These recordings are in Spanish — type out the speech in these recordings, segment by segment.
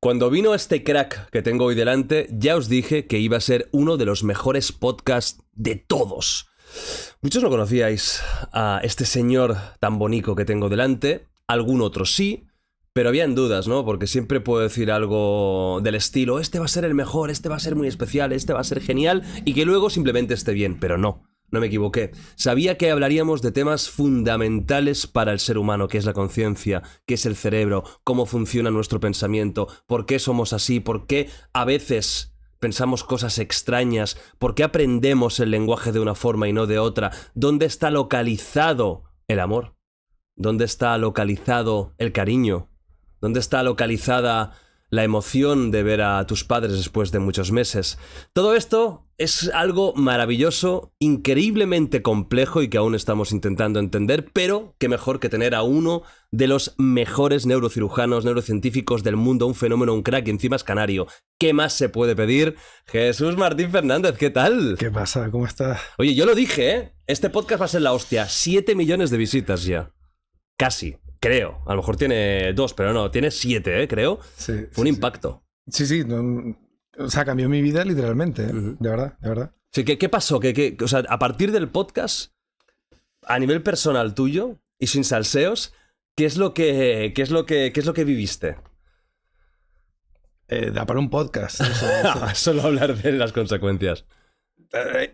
Cuando vino este crack que tengo hoy delante, ya os dije que iba a ser uno de los mejores podcasts de todos. Muchos no conocíais a este señor tan bonito que tengo delante, algún otro sí, pero habían dudas, ¿no? Porque siempre puedo decir algo del estilo, este va a ser el mejor, este va a ser muy especial, este va a ser genial, y que luego simplemente esté bien, pero no no me equivoqué. Sabía que hablaríamos de temas fundamentales para el ser humano, que es la conciencia, qué es el cerebro, cómo funciona nuestro pensamiento, por qué somos así, por qué a veces pensamos cosas extrañas, por qué aprendemos el lenguaje de una forma y no de otra, dónde está localizado el amor, dónde está localizado el cariño, dónde está localizada la emoción de ver a tus padres después de muchos meses. Todo esto es algo maravilloso, increíblemente complejo y que aún estamos intentando entender, pero qué mejor que tener a uno de los mejores neurocirujanos, neurocientíficos del mundo, un fenómeno, un crack y encima es canario. ¿Qué más se puede pedir? Jesús Martín Fernández, ¿qué tal? ¿Qué pasa? ¿Cómo estás? Oye, yo lo dije, ¿eh? Este podcast va a ser la hostia. Siete millones de visitas ya. Casi. Creo. A lo mejor tiene dos, pero no, tiene siete, ¿eh? creo. Fue un impacto. Sí, sí. o sea, cambió mi vida literalmente, ¿eh? de verdad, de verdad. Sí, ¿qué, pasó? ¿Qué, o sea, a partir del podcast, a nivel personal tuyo y sin salseos, ¿qué es lo que, qué es lo que, qué es lo que viviste? Eh, da para un podcast. Solo hablar de las consecuencias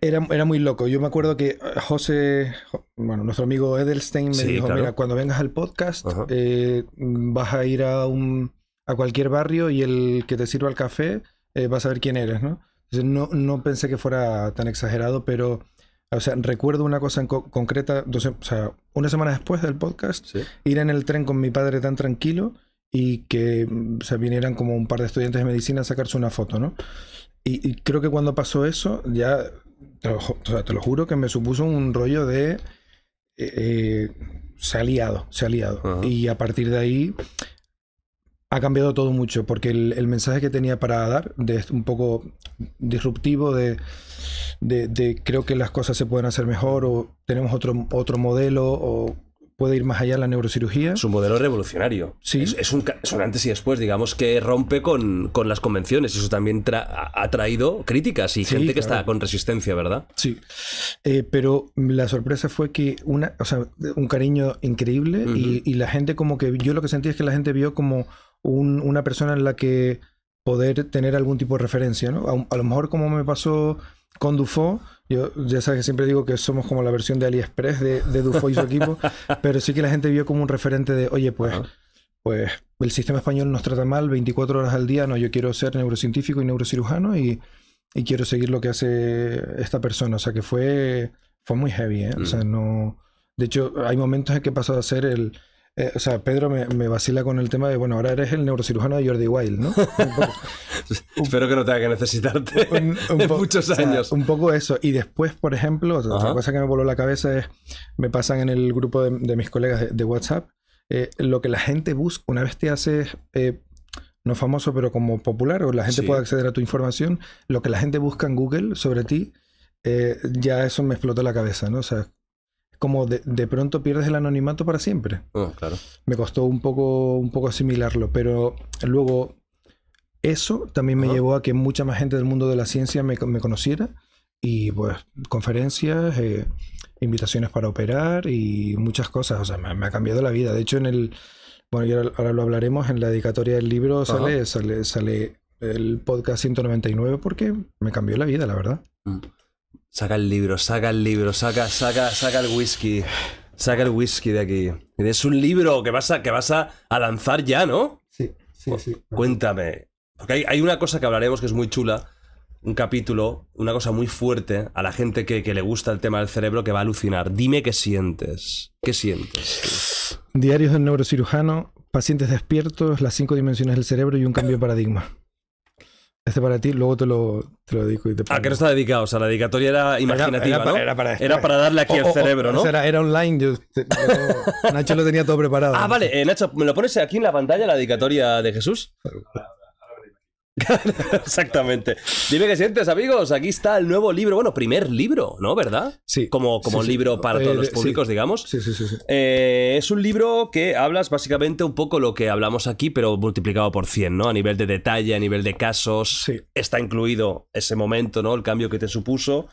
era, era, muy loco. Yo me acuerdo que eh, José, bueno, nuestro amigo Edelstein me dijo, mira, cuando vengas al podcast eh, vas a ir a, un, a cualquier barrio y el que te sirva el café eh, vas a saber quién eres, ¿no? no, no pensé que fuera tan exagerado, pero... O sea, recuerdo una cosa en concreta, o sea, una semana después del podcast, ir en el tren con mi padre tan tranquilo y que mm, se vinieran como un par de estudiantes de medicina a sacarse una foto, ¿no? y, creo que cuando pasó eso, ya te lo, juro que me supuso un rollo de. Eh, eh, se ha liado, se ha liado. Y a partir de ahí ha cambiado todo mucho, porque el, mensaje que tenía para dar, de un poco disruptivo, de, creo que las cosas se pueden hacer mejor, o tenemos otro, otro modelo, o puede ir más allá la neurocirugía. Es un modelo revolucionario. Sí. Es, un, antes y después, digamos, que rompe con, las convenciones. Eso también ha traído críticas y gente que está con resistencia, ¿verdad? Sí. Eh, pero la sorpresa fue que una, un cariño increíble y, la gente como que yo lo que sentí es que la gente vio como un, una persona en la que poder tener algún tipo de referencia, ¿no? A, lo mejor como me pasó con Dufo yo ya sabes que siempre digo que somos como la versión de AliExpress de, Dufo y su equipo, pero sí que la gente vio como un referente de, oye, pues, pues el sistema español nos trata mal 24 horas al día, no, yo quiero ser neurocientífico y neurocirujano y, quiero seguir lo que hace esta persona. O sea que fue, fue muy heavy, ¿eh? O sea, mm. no... De hecho, hay momentos en que he pasado a ser el, eh, o sea, Pedro me, vacila con el tema de, bueno, ahora eres el neurocirujano de Jordi Wilde, ¿no? Espero que no tenga que necesitarte muchos años. un poco eso. Y después, por ejemplo, otra cosa que me voló la cabeza es, me pasan en el grupo de, mis colegas de, WhatsApp, eh, lo que la gente busca, una vez te haces, eh, no famoso, pero como popular, o la gente puede acceder a tu información, lo que la gente busca en Google sobre ti. ya eso me explotó la cabeza, ¿no? O sea, como de, de, pronto pierdes el anonimato para siempre. Ah, claro. Me costó un poco, un poco asimilarlo, pero luego eso también me llevó a que mucha más gente del mundo de la ciencia me, me conociera y pues conferencias, eh, invitaciones para operar y muchas cosas. O sea, me, ha cambiado la vida. De hecho, en el, bueno, ahora, lo hablaremos, en la dedicatoria del libro sale, sale, sale el podcast 199 porque me cambió la vida, la verdad. Mm. Saca el libro, saca el libro, saca, saca, saca el whisky. Saca el whisky de aquí. Es un libro que vas a, que vas a, lanzar ya, ¿no? Sí, sí, sí. Cuéntame. Porque hay, una cosa que hablaremos que es muy chula. Un capítulo, una cosa muy fuerte a la gente que, que le gusta el tema del cerebro que va a alucinar. Dime qué sientes. ¿Qué sientes? Diarios del neurocirujano, pacientes despiertos, las cinco dimensiones del cerebro y un cambio de paradigma este para ti, luego te lo, te lo dedico y te Ah, que no está dedicado, o sea, la dedicatoria era imaginativa, era, ¿no? era, para, era para, darle aquí al cerebro, ¿no? era, era online, yo, Nacho lo tenía todo preparado. Ah, vale, eh, Nacho, ¿me lo pones aquí en la pantalla, la dedicatoria de Jesús? Exactamente. Dime qué sientes, amigos. Aquí está el nuevo libro. Bueno, primer libro, ¿no? ¿Verdad? Sí. Como, como libro para todos los eh, públicos, digamos. Sí, sí, sí. Eh, es un libro que hablas básicamente un poco lo que hablamos aquí, pero multiplicado por 100, ¿no? A nivel de detalle, a nivel de casos. Está incluido ese momento, ¿no? El cambio que te supuso.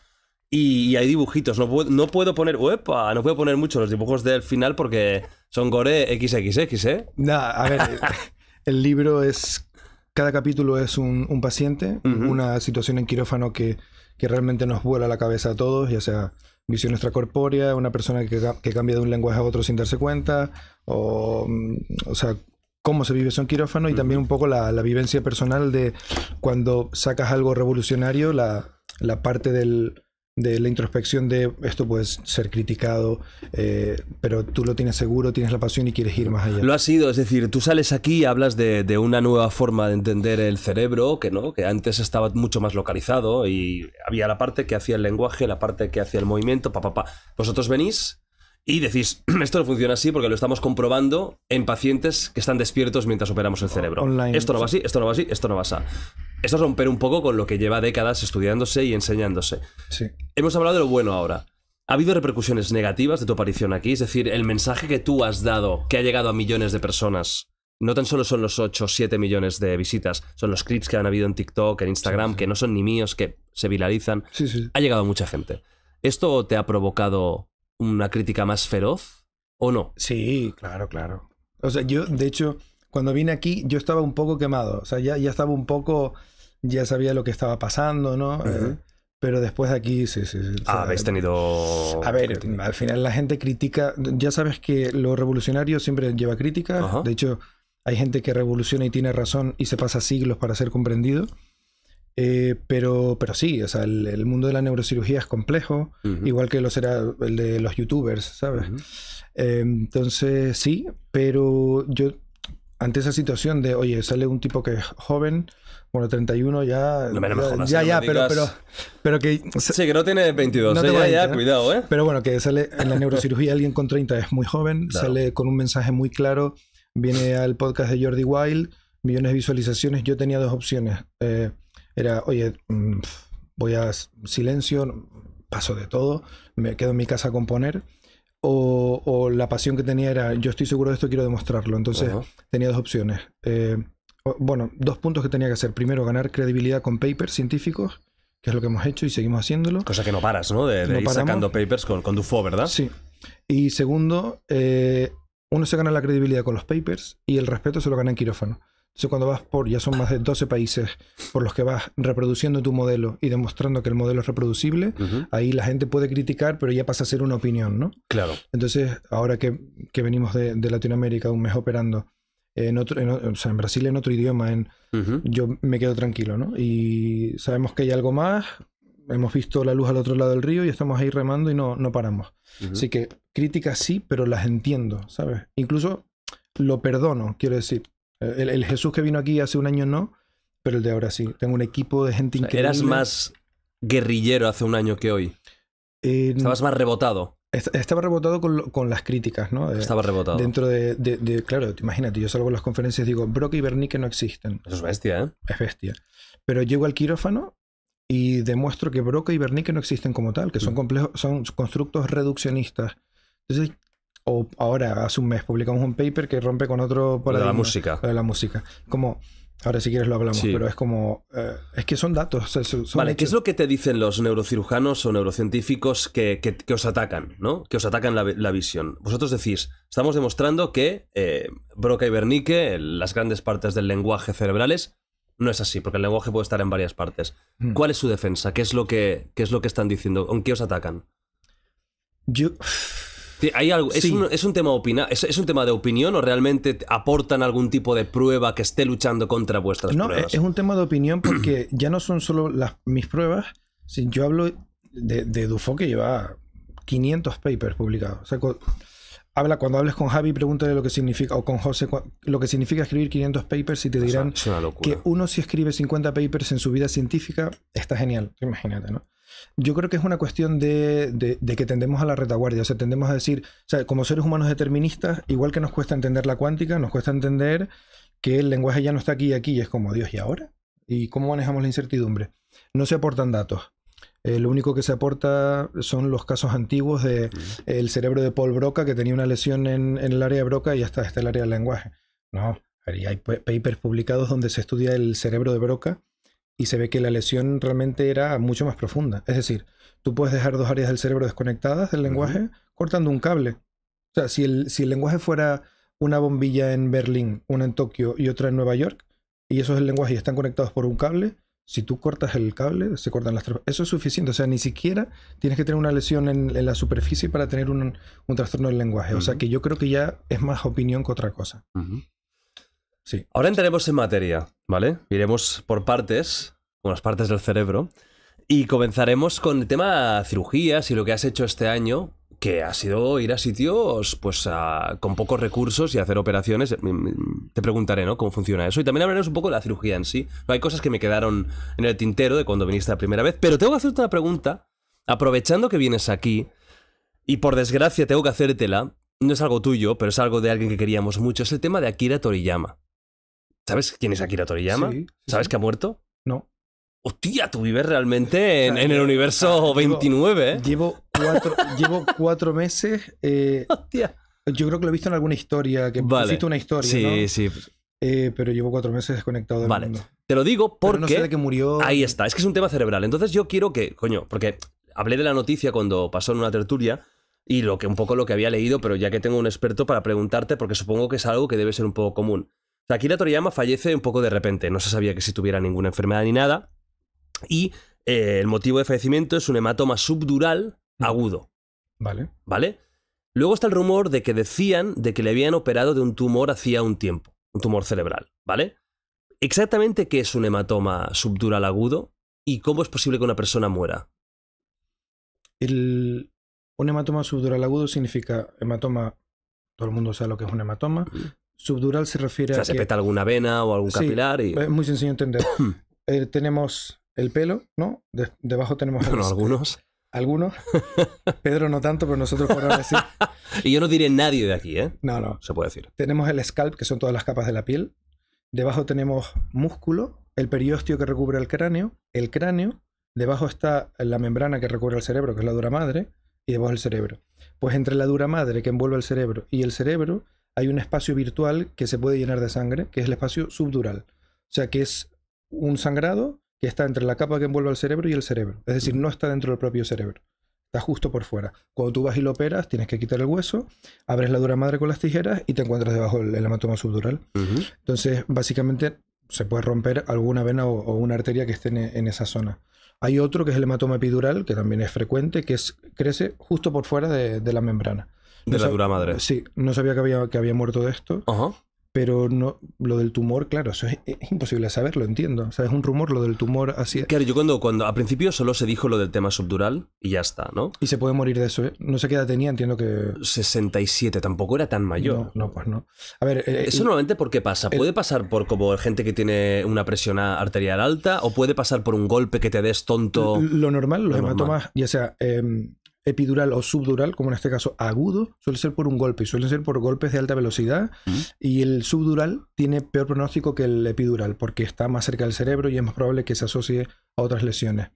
Y, hay dibujitos. No puedo, poner. ¡Uepa! No puedo poner mucho los dibujos del final porque son gore XXX, ¿eh? Nada, a ver. el libro es cada capítulo es un, paciente, una situación en quirófano que, realmente nos vuela la cabeza a todos, ya sea visión extracorpórea, una persona que, cambia de un lenguaje a otro sin darse cuenta, o, mm, o sea, cómo se vive eso en quirófano y también un poco la, vivencia personal de cuando sacas algo revolucionario, la parte del, de la introspección de esto puede ser criticado, eh, pero tú lo tienes seguro, tienes la pasión y quieres ir más allá. Lo ha sido, es decir, tú sales aquí y hablas de, una nueva forma de entender el cerebro, que no, que antes estaba mucho más localizado y había la parte que hacía el lenguaje, la parte que hacía el movimiento, papá. Pa, pa. Vosotros venís y decís, esto no funciona así porque lo estamos comprobando en pacientes que están despiertos mientras operamos el cerebro. esto no va así, esto no va así, esto no va así. Esto es romper un poco con lo que lleva décadas estudiándose y enseñándose. Hemos hablado de lo bueno ahora. ¿Ha habido repercusiones negativas de tu aparición aquí? Es decir, el mensaje que tú has dado, que ha llegado a millones de personas, no tan solo son los 8 o 7 millones de visitas, son los clips que han habido en TikTok, en Instagram, que no son ni míos, que se viralizan. ha llegado a mucha gente. ¿Esto te ha provocado una crítica más feroz o no? Sí, claro, claro. O sea, yo, de hecho, cuando vine aquí, yo estaba un poco quemado. O sea, ya, ya estaba un poco, ya sabía lo que estaba pasando, ¿no? Eh, pero después de aquí, sí, sí. sí ah, Habéis tenido. A ver, al final la gente critica. Ya sabes que lo revolucionario siempre lleva crítica. De hecho, hay gente que revoluciona y tiene razón y se pasa siglos para ser comprendido. Eh, pero, pero sí, o sea, el, mundo de la neurocirugía es complejo, igual que lo será el de los youtubers, ¿sabes? Eh, entonces, sí, pero yo, ante esa situación de, oye, sale un tipo que es joven, bueno, 31 ya. No ya, ya, ya pero, pero, que. Sí, que no tiene 22, no ya, cuidado, ¿eh? Pero bueno, que sale en la neurocirugía alguien con 30 es muy joven, sale con un mensaje muy claro, viene al podcast de Jordi Wild, millones de visualizaciones. Yo tenía dos opciones. Eh, era, oye, mm, voy a silencio, paso de todo, me quedo en mi casa a componer. O, la pasión que tenía era, yo estoy seguro de esto, quiero demostrarlo. Entonces tenía dos opciones. Eh, bueno, dos puntos que tenía que hacer. Primero, ganar credibilidad con papers científicos, que es lo que hemos hecho y seguimos haciéndolo. Cosa que no paras, ¿no? De, ir sacando papers con, con Dufo, ¿verdad? Sí. Y segundo, eh, uno se gana la credibilidad con los papers y el respeto se lo gana en quirófano cuando vas por, ya son más de 12 países por los que vas reproduciendo tu modelo y demostrando que el modelo es reproducible, ahí la gente puede criticar, pero ya pasa a ser una opinión, ¿no? Claro. Entonces, ahora que, que venimos de, de, Latinoamérica un mes operando, en otro, en, Brasil en otro idioma, en, yo me quedo tranquilo, ¿no? Y sabemos que hay algo más, hemos visto la luz al otro lado del río y estamos ahí remando y no, no paramos. Así que críticas sí, pero las entiendo, ¿sabes? Incluso lo perdono, quiero decir, el, Jesús que vino aquí hace un año no, pero el de ahora sí. Tengo un equipo de gente que increíble. ¿Eras más guerrillero hace un año que hoy? ¿Estabas más rebotado? Estaba rebotado con, las críticas, ¿no? estaba rebotado. Dentro de, de, de, Claro, imagínate, yo salgo a las conferencias y digo, Broca y Bernique no existen. Eso es bestia, ¿eh? Es bestia. Pero llego al quirófano y demuestro que Broca y Bernique no existen como tal, que son, mm. complejos, son constructos reduccionistas. Entonces, o ahora hace un mes publicamos un paper que rompe con otro para de la música. de la música. Como ahora si quieres lo hablamos, pero es como eh, es que son datos, Vale, ¿qué es lo que te dicen los neurocirujanos o neurocientíficos que, os atacan, ¿no? Que os atacan la, visión. Vosotros decís, estamos demostrando que eh, Broca y Bernique, las grandes partes del lenguaje cerebrales no es así, porque el lenguaje puede estar en varias partes. Mm. ¿Cuál es su defensa? ¿Qué es lo que qué es lo que están diciendo? ¿Con qué os atacan? Yo hay algo, es, un, tema opina, es, un tema de opinión o realmente aportan algún tipo de prueba que esté luchando contra vuestras no, pruebas? es un tema de opinión porque ya no son solo las, mis pruebas. Si yo hablo de, Dufo que lleva 500 papers publicados. habla cuando hables con Javi, pregúntale lo que significa, o con José, lo que significa escribir 500 papers y te dirán que uno si escribe 50 papers en su vida científica está genial, imagínate, ¿no? yo creo que es una cuestión de, que tendemos a la retaguardia, o sea, tendemos a decir, como seres humanos deterministas, igual que nos cuesta entender la cuántica, nos cuesta entender que el lenguaje ya no está aquí y aquí, es como Dios, ¿y ahora? ¿Y cómo manejamos la incertidumbre? No se aportan datos. Eh, lo único que se aporta son los casos antiguos del de, mm. cerebro de Paul Broca, que tenía una lesión en, el área de Broca y hasta el área del lenguaje. No, hay papers publicados donde se estudia el cerebro de Broca y se ve que la lesión realmente era mucho más profunda. Es decir, tú puedes dejar dos áreas del cerebro desconectadas del lenguaje cortando un cable. O sea, si el, si el lenguaje fuera una bombilla en Berlín, una en Tokio y otra en Nueva York, y eso es el lenguaje y están conectados por un cable, si tú cortas el cable, se cortan las tres. Eso es suficiente. O sea, ni siquiera tienes que tener una lesión en, la superficie para tener un, un trastorno del lenguaje. O sea, que yo creo que ya es más opinión que otra cosa. Sí. Ahora entraremos en materia, ¿vale? Iremos por partes, unas partes del cerebro, y comenzaremos con el tema cirugías y lo que has hecho este año, que ha sido ir a sitios pues con pocos recursos y hacer operaciones. Mm, mm, te preguntaré, ¿no? Cómo funciona eso. Y también hablaremos un poco de la cirugía en sí. Hay cosas que me quedaron en el tintero de cuando viniste la primera vez, pero tengo que hacerte una pregunta, aprovechando que vienes aquí, y por desgracia tengo que hacértela. No es algo tuyo, pero es algo de alguien que queríamos mucho. Es el tema de Akira Toriyama. ¿Sabes quién es Akira Toriyama? ¿Sabes que ha muerto? No. Hostia, tú vives realmente en, el universo 29, ¿eh? Llevo cuatro, meses. Eh, Hostia. Yo creo que lo he visto en alguna historia, que vale. Visto una historia. Sí, ¿no? sí. Eh, pero llevo cuatro meses desconectado del vale. mundo. Te lo digo porque. Pero no sé de qué murió. Ahí está, es que es un tema cerebral. Entonces yo quiero que. Coño, porque hablé de la noticia cuando pasó en una tertulia y lo que un poco lo que había leído, pero ya que tengo un experto para preguntarte, porque supongo que es algo que debe ser un poco común la Toriyama fallece un poco de repente, no se sabía que si tuviera ninguna enfermedad ni nada. Y eh, el motivo de fallecimiento es un hematoma subdural agudo. Vale. ¿Vale? Luego está el rumor de que decían de que le habían operado de un tumor hacía un tiempo, un tumor cerebral, ¿vale? Exactamente qué es un hematoma subdural agudo y cómo es posible que una persona muera. un hematoma subdural agudo significa hematoma, todo el mundo sabe lo que es un hematoma, Subdural se refiere a. O se peta alguna vena o algún capilar y. Es muy sencillo entender. Eh, tenemos el pelo, ¿no? debajo tenemos. Este, algunos. Algunos. Pedro no tanto, pero nosotros podemos decir... y yo no diré nadie de aquí, ¿eh? No, no. Se puede decir. Tenemos el scalp, que son todas las capas de la piel. Debajo tenemos músculo, el periósteo que recubre el cráneo, el cráneo. Debajo está la membrana que recubre el cerebro, que es la dura madre, y debajo el cerebro. Pues entre la dura madre que envuelve el cerebro y el cerebro hay un espacio virtual que se puede llenar de sangre, que es el espacio subdural. O sea, que es un sangrado que está entre la capa que envuelve al cerebro y el cerebro. Es decir, no está dentro del propio cerebro. Está justo por fuera. Cuando tú vas y lo operas, tienes que quitar el hueso, abres la dura madre con las tijeras y te encuentras debajo del hematoma subdural. Entonces, básicamente, se puede romper alguna vena o, una arteria que esté en, esa zona. Hay otro que es el hematoma epidural, que también es frecuente, que es, crece justo por fuera de la membrana de la dura madre. Sí, no sabía que había, que había muerto de esto. Ajá. Pero no, lo del tumor, claro, eso es, imposible saberlo, entiendo. O sea, es un rumor lo del tumor así. Claro, yo cuando, cuando a principio solo se dijo lo del tema subdural y ya está, ¿no? Y se puede morir de eso, ¿eh? No sé qué edad tenía, entiendo que... 67, tampoco era tan mayor. No, pues no. A ver... Eh, eso eh, normalmente por qué pasa? ¿Puede pasar por como gente que tiene una presión arterial alta o puede pasar por un golpe que te des tonto? Lo normal, los lo hematomas, ya sea... Em, epidural o subdural, como en este caso agudo, suele ser por un golpe y suele ser por golpes de alta velocidad. Mm. Y el subdural tiene peor pronóstico que el epidural porque está más cerca del cerebro y es más probable que se asocie a otras lesiones.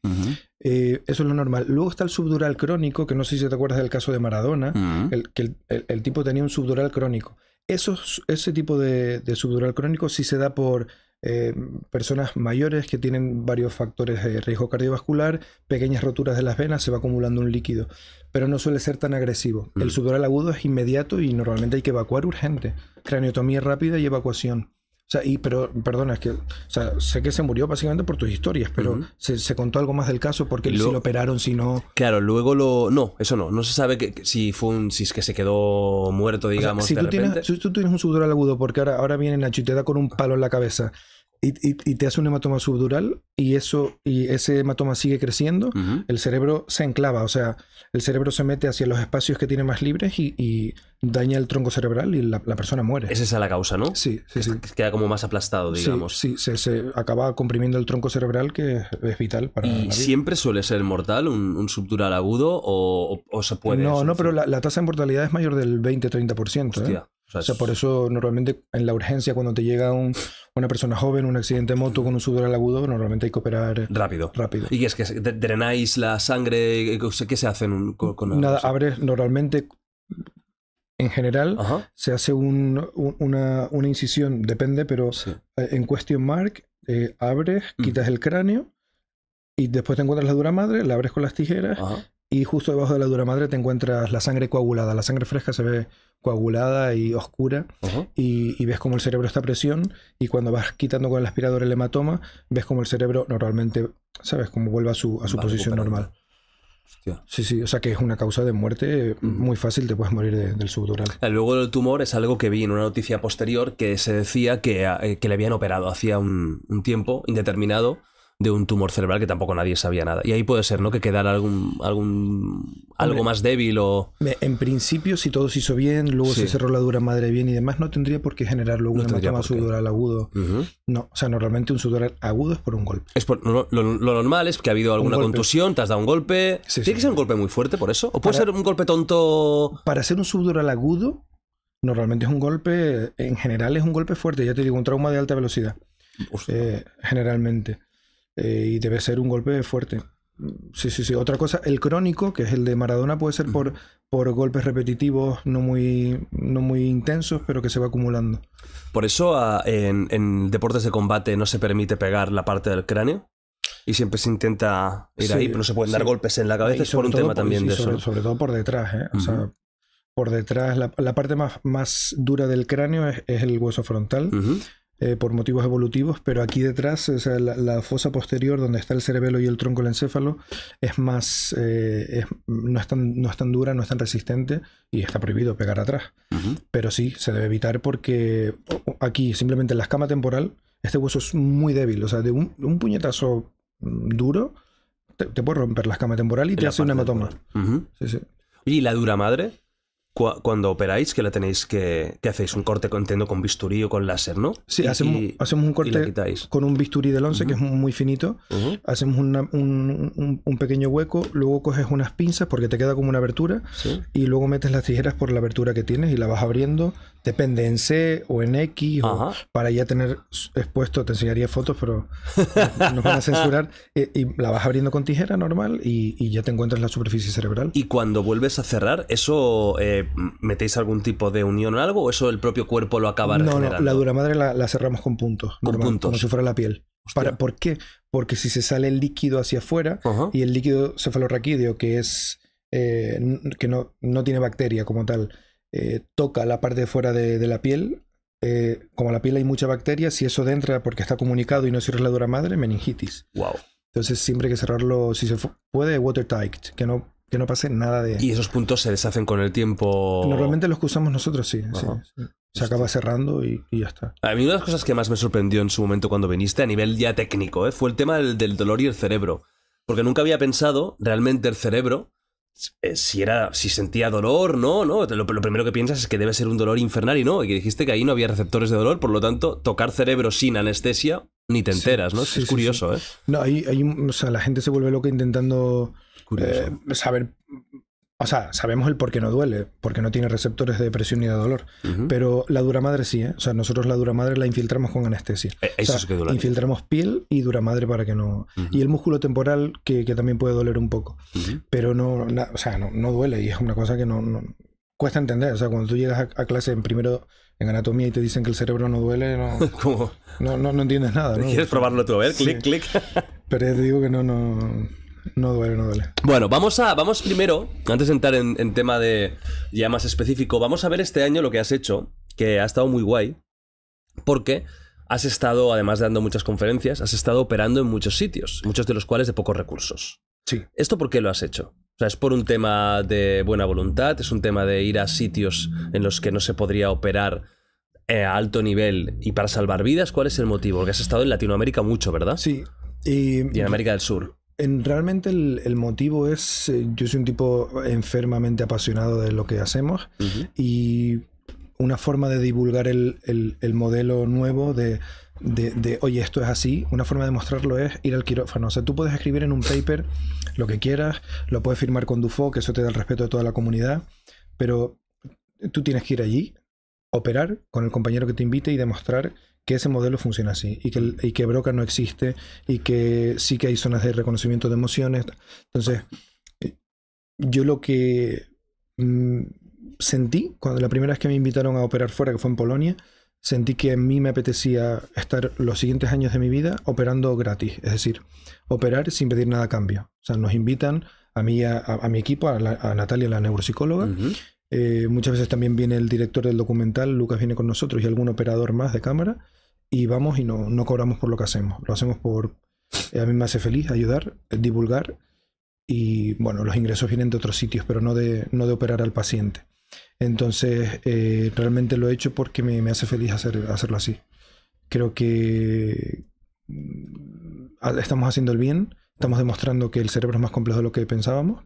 Eh, eso es lo normal. Luego está el subdural crónico, que no sé si te acuerdas del caso de Maradona, mm. el, que el, tipo tenía un subdural crónico. ese tipo de, de subdural crónico sí se da por eh, personas mayores que tienen varios factores de riesgo cardiovascular, pequeñas roturas de las venas, se va acumulando un líquido, pero no suele ser tan agresivo. el El mm. al agudo es inmediato y normalmente hay que evacuar urgente. Craniotomía rápida y evacuación. O sea, y pero, perdona, es que, sé que se murió básicamente por tus historias, pero se, contó algo más del caso porque si lo operaron, si no. Claro, luego lo. No, eso no. No se sabe que, si fue un. Si es que se quedó muerto, digamos. si, de repente... tienes, si tú tienes un sudor agudo, porque ahora, ahora viene Nacho y te da con un palo en la cabeza y, te hace un hematoma subdural y eso y ese hematoma sigue creciendo, el cerebro se enclava, o sea, el cerebro se mete hacia los espacios que tiene más libres y, daña el tronco cerebral y la, persona muere. Esa es la causa, ¿no? Sí, sí, Queda como más aplastado, digamos. Sí, se, acaba comprimiendo el tronco cerebral que es vital para. ¿Y la vida. siempre suele ser mortal un, subdural agudo o, se puede? No, no, pero la, tasa de mortalidad es mayor del 20-30%. ¿eh? O sea, por eso normalmente en la urgencia cuando te llega una persona joven, un accidente de moto con un sudor al agudo, normalmente hay que operar rápido. rápido. ¿Y es que drenáis la sangre? Eh, ¿Qué se hace con, con Nada, abres normalmente en general se hace una, incisión, depende, pero eh, en question mark eh, abres, mm. quitas el cráneo y después te encuentras la dura madre, la abres con las tijeras y justo debajo de la dura madre te encuentras la sangre coagulada. La sangre fresca se ve coagulada y oscura y, ves como el cerebro está a presión y cuando vas quitando con el aspirador el hematoma, ves como el cerebro normalmente, ¿sabes? Como vuelve a su, posición normal. Sí, sí, o sea que es una causa de muerte muy fácil, te puedes morir del subdural. Luego del tumor es algo que vi en una noticia posterior que se decía que, eh, le habían operado hacía un tiempo indeterminado de un tumor cerebral que tampoco nadie sabía nada. Y ahí puede ser, ¿no? Que quedara algún, algún algo más débil o... En principio, si todo se hizo bien, luego se cerró la dura madre bien y demás, no tendría por qué generar luego un hematoma subdural agudo. No, o sea, normalmente un subdural agudo es por un golpe. Es lo, normal es que ha habido alguna contusión, te has dado un golpe. ¿Tiene que ser un golpe muy fuerte por eso? ¿O puede ser un golpe tonto...? Para ser un subdural agudo, normalmente es un golpe, en general es un golpe fuerte, ya te digo, un trauma de alta velocidad. Eh, generalmente. Eh, y debe ser un golpe fuerte. Sí, sí, sí. Otra cosa, el crónico, que es el de Maradona, puede ser por, por golpes repetitivos, no muy, no muy intensos, pero que se va acumulando. ¿Por eso ah, en, deportes de combate no se permite pegar la parte del cráneo? Y siempre se intenta ir ahí, pero no se pueden dar golpes en la cabeza, es por un tema también de sobre, Sobre todo por detrás, ¿eh? por detrás, la, parte más, más, dura del cráneo es, el hueso frontal. Eh, por motivos evolutivos, pero aquí detrás, o sea, la, fosa posterior donde está el cerebelo y el tronco del encéfalo, es más, eh, no, es tan, dura, no es tan resistente y está prohibido pegar atrás. Pero sí, se debe evitar porque aquí, simplemente en la escama temporal, este hueso es muy débil, o sea, de un, puñetazo mm, duro, te, puede romper la escama temporal y, te hace un hematoma. sí, sí. ¿Y la dura madre? cuando operáis, que la tenéis que, que hacéis un corte, contendo con bisturí o con láser, ¿no? Sí, hacemos, un corte con un bisturí del 11, que es muy finito. Hacemos un, pequeño hueco, luego coges unas pinzas porque te queda como una abertura y luego metes las tijeras por la abertura que tienes y la vas abriendo depende en C o en X, para ya tener expuesto, te enseñaría fotos, pero nos van a censurar. Eh, y, la vas abriendo con tijera normal y, ya te encuentras la superficie cerebral. Y cuando vuelves a cerrar, ¿eso eh, metéis algún tipo de unión o algo? ¿O eso el propio cuerpo lo acaba no, No, la duramadre la, la cerramos con puntos. Con puntos. Como si fuera la piel. Para, ¿Por qué? Porque si se sale el líquido hacia afuera y el líquido cefalorraquídeo, que es eh, que no, no tiene bacteria como tal, eh, toca la parte de fuera de, la piel, eh, como la piel hay mucha bacteria, si eso entra porque está comunicado y no sirve la dura madre, meningitis. Wow. Entonces siempre hay que cerrarlo, si se puede, watertight, que no, que no pase nada de... ¿Y esos puntos se deshacen con el tiempo? Normalmente los que usamos nosotros, sí. Se acaba cerrando y, ya está. A mí una de las cosas que más me sorprendió en su momento cuando viniste a nivel ya técnico eh, fue el tema del dolor y el cerebro. Porque nunca había pensado realmente el cerebro eh, si era si sentía dolor, no, no, lo, primero que piensas es que debe ser un dolor infernal y no, y que dijiste que ahí no había receptores de dolor, por lo tanto, tocar cerebro sin anestesia ni te enteras, ¿no? es curioso, ¿eh? No, hay, hay, o sea, la gente se vuelve loca intentando eh, saber o sea, sabemos el por qué no duele, porque no tiene receptores de depresión ni de dolor. Pero la dura madre sí, ¿eh? O sea, nosotros la dura madre la infiltramos con anestesia. E, eso o que duele. Infiltramos piel y dura madre para que no. Y el músculo temporal, que, también puede doler un poco. Pero no, o sea, no, duele y es una cosa que no, cuesta entender. O sea, cuando tú llegas a, clase en primero en anatomía y te dicen que el cerebro no duele, no, no, no, entiendes nada. ¿Quieres probarlo tú? A ver, clic, clic. Pero te digo que no, no. No duele, no duele. Bueno, vamos a. Vamos primero, antes de entrar en, tema de ya más específico, vamos a ver este año lo que has hecho, que ha estado muy guay. Porque has estado, además de dando muchas conferencias, has estado operando en muchos sitios, muchos de los cuales de pocos recursos. Sí. ¿Esto por qué lo has hecho? O sea, es por un tema de buena voluntad, es un tema de ir a sitios en los que no se podría operar eh, a alto nivel y para salvar vidas. ¿Cuál es el motivo? Porque has estado en Latinoamérica mucho, ¿verdad? Sí. Y, y en América del Sur realmente el, motivo es, eh, yo soy un tipo enfermamente apasionado de lo que hacemos y una forma de divulgar el, el, modelo nuevo de, de, de, oye, esto es así, una forma de mostrarlo es ir al quirófano. O sea, tú puedes escribir en un paper lo que quieras, lo puedes firmar con Dufo, que eso te da el respeto de toda la comunidad, pero tú tienes que ir allí, operar con el compañero que te invite y demostrar que ese modelo funciona así y que, que Broca no existe y que sí que hay zonas de reconocimiento de emociones. Entonces, eh, yo lo que mm, sentí cuando la primera vez que me invitaron a operar fuera, que fue en Polonia, sentí que a mí me apetecía estar los siguientes años de mi vida operando gratis, es decir, operar sin pedir nada a cambio. O sea, nos invitan a mí, a, mi equipo, a, Natalia, la neuropsicóloga. Eh, muchas veces también viene el director del documental, Lucas viene con nosotros y algún operador más de cámara y vamos y no, no cobramos por lo que hacemos. Lo hacemos por... Eh, a mí me hace feliz ayudar, eh, divulgar y bueno, los ingresos vienen de otros sitios, pero no de, no de operar al paciente. Entonces, eh, realmente lo he hecho porque me, me hace feliz hacer, hacerlo así. Creo que mm, estamos haciendo el bien, estamos demostrando que el cerebro es más complejo de lo que pensábamos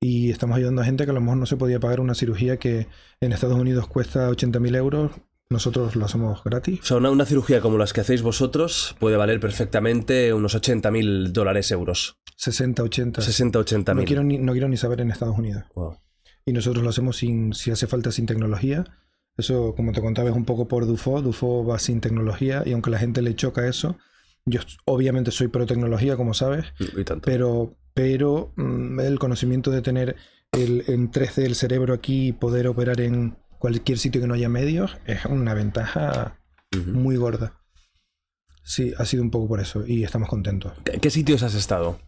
y estamos ayudando a gente que a lo mejor no se podía pagar una cirugía que en Estados Unidos cuesta 80.000 euros, nosotros lo hacemos gratis. O sea, una, cirugía como las que hacéis vosotros puede valer perfectamente unos 80 mil dólares euros. 60, 80. 60, 80 No quiero, ni, no quiero ni saber en Estados Unidos. Y nosotros lo hacemos sin, si hace falta sin tecnología. Eso, como te contaba, es un poco por Dufo. Dufo va sin tecnología y aunque la gente le choca eso, yo obviamente soy pro tecnología, como sabes. Y, Pero, pero mm, el conocimiento de tener el, en 3D el cerebro aquí y poder operar en cualquier sitio que no haya medios es una ventaja muy gorda. Sí, ha sido un poco por eso y estamos contentos. ¿Qué, sitios has estado?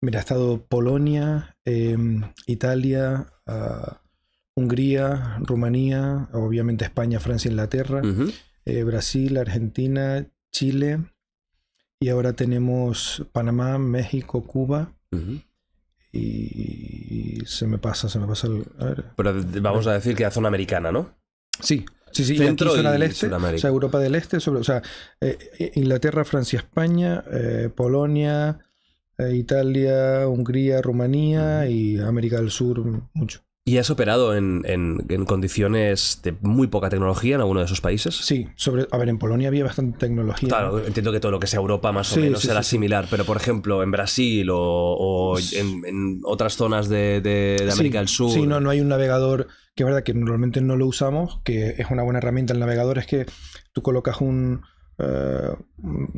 Mira, ha estado Polonia, em, Italia, ah, Hungría, Rumanía, obviamente España, Francia, Inglaterra, eh, Brasil, Argentina, Chile y ahora tenemos Panamá, México, Cuba y se me pasa, se me pasa Pero vamos a decir que la zona americana, ¿no? Sí, sí, sí. Centro zona del este, o sea, Europa del Este, o sea, eh, Inglaterra, Francia, España, eh, Polonia, eh, Italia, Hungría, Rumanía y América del Sur, mucho. ¿Y has operado en, condiciones de muy poca tecnología en alguno de esos países? Sí, sobre, a ver, en Polonia había bastante tecnología. Claro, entiendo que todo lo que sea Europa más o menos será similar, pero por ejemplo en Brasil o, en, otras zonas de, América del Sur. Sí, no, no hay un navegador que es verdad que normalmente no lo usamos, que es una buena herramienta. El navegador es que tú colocas un, eh,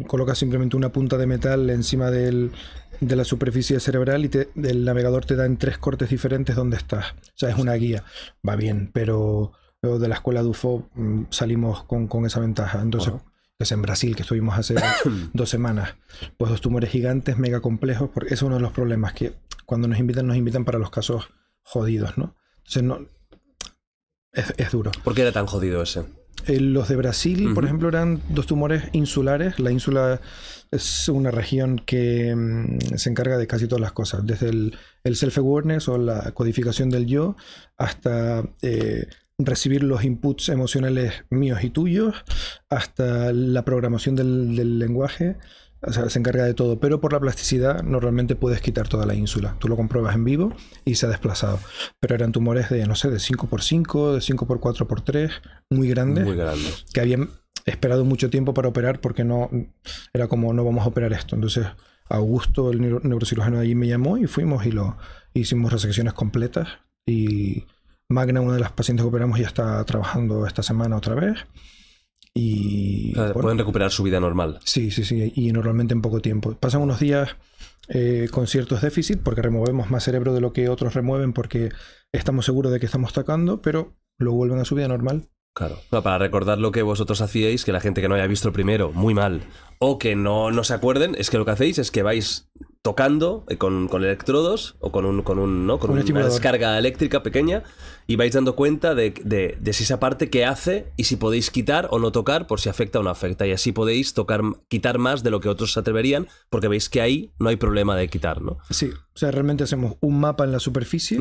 colocas simplemente una punta de metal encima del, de la superficie cerebral y te, el navegador te da en tres cortes diferentes donde estás. O sea, es una guía. Va bien, pero de la escuela Dufo mm, salimos con, esa ventaja. Entonces, es en Brasil, que estuvimos hace dos semanas, pues dos tumores gigantes, mega complejos, porque es uno de los problemas que cuando nos invitan, nos invitan para los casos jodidos, ¿no? Entonces, no, es, duro. ¿Por qué era tan jodido ese? Eh, los de Brasil, por ejemplo, eran dos tumores insulares. La ínsula es una región que mm, se encarga de casi todas las cosas, desde el, self-awareness o la codificación del yo hasta eh, recibir los inputs emocionales míos y tuyos, hasta la programación del, lenguaje. O sea, se encarga de todo, pero por la plasticidad normalmente puedes quitar toda la ínsula. Tú lo compruebas en vivo y se ha desplazado. Pero eran tumores de, no sé, de 5x5, de 5x4x3, muy grandes. Muy grandes. Que habían esperado mucho tiempo para operar porque no era como no vamos a operar esto. Entonces Augusto, el neurocirujano de allí, me llamó y fuimos y lo hicimos resecciones completas. Y Magna, una de las pacientes que operamos, ya está trabajando esta semana otra vez. Y pueden recuperar su vida normal. Sí, sí, sí, y normalmente en poco tiempo. Pasan unos días eh, con ciertos déficits porque removemos más cerebro de lo que otros remueven porque estamos seguros de que estamos tacando, pero lo vuelven a su vida normal para recordar lo que vosotros hacíais, que la gente que no haya visto primero, muy mal, o que no, no se acuerden, es que lo que hacéis es que vais tocando eh, con, con electrodos o con, un, con, un, con una descarga eléctrica pequeña y vais dando cuenta de, si esa parte que hace y si podéis quitar o no tocar por si afecta o no afecta. Y así podéis tocar, quitar más de lo que otros se atreverían porque veis que ahí no hay problema de quitar, ¿no? Sí, o sea, realmente hacemos un mapa en la superficie.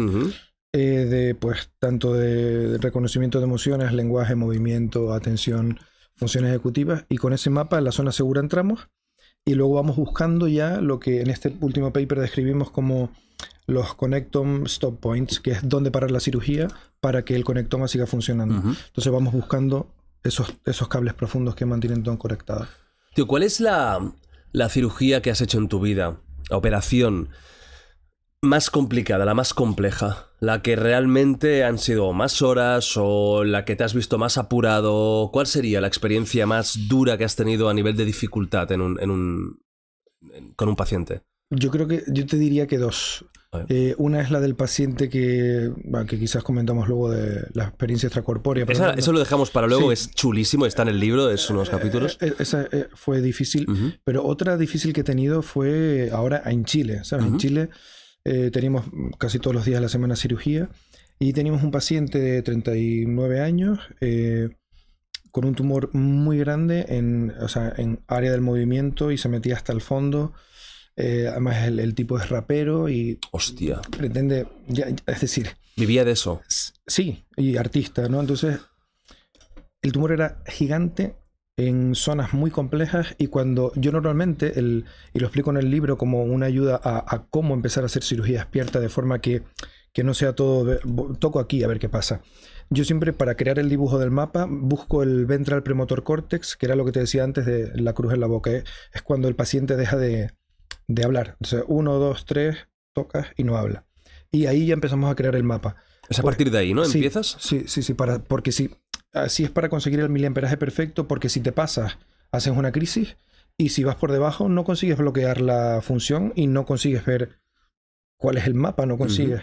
Eh, de pues tanto de reconocimiento de emociones, lenguaje, movimiento, atención, funciones ejecutivas. Y con ese mapa en la zona segura entramos y luego vamos buscando ya lo que en este último paper describimos como los connectome stop points, que es donde parar la cirugía para que el conectoma siga funcionando. Entonces vamos buscando esos, esos cables profundos que mantienen todo conectado. Tío, ¿cuál es la, la cirugía que has hecho en tu vida? La operación más complicada, la más compleja la que realmente han sido más horas o la que te has visto más apurado? ¿Cuál sería la experiencia más dura que has tenido a nivel de dificultad en un, con un paciente? Yo creo que yo te diría que dos. Eh, una es la del paciente que, que quizás comentamos luego de la experiencia extracorpórea. eso lo dejamos para luego, es chulísimo, está en el libro, es eh, unos capítulos. Eh, esa fue difícil, pero otra difícil que he tenido fue ahora en Chile. ¿sabes? En Chile eh, teníamos casi todos los días de la semana cirugía y teníamos un paciente de 39 años eh, con un tumor muy grande en, área del movimiento y se metía hasta el fondo. Eh, además, el, tipo es rapero y. Hostia. Pretende. es decir. Vivía de eso. Sí, y artista, ¿no? Entonces, el tumor era gigante en zonas muy complejas y cuando yo normalmente, el, y lo explico en el libro como una ayuda a, cómo empezar a hacer cirugía despierta de forma que, no sea todo, toco aquí a ver qué pasa. Yo siempre para crear el dibujo del mapa busco el ventral premotor córtex, que era lo que te decía antes de la cruz en la boca, ¿eh? es cuando el paciente deja de, de hablar. Entonces, uno, dos, tres, tocas y no habla. Y ahí ya empezamos a crear el mapa. Es a partir de ahí, ¿no? ¿Empiezas? Sí, sí, sí, para, porque sí si es para conseguir el miliamperaje perfecto, porque si te pasas, haces una crisis y si vas por debajo, no consigues bloquear la función y no consigues ver cuál es el mapa, no consigues.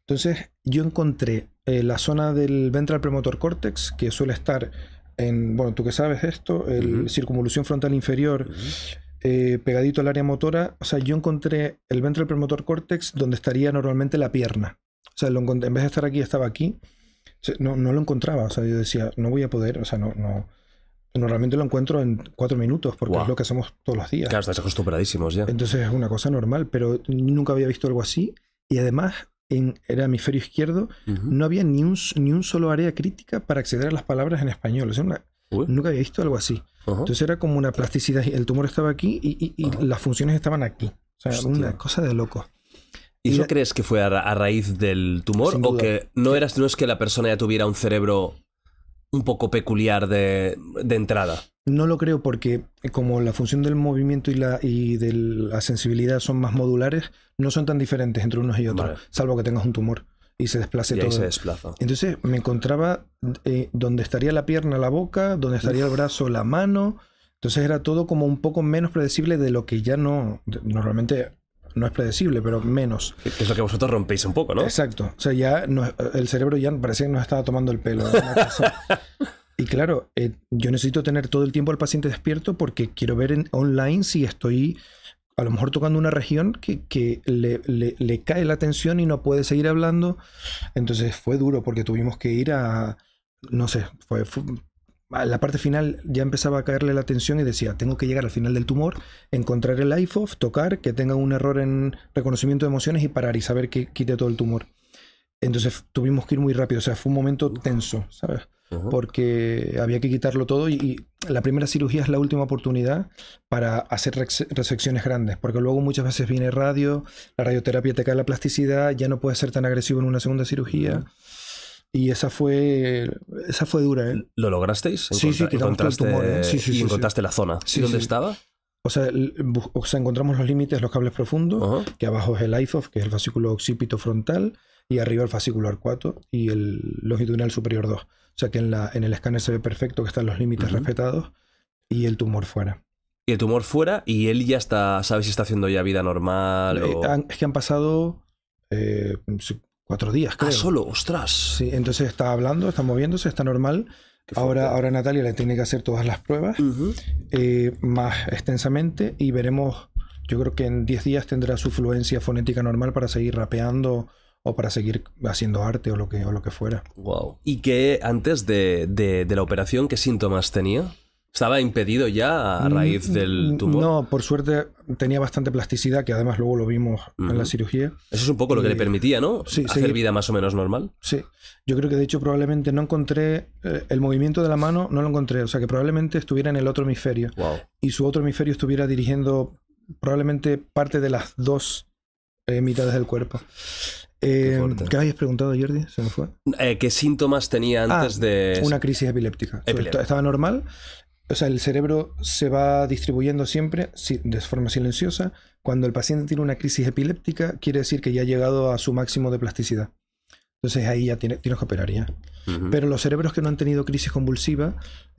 Entonces, yo encontré eh, la zona del ventral premotor córtex, que suele estar en, bueno, tú que sabes esto, el circunvolución frontal inferior, eh, pegadito al área motora. O sea, yo encontré el ventral premotor córtex donde estaría normalmente la pierna. O sea, en vez de estar aquí, estaba aquí no, no lo encontraba, o sea, yo decía, no voy a poder, o sea, no, no, Normalmente lo encuentro en cuatro minutos, porque es lo que hacemos todos los días. Claro, estás acostumbradísimos ya. Entonces es una cosa normal, pero nunca había visto algo así. Y además, en el hemisferio izquierdo, no había ni un, ni un solo área crítica para acceder a las palabras en español. O sea, nunca había visto algo así. Entonces era como una plasticidad. El tumor estaba aquí y, las funciones estaban aquí. O sea, una cosa de loco. ¿Y no crees que fue a, raíz del tumor? ¿O que no, eras, no es que la persona ya tuviera un cerebro un poco peculiar de, entrada. No lo creo porque eh, como la función del movimiento y, la, y de la sensibilidad son más modulares, no son tan diferentes entre unos y otros, salvo que tengas un tumor y se desplace todo. se desplaza. Entonces me encontraba eh, donde estaría la pierna, la boca, donde estaría el brazo, la mano. Entonces era todo como un poco menos predecible de lo que ya no... Normalmente no es predecible, pero menos. Es lo que vosotros rompéis un poco, ¿no? Exacto. O sea, ya el cerebro ya parecía que nos estaba tomando el pelo. y claro, eh, yo necesito tener todo el tiempo al paciente despierto porque quiero ver online si estoy a lo mejor tocando una región que, le, cae la atención y no puede seguir hablando. Entonces fue duro porque tuvimos que ir a, no sé, fue la parte final ya empezaba a caerle la tensión y decía, tengo que llegar al final del tumor, encontrar el iPhone tocar, que tenga un error en reconocimiento de emociones y parar y saber que quite todo el tumor. Entonces tuvimos que ir muy rápido, o sea, fue un momento tenso, ¿sabes? Porque había que quitarlo todo y, la primera cirugía es la última oportunidad para hacer resecciones grandes, porque luego muchas veces viene radio, la radioterapia te cae la plasticidad, ya no puedes ser tan agresivo en una segunda cirugía. Y esa fue, esa fue dura, ¿eh? ¿Lo lograsteis? Sí, sí, encontraste el tumor, ¿eh? Sí, sí, y encontraste la zona. ¿Sí dónde estaba? O sea, encontramos los límites, los cables profundos, que abajo es el IFOF, que es el fascículo occipito frontal, y arriba el fascículo arcuato y el longitudinal superior 2. O sea que en, la, en el escáner se ve perfecto que están los límites respetados y el tumor fuera. Y el tumor fuera y él ya está, ¿sabes si está haciendo ya vida normal? Eh, es que han pasado eh, Cuatro días, ah, creo. solo, ostras. Sí, entonces está hablando, está moviéndose, está normal. Ahora, ahora Natalia le tiene que hacer todas las pruebas eh, más extensamente y veremos, yo creo que en diez días tendrá su fluencia fonética normal para seguir rapeando o para seguir haciendo arte o lo que, o lo que fuera. Wow. ¿Y qué antes de, de la operación, qué síntomas tenía? ¿Estaba impedido ya a mm, raíz mm, del mm, tumor? No, por suerte tenía bastante plasticidad, que además luego lo vimos en la cirugía. Eso es un poco lo que le eh, permitía, ¿no? Sí, Hacer vida más o menos normal. Sí. Yo creo que de hecho probablemente no encontré eh, el movimiento de la mano, no lo encontré. O sea que probablemente estuviera en el otro hemisferio. Y su otro hemisferio estuviera dirigiendo probablemente parte de las dos eh, mitades del cuerpo. ¿Qué habías preguntado, Jordi? Se me fue. ¿Qué síntomas tenía ah, antes de.? Una crisis epiléptica. Epiléptica. Estaba normal o sea, el cerebro se va distribuyendo siempre de forma silenciosa. Cuando el paciente tiene una crisis epiléptica, quiere decir que ya ha llegado a su máximo de plasticidad. Entonces ahí ya tiene, tienes que operar ya. Pero los cerebros que no han tenido crisis convulsiva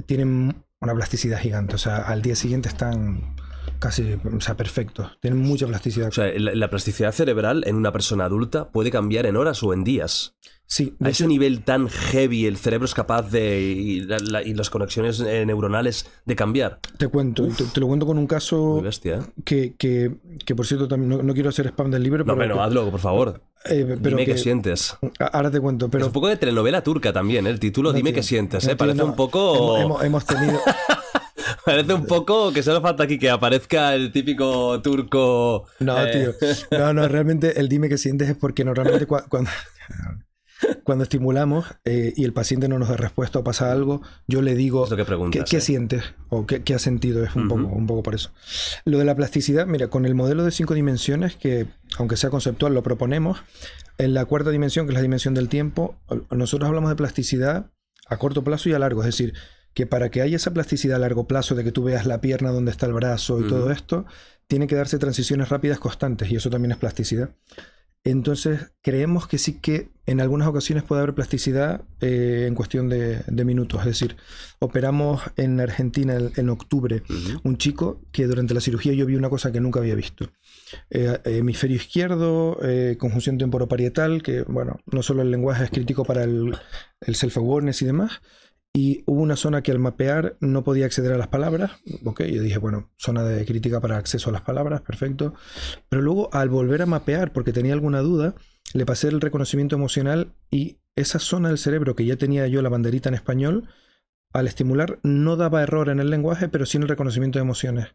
tienen una plasticidad gigante. O sea, al día siguiente están casi, o sea, perfectos. Tienen mucha plasticidad. O sea, la plasticidad cerebral en una persona adulta puede cambiar en horas o en días. Sí, a ese nivel tan heavy el cerebro es capaz de. y, las conexiones eh, neuronales de cambiar. Te cuento, te, lo cuento con un caso. ¿eh? que, que, que, por cierto, también, no, quiero hacer spam del libro. No, pero, hazlo, por favor. Eh, pero dime qué sientes. Ahora te cuento. Pero... Es un poco de telenovela turca también, el título, dime qué sientes. Parece un poco. hemos, hemos tenido. Parece un poco que solo falta aquí que aparezca el típico turco. No, tío. No, no, realmente el dime qué sientes es porque normalmente cuando. Cuando estimulamos eh, y el paciente no nos da respuesta o pasa algo, yo le digo, ¿qué, ¿qué sientes? ¿O qué, ha sentido? Es un, poco, un poco por eso. Lo de la plasticidad, mira, con el modelo de cinco dimensiones, que aunque sea conceptual, lo proponemos, en la cuarta dimensión, que es la dimensión del tiempo, nosotros hablamos de plasticidad a corto plazo y a largo, es decir, que para que haya esa plasticidad a largo plazo de que tú veas la pierna donde está el brazo y todo esto, tiene que darse transiciones rápidas constantes y eso también es plasticidad. Entonces, creemos que sí que en algunas ocasiones puede haber plasticidad eh, en cuestión de, minutos. Es decir, operamos en Argentina en octubre un chico que durante la cirugía yo vi una cosa que nunca había visto. Eh, hemisferio izquierdo, eh, conjunción temporoparietal, que bueno, no solo el lenguaje es crítico para el, el self-awareness y demás, y hubo una zona que al mapear no podía acceder a las palabras. Ok, yo dije, bueno, zona de crítica para acceso a las palabras, perfecto. Pero luego al volver a mapear, porque tenía alguna duda, le pasé el reconocimiento emocional y esa zona del cerebro que ya tenía yo la banderita en español, al estimular no daba error en el lenguaje, pero sí en el reconocimiento de emociones.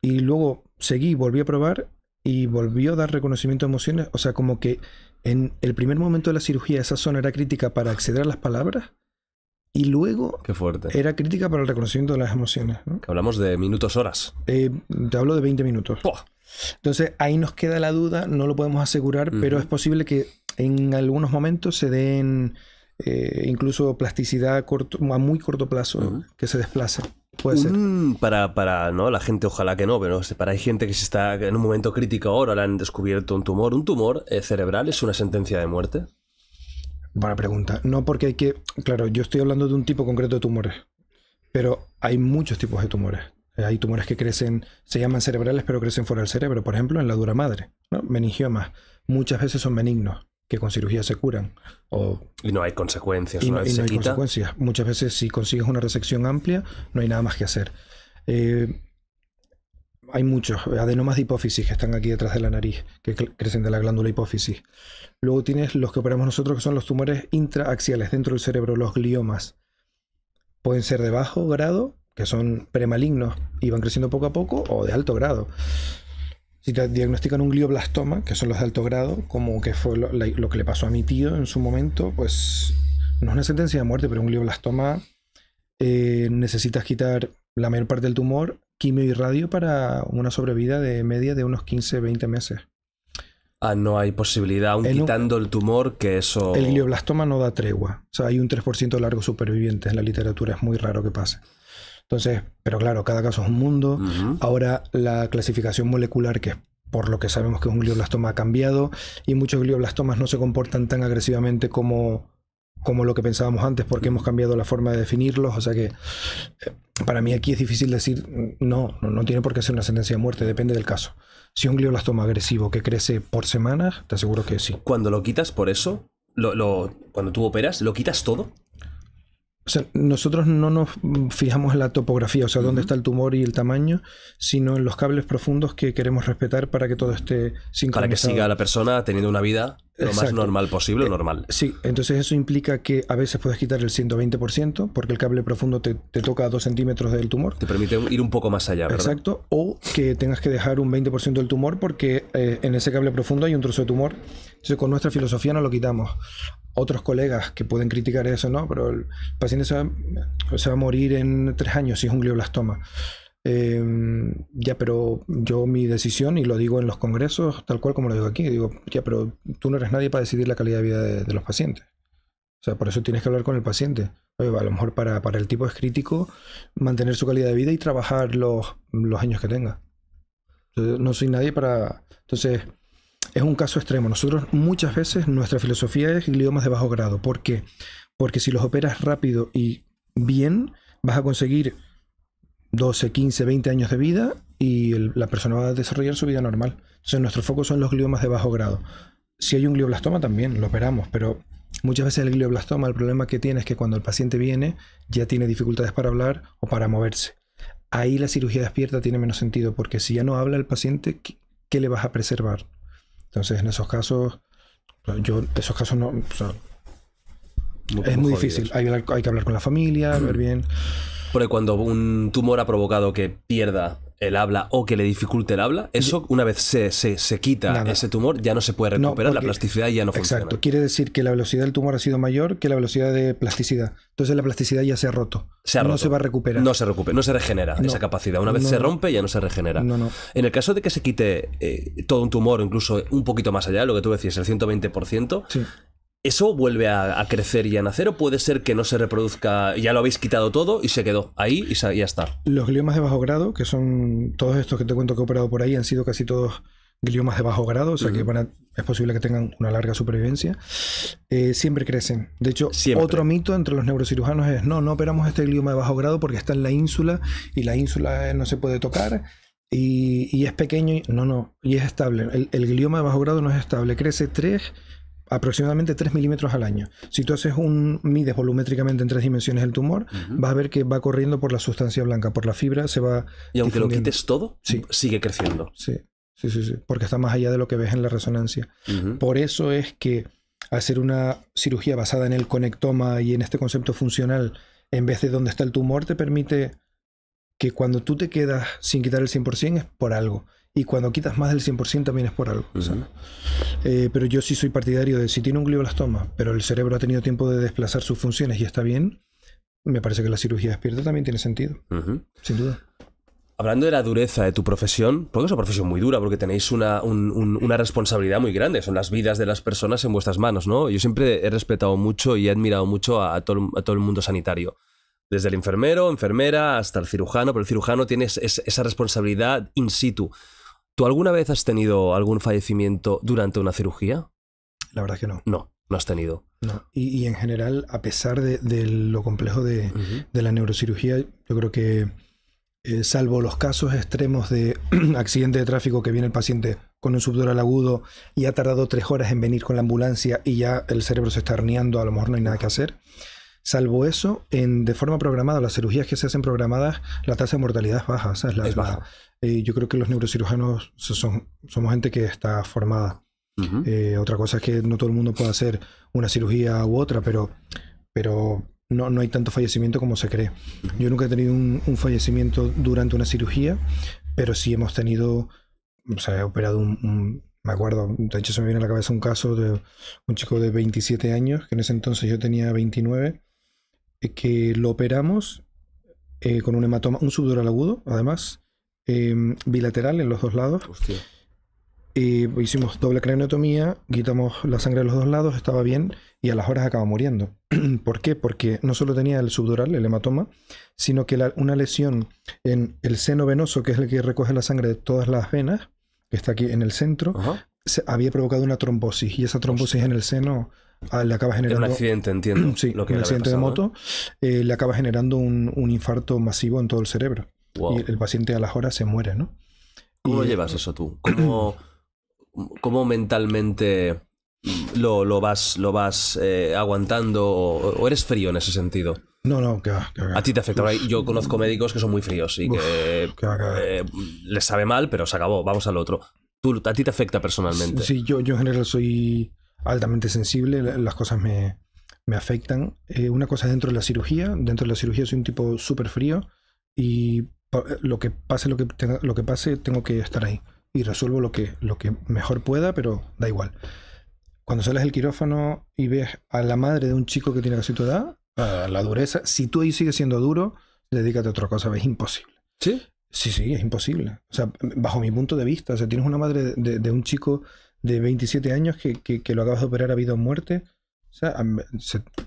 Y luego seguí, volví a probar y volvió a dar reconocimiento de emociones. O sea, como que en el primer momento de la cirugía esa zona era crítica para acceder a las palabras y luego fuerte. era crítica para el reconocimiento de las emociones. hablamos de minutos, horas. Eh, te hablo de 20 minutos. Entonces ahí nos queda la duda, no lo podemos asegurar, pero es posible que en algunos momentos se den eh, incluso plasticidad a, muy corto plazo que se desplace. Puede ser. Para, para ¿no? la gente, ojalá que no, pero para hay gente que se está en un momento crítico ahora, le han descubierto un tumor. ¿Un tumor eh, cerebral es una sentencia de muerte? Buena pregunta. No, porque hay que. Claro, yo estoy hablando de un tipo concreto de tumores. Pero hay muchos tipos de tumores. Eh, hay tumores que crecen, se llaman cerebrales, pero crecen fuera del cerebro. Por ejemplo, en la dura madre. ¿no? Meningiomas. Muchas veces son benignos, que con cirugía se curan. Y no hay consecuencias. Y no, hay consecuencias. Muchas veces, si consigues una resección amplia, no hay nada más que hacer. Eh, hay muchos adenomas de hipófisis que están aquí detrás de la nariz, que crecen de la glándula hipófisis. Luego tienes los que operamos nosotros, que son los tumores intraaxiales dentro del cerebro, los gliomas. Pueden ser de bajo grado, que son premalignos y van creciendo poco a poco, o de alto grado. Si te diagnostican un glioblastoma, que son los de alto grado, como que fue lo, que le pasó a mi tío en su momento, pues no es una sentencia de muerte, pero un glioblastoma eh, necesitas quitar la mayor parte del tumor quimio y radio para una sobrevida de media de unos 15-20 meses. Ah, no hay posibilidad, aun quitando el tumor, que eso... El glioblastoma no da tregua. O sea, hay un 3% de largos supervivientes en la literatura, es muy raro que pase. Entonces, pero claro, cada caso es un mundo. Ahora la clasificación molecular, que es por lo que sabemos que un glioblastoma ha cambiado, y muchos glioblastomas no se comportan tan agresivamente como como lo que pensábamos antes porque hemos cambiado la forma de definirlos. O sea que eh, para mí aquí es difícil decir no, no, tiene por qué ser una sentencia de muerte, depende del caso. Si un glioblastoma agresivo que crece por semanas, te aseguro que sí. Cuando lo quitas por eso, lo, cuando tú operas, ¿lo quitas todo? O sea, nosotros no nos fijamos en la topografía, o sea, dónde está el tumor y el tamaño, sino en los cables profundos que queremos respetar para que todo esté sin Para que siga la persona teniendo una vida lo más normal posible, eh, normal. Sí, entonces eso implica que a veces puedes quitar el 120%, porque el cable profundo te, toca dos 2 centímetros del tumor. Te permite ir un poco más allá, ¿verdad? Exacto, o que tengas que dejar un 20% del tumor porque eh, en ese cable profundo hay un trozo de tumor. Entonces con nuestra filosofía no lo quitamos otros colegas que pueden criticar eso, ¿no? Pero el paciente se va, a morir en tres años si es un glioblastoma. Em, ya, pero yo mi decisión, y lo digo en los congresos, tal cual como lo digo aquí, digo, ya, pero tú no eres nadie para decidir la calidad de vida de, los pacientes. O sea, por eso tienes que hablar con el paciente. Oye, a lo mejor para, para, el tipo es crítico mantener su calidad de vida y trabajar los, los años que tenga. no soy nadie para... Entonces, es un caso extremo. Nosotros muchas veces nuestra filosofía es gliomas de bajo grado. ¿Por qué? Porque si los operas rápido y bien, vas a conseguir 12, 15, 20 años de vida y la persona va a desarrollar su vida normal. Entonces nuestro foco son los gliomas de bajo grado. Si hay un glioblastoma también, lo operamos, pero muchas veces el glioblastoma, el problema que tiene es que cuando el paciente viene ya tiene dificultades para hablar o para moverse. Ahí la cirugía despierta tiene menos sentido porque si ya no habla el paciente, qué le vas a preservar? Entonces, en esos casos, pues, yo, esos casos no. es muy difícil. Hay, que hablar con la familia, ver bien. Porque cuando un tumor ha provocado que pierda el habla o que le dificulte el habla, eso una vez se, se, quita ese tumor ya no se puede recuperar, la plasticidad ya no funciona. Exacto, quiere decir que la velocidad del tumor ha sido mayor que la velocidad de plasticidad. Entonces la plasticidad ya se ha roto. no se va a recuperar. No se recupera, no se regenera esa capacidad. Una vez se rompe ya no se regenera. En el caso de que se quite eh, todo un tumor, incluso un poquito más allá, lo que tú decías, el 120%, sí eso vuelve a, crecer y a nacer o puede ser que no se reproduzca, ya lo habéis quitado todo y se quedó ahí y ya está. Los gliomas de bajo grado, que son todos estos que te cuento que he operado por ahí, han sido casi todos gliomas de bajo grado, o sea que es posible que tengan una larga supervivencia, eh, siempre crecen. De hecho, otro mito entre los neurocirujanos es, no, no operamos este glioma de bajo grado porque está en la ínsula y la ínsula eh, no se puede tocar. Y, es pequeño, y, no, no, y es estable. El, glioma de bajo grado no es estable, crece tres aproximadamente 3 milímetros al año. Si tú haces un, mides volumétricamente en tres dimensiones el tumor, vas a ver que va corriendo por la sustancia blanca, por la fibra, se va... Y aunque lo quites todo, sigue creciendo. Sí. sí, sí, sí, porque está más allá de lo que ves en la resonancia. Por eso es que hacer una cirugía basada en el conectoma y en este concepto funcional, en vez de donde está el tumor, te permite que cuando tú te quedas sin quitar el 100% es por algo y cuando quitas más del 100% también es por algo. Eh, pero yo sí soy partidario de si tiene un glioblastoma, pero el cerebro ha tenido tiempo de desplazar sus funciones y está bien, me parece que la cirugía despierta también tiene sentido. Sin duda. Hablando de la dureza de tu profesión, porque es una profesión muy dura, porque tenéis una, responsabilidad muy grande, son las vidas de las personas en vuestras manos, ¿no? Yo siempre he respetado mucho y he admirado mucho a, todo, el mundo sanitario, desde el enfermero, enfermera, hasta el cirujano, pero el cirujano tiene esa responsabilidad in situ. ¿Tú alguna vez has tenido algún fallecimiento durante una cirugía? La verdad es que no. No, no has tenido. No. Y, en general, a pesar de, lo complejo de, la neurocirugía, yo creo que eh, salvo los casos extremos de accidente de tráfico que viene el paciente con un subdural agudo y ha tardado tres horas en venir con la ambulancia y ya el cerebro se está herniando, a lo mejor no hay nada que hacer. Salvo eso, en, de forma programada, las cirugías que se hacen programadas, la tasa de mortalidad es baja. es baja. Eh, yo creo que los neurocirujanos son, somos gente que está formada. Eh, otra cosa es que no todo el mundo puede hacer una cirugía u otra, pero, pero no, no hay tanto fallecimiento como se cree. Yo nunca he tenido un, fallecimiento durante una cirugía, pero sí hemos tenido, o sea, he operado un, me acuerdo, de hecho se me viene a la cabeza un caso de un chico de 27 años, que en ese entonces yo tenía 29, eh, que lo operamos con un hematoma, un subdural agudo, además, Em, bilateral en los dos lados. Y hicimos doble craniotomía, quitamos la sangre de los dos lados, estaba bien y a las horas acaba muriendo. ¿Por qué? Porque no solo tenía el subdural, el hematoma, sino que una lesión en el seno venoso, que es el que recoge la sangre de todas las venas, que está aquí en el centro, se, había provocado una trombosis y esa trombosis en el seno le acaba generando. un accidente, entiendo. lo que de moto le acaba generando un infarto masivo en todo el cerebro. Y el paciente a las horas se muere, ¿no? ¿Cómo llevas eso tú? ¿Cómo, cómo mentalmente lo, vas, lo vas eh, aguantando o, eres frío en ese sentido? No, no, que va, A ti te afecta. Yo conozco médicos que son muy fríos y que, eh, les sabe mal, pero se acabó, vamos al otro. a ti te afecta personalmente. Sí, yo, yo en general soy altamente sensible, las cosas me, afectan. Eh, una cosa dentro de la cirugía, dentro de la cirugía soy un tipo súper frío y eh, lo que pase, lo que, lo que pase, tengo que estar ahí. Y resuelvo lo que, lo que mejor pueda, pero da igual. Cuando sales del quirófano y ves a la madre de un chico que tiene casi tu edad, a la dureza, si tú ahí sigues siendo duro, dedícate a otra cosa, es imposible. ¿Sí? Sí, sí, es imposible. O sea, bajo mi punto de vista, o sea, tienes una madre de, un chico de 27 años que, que, lo acabas de operar ha habido muerte,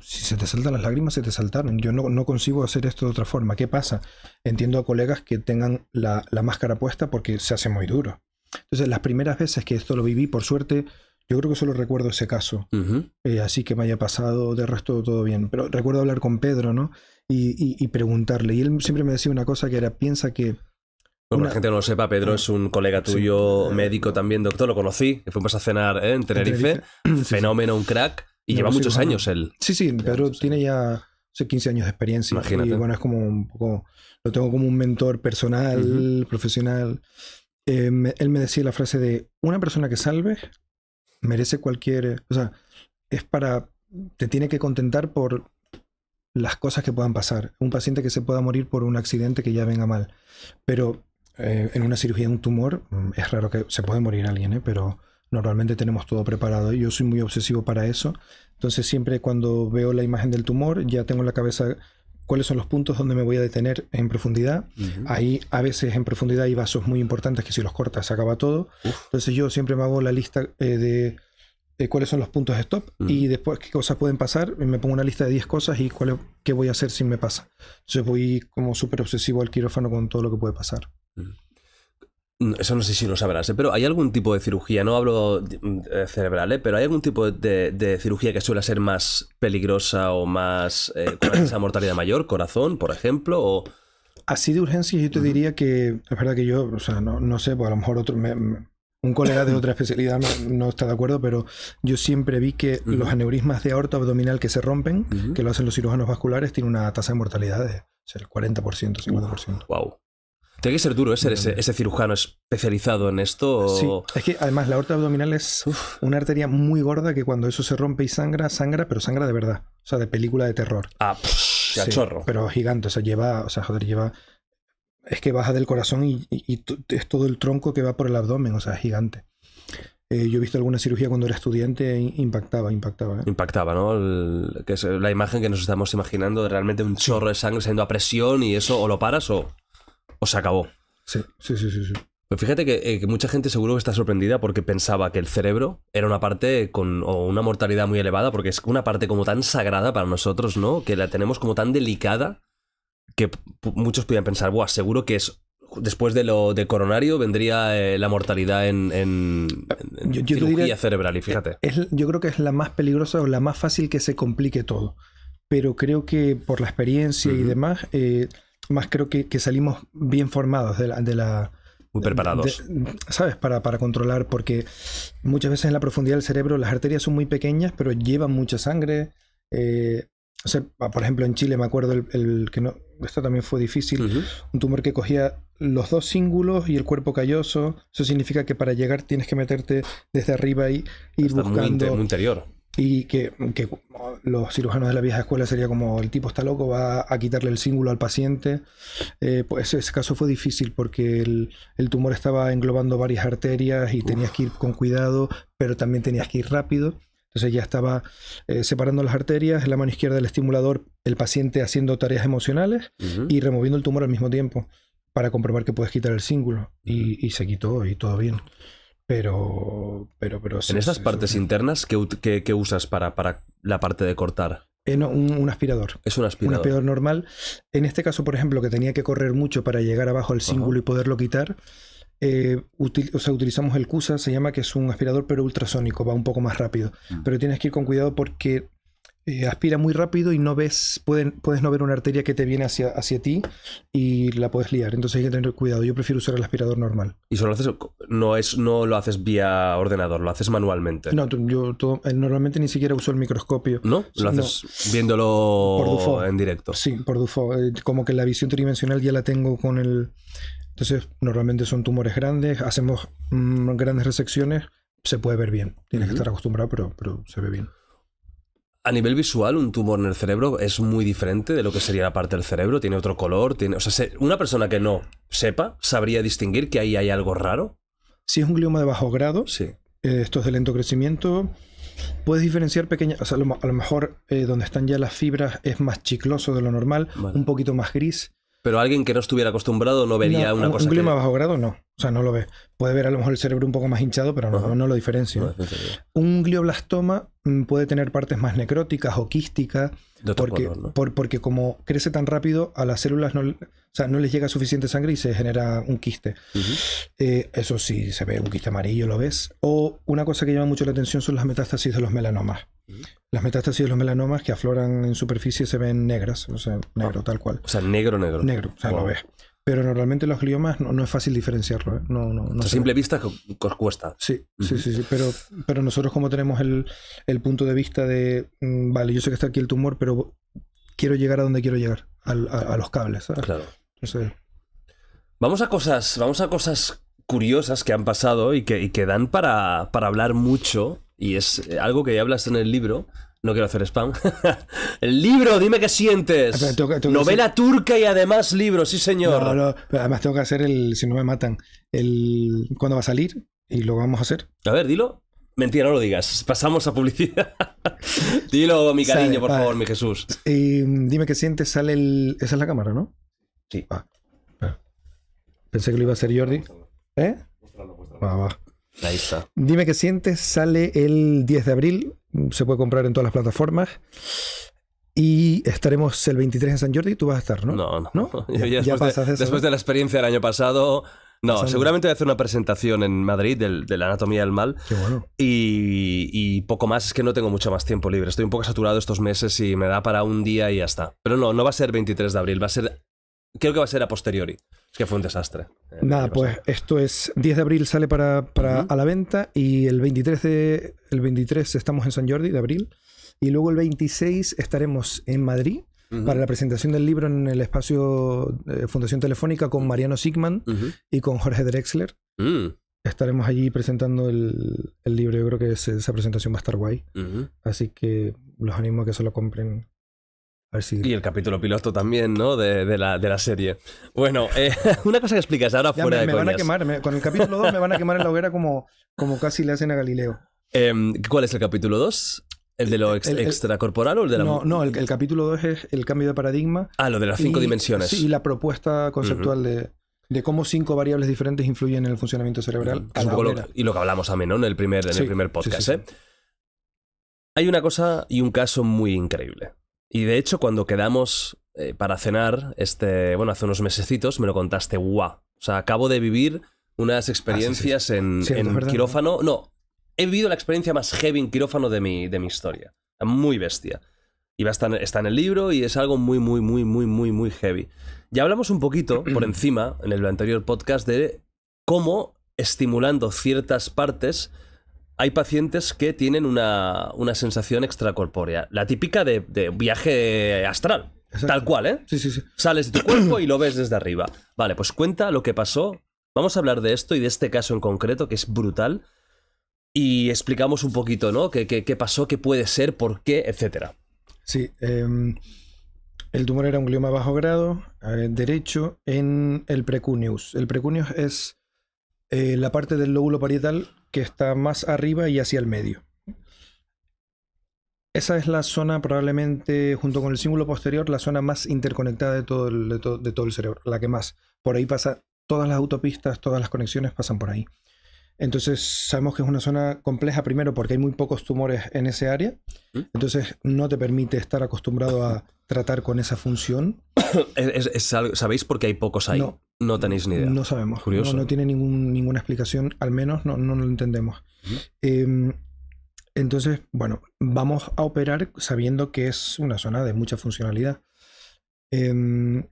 si se te saltan las lágrimas, se te saltaron. Yo no, no, consigo hacer esto de otra forma. ¿Qué pasa? Entiendo a colegas que tengan la, la, máscara puesta porque se hace muy duro. Entonces, las primeras veces que esto lo viví, por suerte, yo creo que solo recuerdo ese caso. Eh, así que me haya pasado, de resto todo bien. Pero recuerdo hablar con Pedro, ¿no? Y, y, preguntarle. Y él siempre me decía una cosa que era, piensa que... Bueno, la gente no lo sepa, Pedro es un colega tuyo, médico también, doctor, lo conocí, fuimos a cenar ¿eh? ¿En Tenerife? fenómeno, un crack. Y lleva muchos años él. Sí, sí, pero Pedro tiene ya ya 15 años de experiencia. Imagínate. Y bueno, es como un poco, lo tengo como un mentor personal, profesional. Eh, él me decía la frase de, una persona que salves merece cualquier, o sea, es para, te tiene que contentar por las cosas que puedan pasar. Un paciente que se pueda morir por un accidente que ya venga mal. Pero eh, en una cirugía, de un tumor, mm, es raro que se puede morir alguien, ¿eh? pero normalmente tenemos todo preparado. y Yo soy muy obsesivo para eso. Entonces siempre cuando veo la imagen del tumor ya tengo en la cabeza cuáles son los puntos donde me voy a detener en profundidad. Ahí a veces en profundidad hay vasos muy importantes que si los cortas se acaba todo. Entonces yo siempre me hago la lista eh, de, cuáles son los puntos de stop mm. y después qué cosas pueden pasar. Me pongo una lista de 10 cosas y cuál, qué voy a hacer si me pasa. Entonces voy como súper obsesivo al quirófano con todo lo que puede pasar. Mm. Mm, eso no sé si lo sabrás, ¿eh? pero ¿hay algún tipo de cirugía? No hablo mm, eh, cerebral, ¿eh? pero ¿hay algún tipo de, cirugía que suele ser más peligrosa o más. con esa mortalidad mayor? ¿Corazón, por ejemplo? O... Así de urgencia, yo te diría que. Es verdad que yo, o sea, no, sé, pues a lo mejor otro. un colega de otra especialidad no está de acuerdo, pero yo siempre vi que los aneurismas de aorta abdominal que se rompen, que lo hacen los cirujanos vasculares, tienen una tasa de mortalidad de el 40%, 50%. wow. Tiene que ser duro ¿eh? ser ese, cirujano especializado en esto. Sí, es que además la aorta abdominal es una arteria muy gorda que cuando eso se rompe y sangra, sangra, pero sangra de verdad. O sea, de película de terror. Ah, pff, chorro. Pero gigante, o sea, lleva, o sea, joder, lleva. Es que baja del corazón y, es todo el tronco que va por el abdomen, o sea, es gigante. Eh, yo he visto alguna cirugía cuando era estudiante, e impactaba, impactaba. ¿eh? Impactaba, ¿no? que es la imagen que nos estamos imaginando de realmente un chorro de sangre siendo a presión y eso o lo paras o o se acabó. Sí, sí, sí, sí. sí. fíjate eh, que, mucha gente seguro que está sorprendida porque pensaba que el cerebro era una parte con o una mortalidad muy elevada, porque es una parte como tan sagrada para nosotros, ¿no? Que la tenemos como tan delicada que muchos podían pensar, buah, seguro que es después de lo de coronario vendría eh, la mortalidad en, en, cirugía cerebral y fíjate. yo creo que es la más peligrosa o la más fácil que se complique todo. Pero creo que por la experiencia y demás, eh, más creo que, salimos bien formados de la, de la muy preparados. ¿Sabes? Para, controlar, porque muchas veces en la profundidad del cerebro las arterias son muy pequeñas, pero llevan mucha sangre. Eh, o sea, por ejemplo, en Chile me acuerdo el, que no, esto también fue difícil, un tumor que cogía los dos cíngulos y el cuerpo calloso. Eso significa que para llegar tienes que meterte desde arriba y ir buscando. interior y que, los cirujanos de la vieja escuela sería como el tipo está loco, va a quitarle el cíngulo al paciente. Eh, pues ese caso fue difícil porque el, tumor estaba englobando varias arterias y tenías que ir con cuidado, pero también tenías que ir rápido. Entonces ya estaba eh, separando las arterias, en la mano izquierda del estimulador, el paciente haciendo tareas emocionales y removiendo el tumor al mismo tiempo para comprobar que puedes quitar el cíngulo. y, y, se quitó y todo bien. Pero, pero, pero ¿En esas partes internas ¿qué, qué, usas para, la parte de cortar? Eh, un, aspirador. Es un aspirador. Un aspirador normal. En este caso, por ejemplo, que tenía que correr mucho para llegar abajo al símbolo y poderlo quitar, eh, o sea, utilizamos el CUSA, se llama que es un aspirador pero ultrasónico, va un poco más rápido. Mm. Pero tienes que ir con cuidado porque eh, aspira muy rápido y no ves, puedes no ver una arteria que te viene hacia, hacia ti y la puedes liar. Entonces hay que tener cuidado. Yo prefiero usar el aspirador normal. ¿Y solo lo haces, no, es, no lo haces vía ordenador, lo haces manualmente? No, yo eh, normalmente ni siquiera uso el microscopio. ¿No? Lo haces viéndolo por en directo. Sí, por dufo, eh, Como que la visión tridimensional ya la tengo con el... Entonces, normalmente son tumores grandes, hacemos mm, grandes resecciones, se puede ver bien. Tienes que estar acostumbrado, pero, pero se ve bien a nivel visual, un tumor en el cerebro es muy diferente de lo que sería la parte del cerebro, tiene otro color, tiene... O sea, una persona que no sepa, ¿sabría distinguir que ahí hay algo raro? Si es un glioma de bajo grado, sí. Eh, esto es de lento crecimiento, puedes diferenciar pequeñas, o sea, a lo, mejor eh, donde están ya las fibras es más chicloso de lo normal, un poquito más gris, pero alguien que no estuviera acostumbrado no vería una cosa cosa. Un clima bajo grado no. O sea, no lo ve. Puede ver a lo mejor el cerebro un poco más hinchado, pero no, lo diferencia. un glioblastoma mm, puede tener partes más necróticas o quísticas. Porque, porque como crece tan rápido, a las células no, no les llega suficiente sangre y se genera un quiste. Eh, eso sí, se ve un quiste amarillo, lo ves. O una cosa que llama mucho la atención son las metástasis de los melanomas las metástasis de los melanomas que afloran en superficie se ven negras, o sea, negro ah. tal cual. O sea, negro, negro. Negro, o sea, lo ves. Pero normalmente los gliomas no, es fácil diferenciarlo. ¿eh? simple vista cuesta. Sí, sí, sí, Pero, pero nosotros como tenemos el, punto de vista de, mm, vale, yo sé que está aquí el tumor, pero quiero llegar a donde quiero llegar, a, los cables. Claro. vamos a cosas, vamos a cosas curiosas que han pasado y que, dan para, para hablar mucho y es eh, algo que hablas en el libro. No quiero hacer spam. el libro, dime qué sientes. Ah, Novela turca y además libro, sí señor. No, además tengo que hacer el, si no me matan, el cuándo va a salir y lo vamos a hacer. A ver, dilo. Mentira, no lo digas. Pasamos a publicidad. dilo, mi cariño, por favor, mi Jesús. Mm, dime qué sientes, sale el... Esa es la cámara, ¿no? Sí. Ah, ah. Pensé que lo iba a hacer Jordi. ¿Eh? Va, va. Dime qué sientes. Sale el 10 de abril. Se puede comprar en todas las plataformas. Y estaremos el 23 en San Jordi. Tú vas a estar, ¿no? No, no. no Ya, después, de, la experiencia del año pasado. No, seguramente voy a hacer una presentación en Madrid de la anatomía del mal. Qué bueno. Y, y, poco más, es que no tengo mucho más tiempo libre. Estoy un poco saturado estos meses y me da para un día y ya está. Pero no, no va a ser 23 de abril, va a ser creo que va a ser a posteriori. Es que fue un desastre. Eh, Nada, pues esto es 10 de abril sale para, para a la venta y el 23, el 23 estamos en San Jordi de abril y luego el 26 estaremos en Madrid para la presentación del libro en el espacio eh, Fundación Telefónica con Mariano Sigman y con Jorge Drexler. Mm. Estaremos allí presentando el, libro. Yo creo que es, esa presentación va a estar guay. Así que los animo a que se lo compren y el capítulo piloto también, ¿no? De, la, de la, serie. Bueno, eh, una cosa que explicas ahora fuera me, de me van a quemar, con el capítulo 2 me van a quemar en la hoguera como, como casi le hacen a Galileo. Em, ¿Cuál es el capítulo 2? ¿El de lo extracorporal o el de la.? No, no el, capítulo 2 es el cambio de paradigma. Ah, lo de las cinco dimensiones. y la propuesta conceptual de, cómo cinco variables diferentes influyen en el funcionamiento cerebral. y lo que hablamos a menón En el primer, primer podcast, ¿eh? Hay una cosa y un caso muy increíble. Y de hecho, cuando quedamos eh, para cenar, este, bueno, hace unos mesecitos, me lo contaste, guau. O sea, acabo de vivir unas ah, experiencias en, quirófano. No, he vivido la experiencia más heavy en quirófano de mi, de mi historia. Muy bestia. Y va estar, está en el libro y es algo muy, muy, muy, muy, muy, muy heavy. Ya hablamos un poquito por encima en el anterior podcast de cómo estimulando ciertas partes hay pacientes que tienen una, sensación extracorpórea, la típica de, viaje astral, tal cual, ¿eh? Sí, sí, sí. Sales de tu cuerpo y lo ves desde arriba. Vale, pues cuenta lo que pasó. Vamos a hablar de esto y de este caso en concreto, que es brutal. Y explicamos un poquito, ¿no? ¿Qué, qué, pasó? ¿Qué puede ser? ¿Por qué? Etcétera. Sí. Em, el tumor era un glioma bajo grado, eh, derecho, en el precunius. El precunius es eh, la parte del lóbulo parietal que está más arriba y hacia el medio. Esa es la zona probablemente, junto con el símbolo posterior, la zona más interconectada de todo, el, de, todo el cerebro, la que más. Por ahí pasa, todas las autopistas, todas las conexiones pasan por ahí. Entonces sabemos que es una zona compleja primero porque hay muy pocos tumores en ese área. ¿Mm? Entonces no te permite estar acostumbrado a tratar con esa función. ¿Es, sabéis por qué hay pocos ahí? No tenéis ni idea. No sabemos. Curioso. No, tiene ninguna explicación, al menos no, lo entendemos. Em, entonces, bueno, vamos a operar sabiendo que es una zona de mucha funcionalidad. Em,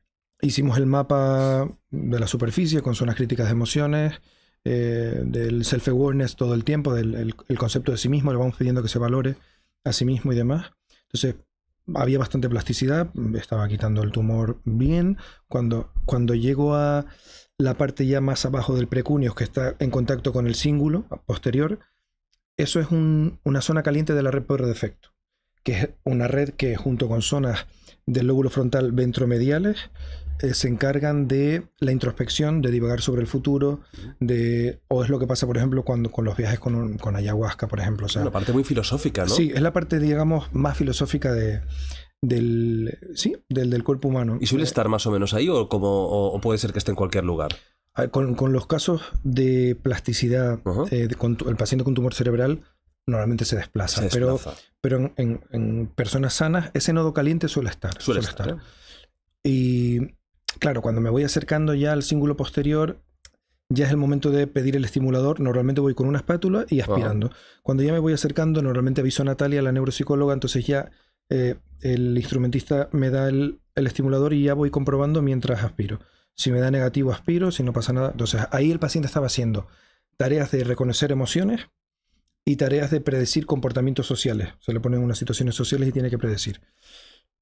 hicimos el mapa de la superficie con zonas críticas de emociones, eh, del self-awareness todo el tiempo, del concepto de sí mismo, le vamos pidiendo que se valore a sí mismo y demás. Entonces, había bastante plasticidad, mm, estaba quitando el tumor bien. Cuando, cuando llego a la parte ya más abajo del precunio, que está en contacto con el cíngulo posterior, eso es una zona caliente de la red por defecto, que es una red que junto con zonas del lóbulo frontal ventromediales eh, se encargan de la introspección, de divagar sobre el futuro, de, o es lo que pasa, por ejemplo, cuando con los viajes con, ayahuasca, por ejemplo. O sea, una parte muy filosófica, ¿no? Sí, es la parte, digamos, más filosófica de, del, cuerpo humano. ¿Y suele eh, estar más o menos ahí o, como, puede ser que esté en cualquier lugar? Ah, con, los casos de plasticidad, eh, el paciente con tumor cerebral normalmente se desplaza, pero, pero en, personas sanas ese nodo caliente suele estar. Suele, estar. Y claro, cuando me voy acercando ya al cíngulo posterior, ya es el momento de pedir el estimulador. Normalmente voy con una espátula y aspirando. Cuando ya me voy acercando, normalmente aviso a Natalia, la neuropsicóloga, entonces ya eh, el instrumentista me da el, el, estimulador y ya voy comprobando mientras aspiro. Si me da negativo, aspiro, si no pasa nada. Entonces ahí el paciente estaba haciendo tareas de reconocer emociones y tareas de predecir comportamientos sociales. Se le ponen unas situaciones sociales y tiene que predecir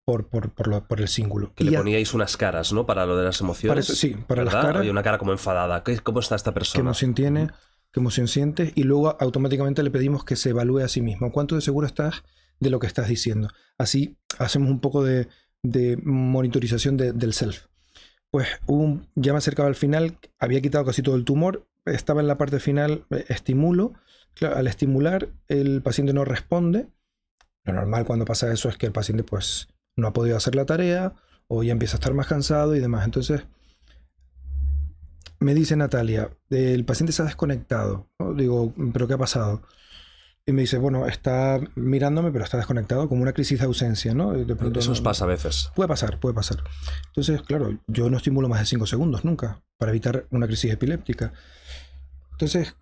por, el símbolo. Que le poníais unas caras, ¿no? Para lo de las emociones. sí, para las caras. Hay una cara como enfadada. ¿Cómo está esta persona? ¿Qué emoción tiene? ¿Qué emoción siente? Y luego automáticamente le pedimos que se evalúe a sí mismo. ¿Cuánto de seguro estás de lo que estás diciendo? Así hacemos un poco de, monitorización del self. Pues ya me acercaba al final, había quitado casi todo el tumor, estaba en la parte final, eh, estimulo. al estimular, el paciente no responde. Lo normal cuando pasa eso es que el paciente pues no ha podido hacer la tarea o ya empieza a estar más cansado y demás. Entonces, me dice Natalia, el paciente se ha desconectado. Digo, ¿pero qué ha pasado? Y me dice, bueno, está mirándome, pero está desconectado, como una crisis de ausencia, ¿no? De Eso nos pasa a veces. Puede pasar, puede pasar. Entonces, claro, yo no estimulo más de 5 segundos nunca para evitar una crisis epiléptica. Entonces,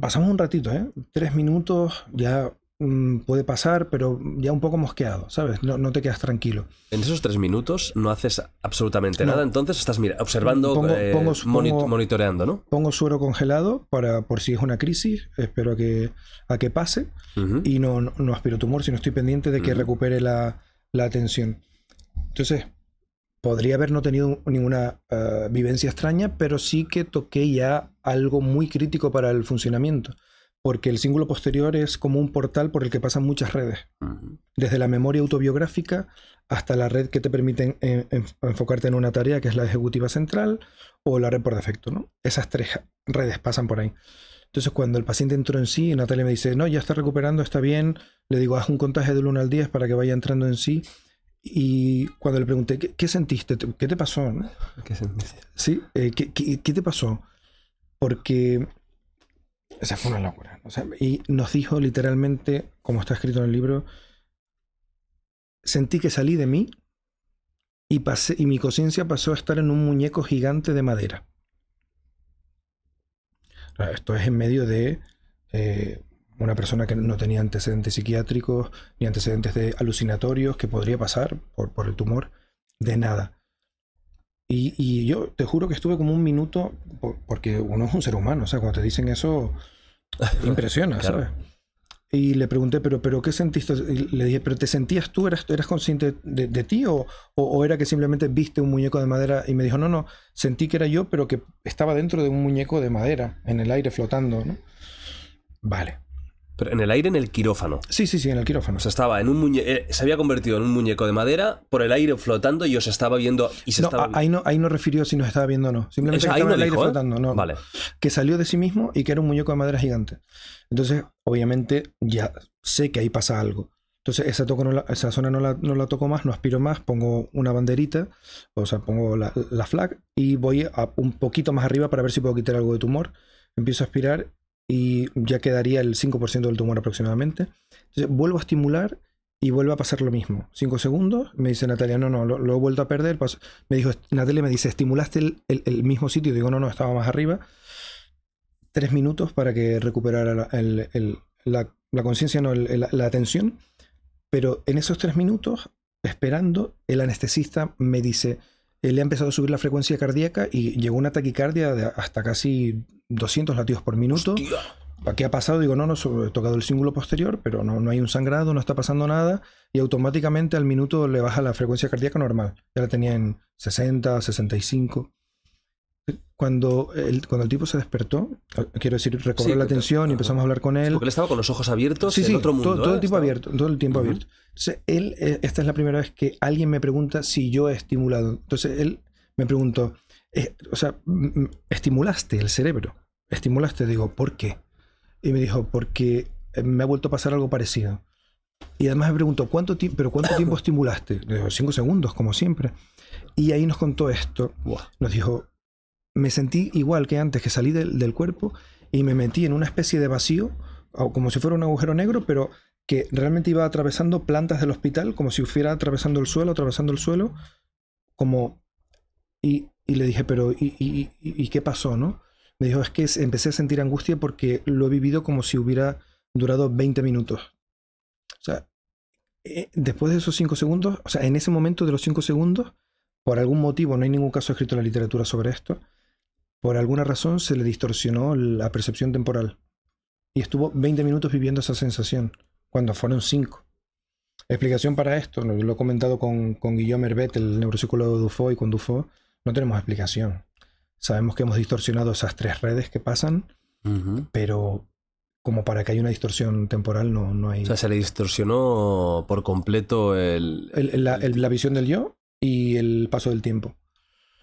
pasamos un ratito, ¿eh? Tres minutos, ya Mm, puede pasar, pero ya un poco mosqueado, ¿sabes? No, te quedas tranquilo. En esos tres minutos no haces absolutamente nada, entonces estás observando, eh, pongo, monitoreando, ¿no? Pongo suero congelado para por si es una crisis, espero a que, a que pase y no, no, aspiro tumor, si no estoy pendiente de que recupere la, la tensión. Entonces, podría haber no tenido ninguna eh, vivencia extraña, pero sí que toqué ya algo muy crítico para el funcionamiento porque el símbolo posterior es como un portal por el que pasan muchas redes, desde la memoria autobiográfica hasta la red que te permite enfocarte en una tarea, que es la ejecutiva central, o la red por defecto. Esas tres redes pasan por ahí. Entonces, cuando el paciente entró en sí, Natalia me dice, no, ya está recuperando, está bien, le digo, haz un contaje del 1 al 10 para que vaya entrando en sí. Y cuando le pregunté, ¿qué, sentiste? ¿Qué te pasó? ¿Qué sentiste? Sí, eh, qué te pasó? Porque esa fue una locura. y nos dijo literalmente, como está escrito en el libro, sentí que salí de mí y, pasé, y mi conciencia pasó a estar en un muñeco gigante de madera. Esto es en medio de eh, una persona que no tenía antecedentes psiquiátricos ni antecedentes de alucinatorios que podría pasar por el tumor, de nada. Y, yo te juro que estuve como un minuto, porque uno es un ser humano, o sea, cuando te dicen eso, impresiona, ¿sabes? Y le pregunté, pero, pero ¿qué sentiste? le dije, ¿pero te sentías tú? ¿Eras, eras consciente de, ti? O, o, era que simplemente viste un muñeco de madera? Y me dijo, no, no, sentí que era yo, pero que estaba dentro de un muñeco de madera, en el aire flotando, ¿no? Vale. Pero en el aire, en el quirófano. Sí, sí, sí, en el quirófano. O estaba en un eh, se había convertido en un muñeco de madera, por el aire flotando y os estaba viendo. Y se ahí no, ahí no refirió si nos estaba viendo o no. Simplemente estaba en el aire ¿eh? flotando, no. Vale. Que salió de sí mismo y que era un muñeco de madera gigante. Entonces, obviamente, ya sé que ahí pasa algo. Entonces, esa, esa zona no la, no toco más, no aspiro más, pongo una banderita, o sea, pongo la, la flag y voy un poquito más arriba para ver si puedo quitar algo de tumor. Empiezo a aspirar y ya quedaría el 5% del tumor aproximadamente. vuelvo a estimular y vuelve a pasar lo mismo. 5 segundos, me dice Natalia, no, no, lo, he vuelto a perder. Me dijo, Natalia me dice, estimulaste el, mismo sitio. Digo, no, no, estaba más arriba. Tres minutos para que recuperara la, conciencia, no, la, la atención. Pero en esos tres minutos, esperando, el anestesista me dice, eh, le ha empezado a subir la frecuencia cardíaca y llegó una taquicardia de hasta casi 200 latidos por minuto. ¿Qué ha pasado? Digo, no, no, he tocado el cíngulo posterior, pero no, no hay un sangrado, no está pasando nada. Y automáticamente al minuto le baja la frecuencia cardíaca normal. Ya la tenía en 60, 65 cuando el, cuando el tipo se despertó, ah. eh, quiero decir, recobró la atención y empezamos a hablar con él. Porque él estaba con los ojos abiertos sí, en otro mundo. Todo, el ¿eh? tiempo abierto, todo el tiempo abierto. Entonces, él, eh, esta es la primera vez que alguien me pregunta si yo he estimulado. Entonces, él me preguntó, o sea, estimulaste el cerebro, estimulaste, digo, ¿por qué? Y me dijo, porque me ha vuelto a pasar algo parecido. Y además me preguntó, ¿cuánto pero cuánto tiempo estimulaste? digo, cinco segundos, como siempre. Y ahí nos contó esto. Nos dijo, me sentí igual que antes, que salí del, cuerpo y me metí en una especie de vacío, como si fuera un agujero negro, pero que realmente iba atravesando plantas del hospital, como si fuera atravesando el suelo, atravesando el suelo, como... Y, le dije, pero ¿y, qué pasó, no? Me dijo, es que empecé a sentir angustia porque lo he vivido como si hubiera durado 20 minutos. O sea, eh, después de esos 5 segundos, o sea, en ese momento de los 5 segundos, por algún motivo, no hay ningún caso escrito en la literatura sobre esto, por alguna razón se le distorsionó la percepción temporal. Y estuvo 20 minutos viviendo esa sensación, cuando fueron 5. Explicación para esto, lo, he comentado con, con Guillaume Herbet, el neuropsicólogo de Dufo y con Dufo, no tenemos explicación. Sabemos que hemos distorsionado esas tres redes que pasan, pero como para que haya una distorsión temporal no, no hay... O sea, se le distorsionó por completo el la visión del yo y el paso del tiempo.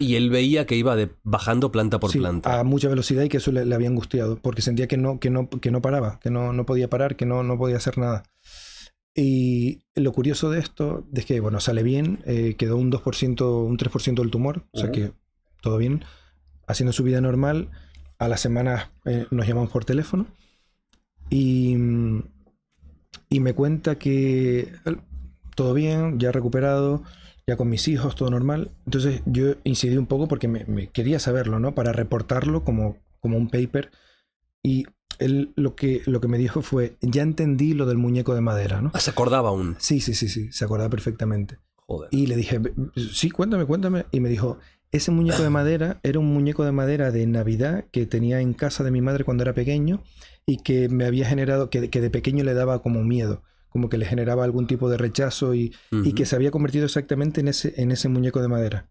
Y él veía que iba bajando planta por planta. A mucha velocidad y que eso le, había angustiado, porque sentía que no, que no, que no paraba, que no, podía parar, que no, no podía hacer nada. Y lo curioso de esto es que, bueno, sale bien, eh, quedó un 2%, un 3% del tumor, o sea que todo bien, haciendo su vida normal. A las semanas eh, nos llamamos por teléfono y, y me cuenta que eh, todo bien, ya recuperado, ya con mis hijos, todo normal. Entonces yo incidí un poco porque me, quería saberlo, ¿no? Para reportarlo como, como un paper. Y él lo que, lo que me dijo fue, ya entendí lo del muñeco de madera, ¿no? Ah, se acordaba aún. Sí, sí, sí, sí, se acordaba perfectamente. Joder. Y le dije, sí, cuéntame, cuéntame. Y me dijo, ese muñeco de madera era un muñeco de madera de Navidad que tenía en casa de mi madre cuando era pequeño y que me había generado, que de pequeño le daba como miedo como que le generaba algún tipo de rechazo y, que se había convertido exactamente en ese, en ese muñeco de madera.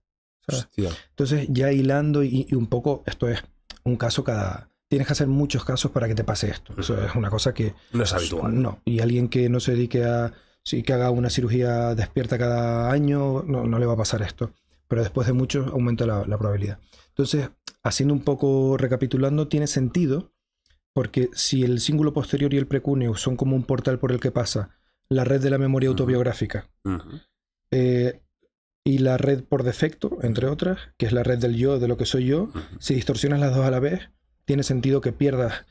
Entonces ya hilando y, un poco, esto es un caso cada... Tienes que hacer muchos casos para que te pase esto. Eso es una cosa que... No es habitual. No. Y alguien que no se dedique a... Sí, que haga una cirugía despierta cada año, no, le va a pasar esto. Pero después de muchos aumenta la, la probabilidad. Entonces, haciendo un poco, recapitulando, tiene sentido porque si el cíngulo posterior y el precúneo son como un portal por el que pasa la red de la memoria autobiográfica eh, y la red por defecto, entre otras, que es la red del yo, de lo que soy yo, si distorsionas las dos a la vez, tiene sentido que pierdas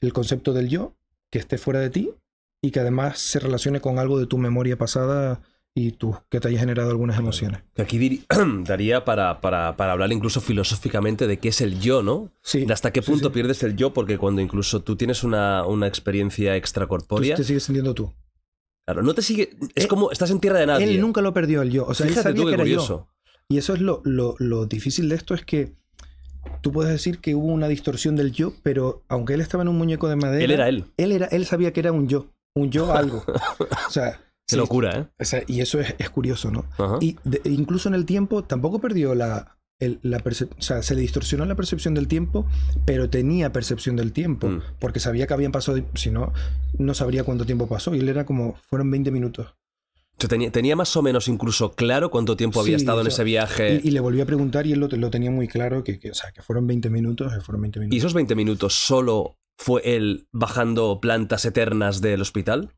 el concepto del yo, que esté fuera de ti y que además se relacione con algo de tu memoria pasada y tú que te haya generado algunas emociones. Que aquí daría para, para, para, hablar incluso filosóficamente de qué es el yo, ¿no? Sí. hasta qué punto pierdes el yo, porque cuando incluso tú tienes una, una experiencia extracorpórea. Tú te sigues sintiendo tú. Claro, no te sigue. Es eh, como estás en tierra de nadie. Él nunca lo perdió el yo. O sea, Fíjate él sabía tú, que Yo. Y eso es lo, lo, lo difícil de esto: es que tú puedes decir que hubo una distorsión del yo, pero aunque él estaba en un muñeco de madera. Él era él. Él, era, él sabía que era un yo. Un yo algo. o sea. Qué locura, ¿eh? y eso es, curioso, ¿no? Y incluso en el tiempo tampoco perdió la, el, la o sea, se le distorsionó la percepción del tiempo, pero tenía percepción del tiempo, mm. porque sabía que habían pasado, si no, no sabría cuánto tiempo pasó, y él era como, fueron 20 minutos. Tenía, tenía más o menos incluso claro cuánto tiempo había estado en ese viaje. Y, le volví a preguntar y él lo, tenía muy claro, que, sea, que fueron 20 minutos, que fueron 20 minutos. ¿Y esos 20 minutos solo fue él bajando plantas eternas del hospital?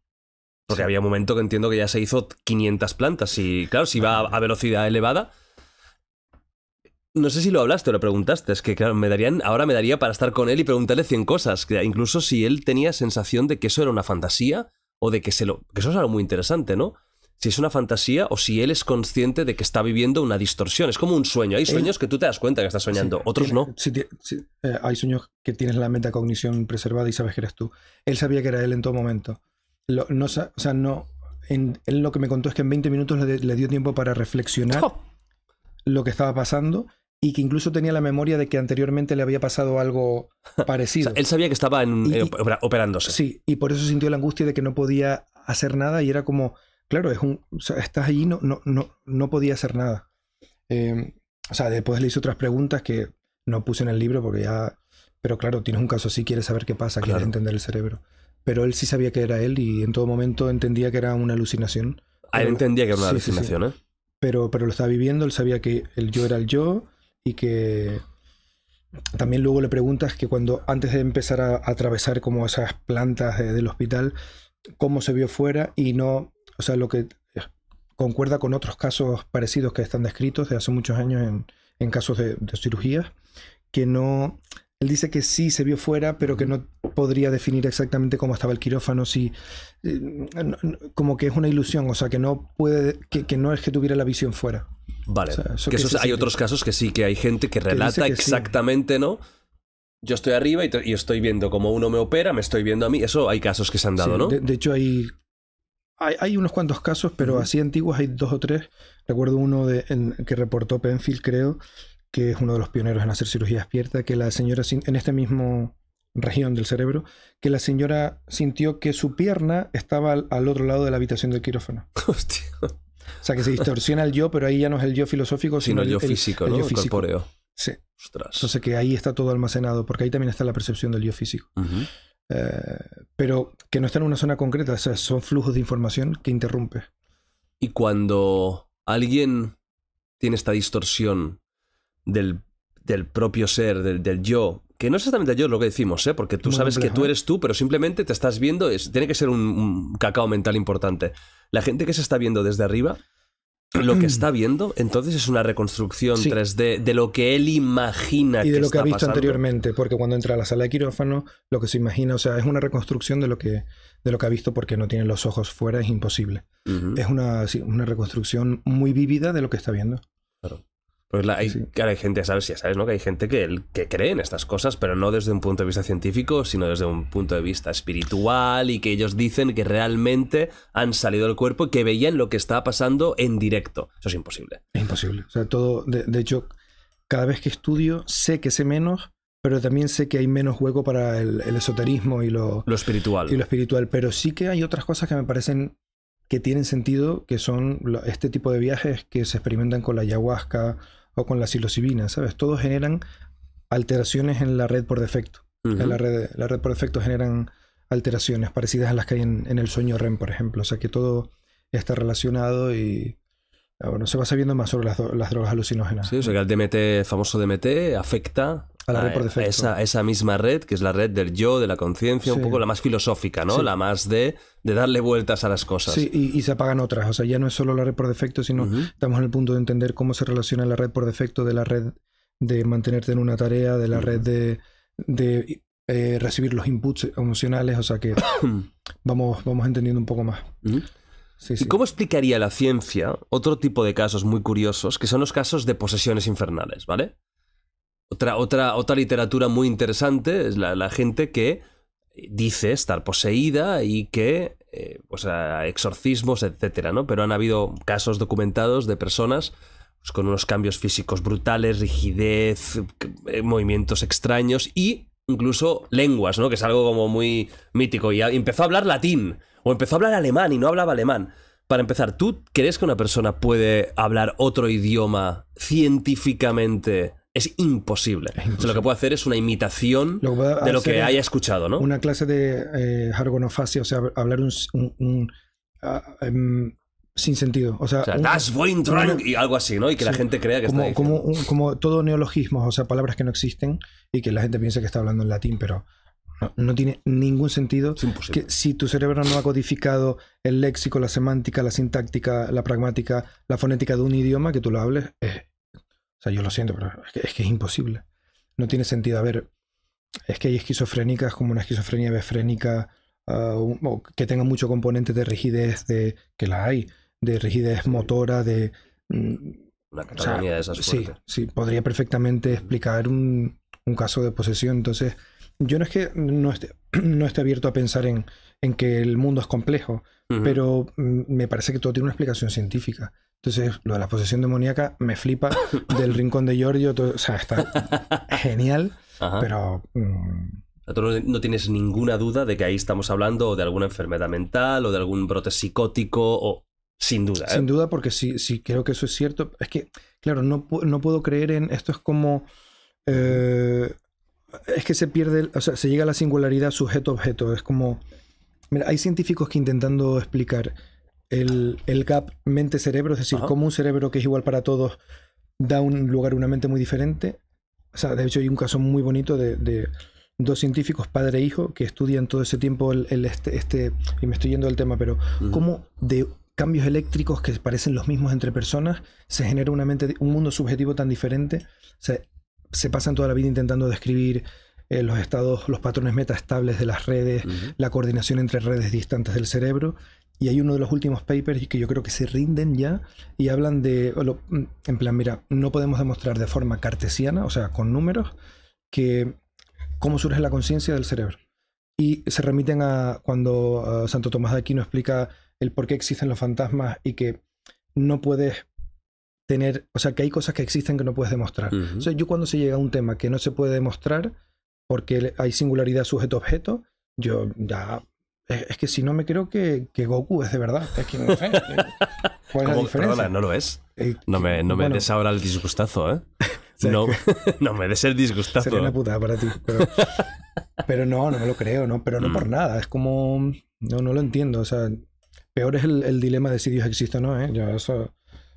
Porque había un momento que entiendo que ya se hizo 500 plantas y claro, si va a, velocidad elevada... No sé si lo hablaste o lo preguntaste, es que claro, me darían, ahora me daría para estar con él y preguntarle 100 cosas, incluso si él tenía sensación de que eso era una fantasía o de que se lo... que eso es algo muy interesante, ¿no? si es una fantasía o si él es consciente de que está viviendo una distorsión. Es como un sueño. Hay sueños que tú te das cuenta que estás soñando, otros no. Eh, hay sueños que tienes la metacognición preservada y sabes que eres tú. Él sabía que era él en todo momento no, o sea, no. él lo que me contó es que en 20 minutos le, dio tiempo para reflexionar lo que estaba pasando y que incluso tenía la memoria de que anteriormente le había pasado algo parecido. él sabía que estaba eh, operándose. Sí, y por eso sintió la angustia de que no podía hacer nada y era como, claro, es un, estás allí, no, no, no, no podía hacer nada. Eh, o sea, después le hice otras preguntas que no puse en el libro porque ya... Pero claro, tienes un caso así, quieres saber qué pasa, quieres entender el cerebro pero él sí sabía que era él y en todo momento entendía que era una alucinación. Ah, él entendía que era una alucinación, ¿eh? Pero, pero lo estaba viviendo, él sabía que el yo era el yo y que también luego le preguntas que cuando antes de empezar a, atravesar como esas plantas del hospital, cómo se vio fuera y no, o sea, lo que concuerda con otros casos parecidos que están descritos de hace muchos años en, casos de, de cirugías, que no él dice que sí se vio fuera, pero que no podría definir exactamente cómo estaba el quirófano, si eh, como que es una ilusión, o sea, que no puede, que, no es que tuviera la visión fuera. Vale. hay otros casos que sí, que hay gente que relata exactamente, ¿no? Yo estoy arriba y, estoy viendo cómo uno me opera, me estoy viendo a mí. Eso hay casos que se han dado, ¿no? De, hecho, hay, hay, unos cuantos casos, pero así antiguos hay dos o tres. Recuerdo uno de, que reportó Penfield, creo, que es uno de los pioneros en hacer cirugía despierta, que la señora en este mismo región del cerebro, que la señora sintió que su pierna estaba al, otro lado de la habitación del quirófano. Hostia. O sea, que se distorsiona el yo, pero ahí ya no es el yo filosófico, sino, el yo físico, el, yo físico. Sí. Ostras. Entonces que ahí está todo almacenado, porque ahí también está la percepción del yo físico. Eh, pero que no está en una zona concreta, o sea, son flujos de información que interrumpe. Y cuando alguien tiene esta distorsión del, del propio ser, del, yo. Que no es exactamente yo lo que decimos, ¿eh? porque tú sabes que tú ¿eh? eres tú, pero simplemente te estás viendo, es, tiene que ser un, cacao mental importante. La gente que se está viendo desde arriba, lo que está viendo, entonces es una reconstrucción 3D de lo que él imagina. Y de lo que ha visto anteriormente, porque cuando entra a la sala de quirófano, lo que se imagina, o sea, es una reconstrucción de lo que, de lo que ha visto porque no tiene los ojos fuera, es imposible. Es una, una, reconstrucción muy vívida de lo que está viendo. Claro. Pues hay, hay gente, ¿sabes? sabes, ¿no? Que hay gente que, que cree en estas cosas, pero no desde un punto de vista científico, sino desde un punto de vista espiritual y que ellos dicen que realmente han salido del cuerpo y que veían lo que estaba pasando en directo. Eso es imposible. Es imposible. O sea, todo, de, hecho, cada vez que estudio sé que sé menos, pero también sé que hay menos hueco para el, esoterismo y lo, lo espiritual. Y lo espiritual. Pero sí que hay otras cosas que me parecen que tienen sentido, que son este tipo de viajes que se experimentan con la ayahuasca o con la psilocibina, ¿sabes? Todos generan alteraciones en la red por defecto. en la, red, la red por defecto generan alteraciones parecidas a las que hay en, el sueño REM, por ejemplo. O sea que todo está relacionado y ah, bueno, se va sabiendo más sobre las, drogas alucinógenas. Sí, o sea que el DMT, famoso DMT, afecta Ah, esa, misma red, que es la red del yo, de la conciencia, un poco la más filosófica, ¿no? La más de, darle vueltas a las cosas. Sí, y, se apagan otras. O sea, ya no es solo la red por defecto, sino estamos en el punto de entender cómo se relaciona la red por defecto de la red de mantenerte en una tarea, de la red de, eh, recibir los inputs emocionales. O sea que vamos, vamos entendiendo un poco más. ¿Y cómo explicaría la ciencia otro tipo de casos muy curiosos, que son los casos de posesiones infernales, ¿vale? Otra, otra, literatura muy interesante es la, gente que dice estar poseída y que, eh, o sea, exorcismos, etcétera, ¿no? Pero han habido casos documentados de personas pues, con unos cambios físicos brutales, rigidez, eh, movimientos extraños y incluso lenguas, ¿no? Que es algo como muy mítico. Y empezó a hablar latín o empezó a hablar alemán y no hablaba alemán. Para empezar, ¿tú crees que una persona puede hablar otro idioma científicamente es imposible. lo que puedo hacer es una imitación de lo que haya escuchado, ¿no? Una clase de eh, jargonofasia, o sea, hablar un, ah, em, sin sentido. O sea, das y algo así, ¿no? Y que la gente crea que como, está como, como todo neologismo, o sea, palabras que no existen y que la gente piensa que está hablando en latín, pero no, tiene ningún sentido. que si tu cerebro no ha codificado el léxico, la semántica, la sintáctica, la pragmática, la fonética de un idioma, que tú lo hables, es, o sea, yo lo siento, pero es que es, imposible. No tiene sentido. A ver, es que hay esquizofrénicas como una esquizofrenia befrénica ah, que tenga mucho componente de rigidez, de que la hay, de rigidez motora, de... Mm, la o de esas sí, sí, podría perfectamente explicar un, caso de posesión. Entonces, yo no es que no esté, no esté abierto a pensar en, en que el mundo es complejo, pero mm, me parece que todo tiene una explicación científica. Entonces, lo de la posesión demoníaca me flipa. Del rincón de Giorgio, o sea, está genial, pero. Mm. Tú no tienes ninguna duda de que ahí estamos hablando de alguna enfermedad mental o de algún brote psicótico o. Sin duda. ¿eh? Sin duda, porque sí, sí, creo que eso es cierto. Es que, claro, no, no puedo creer en. Esto es como. Eh, es que se pierde. O sea, se llega a la singularidad sujeto-objeto. Es como. Mira, hay científicos que intentando explicar el, gap mente-cerebro, es decir, como cómo un cerebro que es igual para todos da un lugar a una mente muy diferente. O sea, de hecho hay un caso muy bonito de, dos científicos, padre e hijo, que estudian todo ese tiempo el, este, este, y me estoy yendo al tema, pero cómo de cambios eléctricos que parecen los mismos entre personas, se genera una mente, un mundo subjetivo tan diferente. se pasan toda la vida intentando describir eh, los estados, los patrones metastables de las redes, la coordinación entre redes distantes del cerebro, y hay uno de los últimos papers que yo creo que se rinden ya y hablan de, mm, en plan, mira, no podemos demostrar de forma cartesiana, o sea, con números, que cómo surge la conciencia del cerebro. Y se remiten a cuando ah, Santo Tomás de Aquino explica el por qué existen los fantasmas y que no puedes tener, o sea, que hay cosas que existen que no puedes demostrar. yo cuando se llega a un tema que no se puede demostrar porque hay singularidad sujeto-objeto, yo ya es, que si no me creo que, Goku es de verdad. Es que no sé. no lo es. Eh, no me, no me des ahora el disgustazo, ¿eh? No, me des el disgustazo. Sería una putada para ti. Pero, no, no me lo creo, ¿no? Pero no mm. por nada. Es como. No, no lo entiendo. O sea, peor es el, dilema de si Dios existe o no, ¿eh? Yo eso.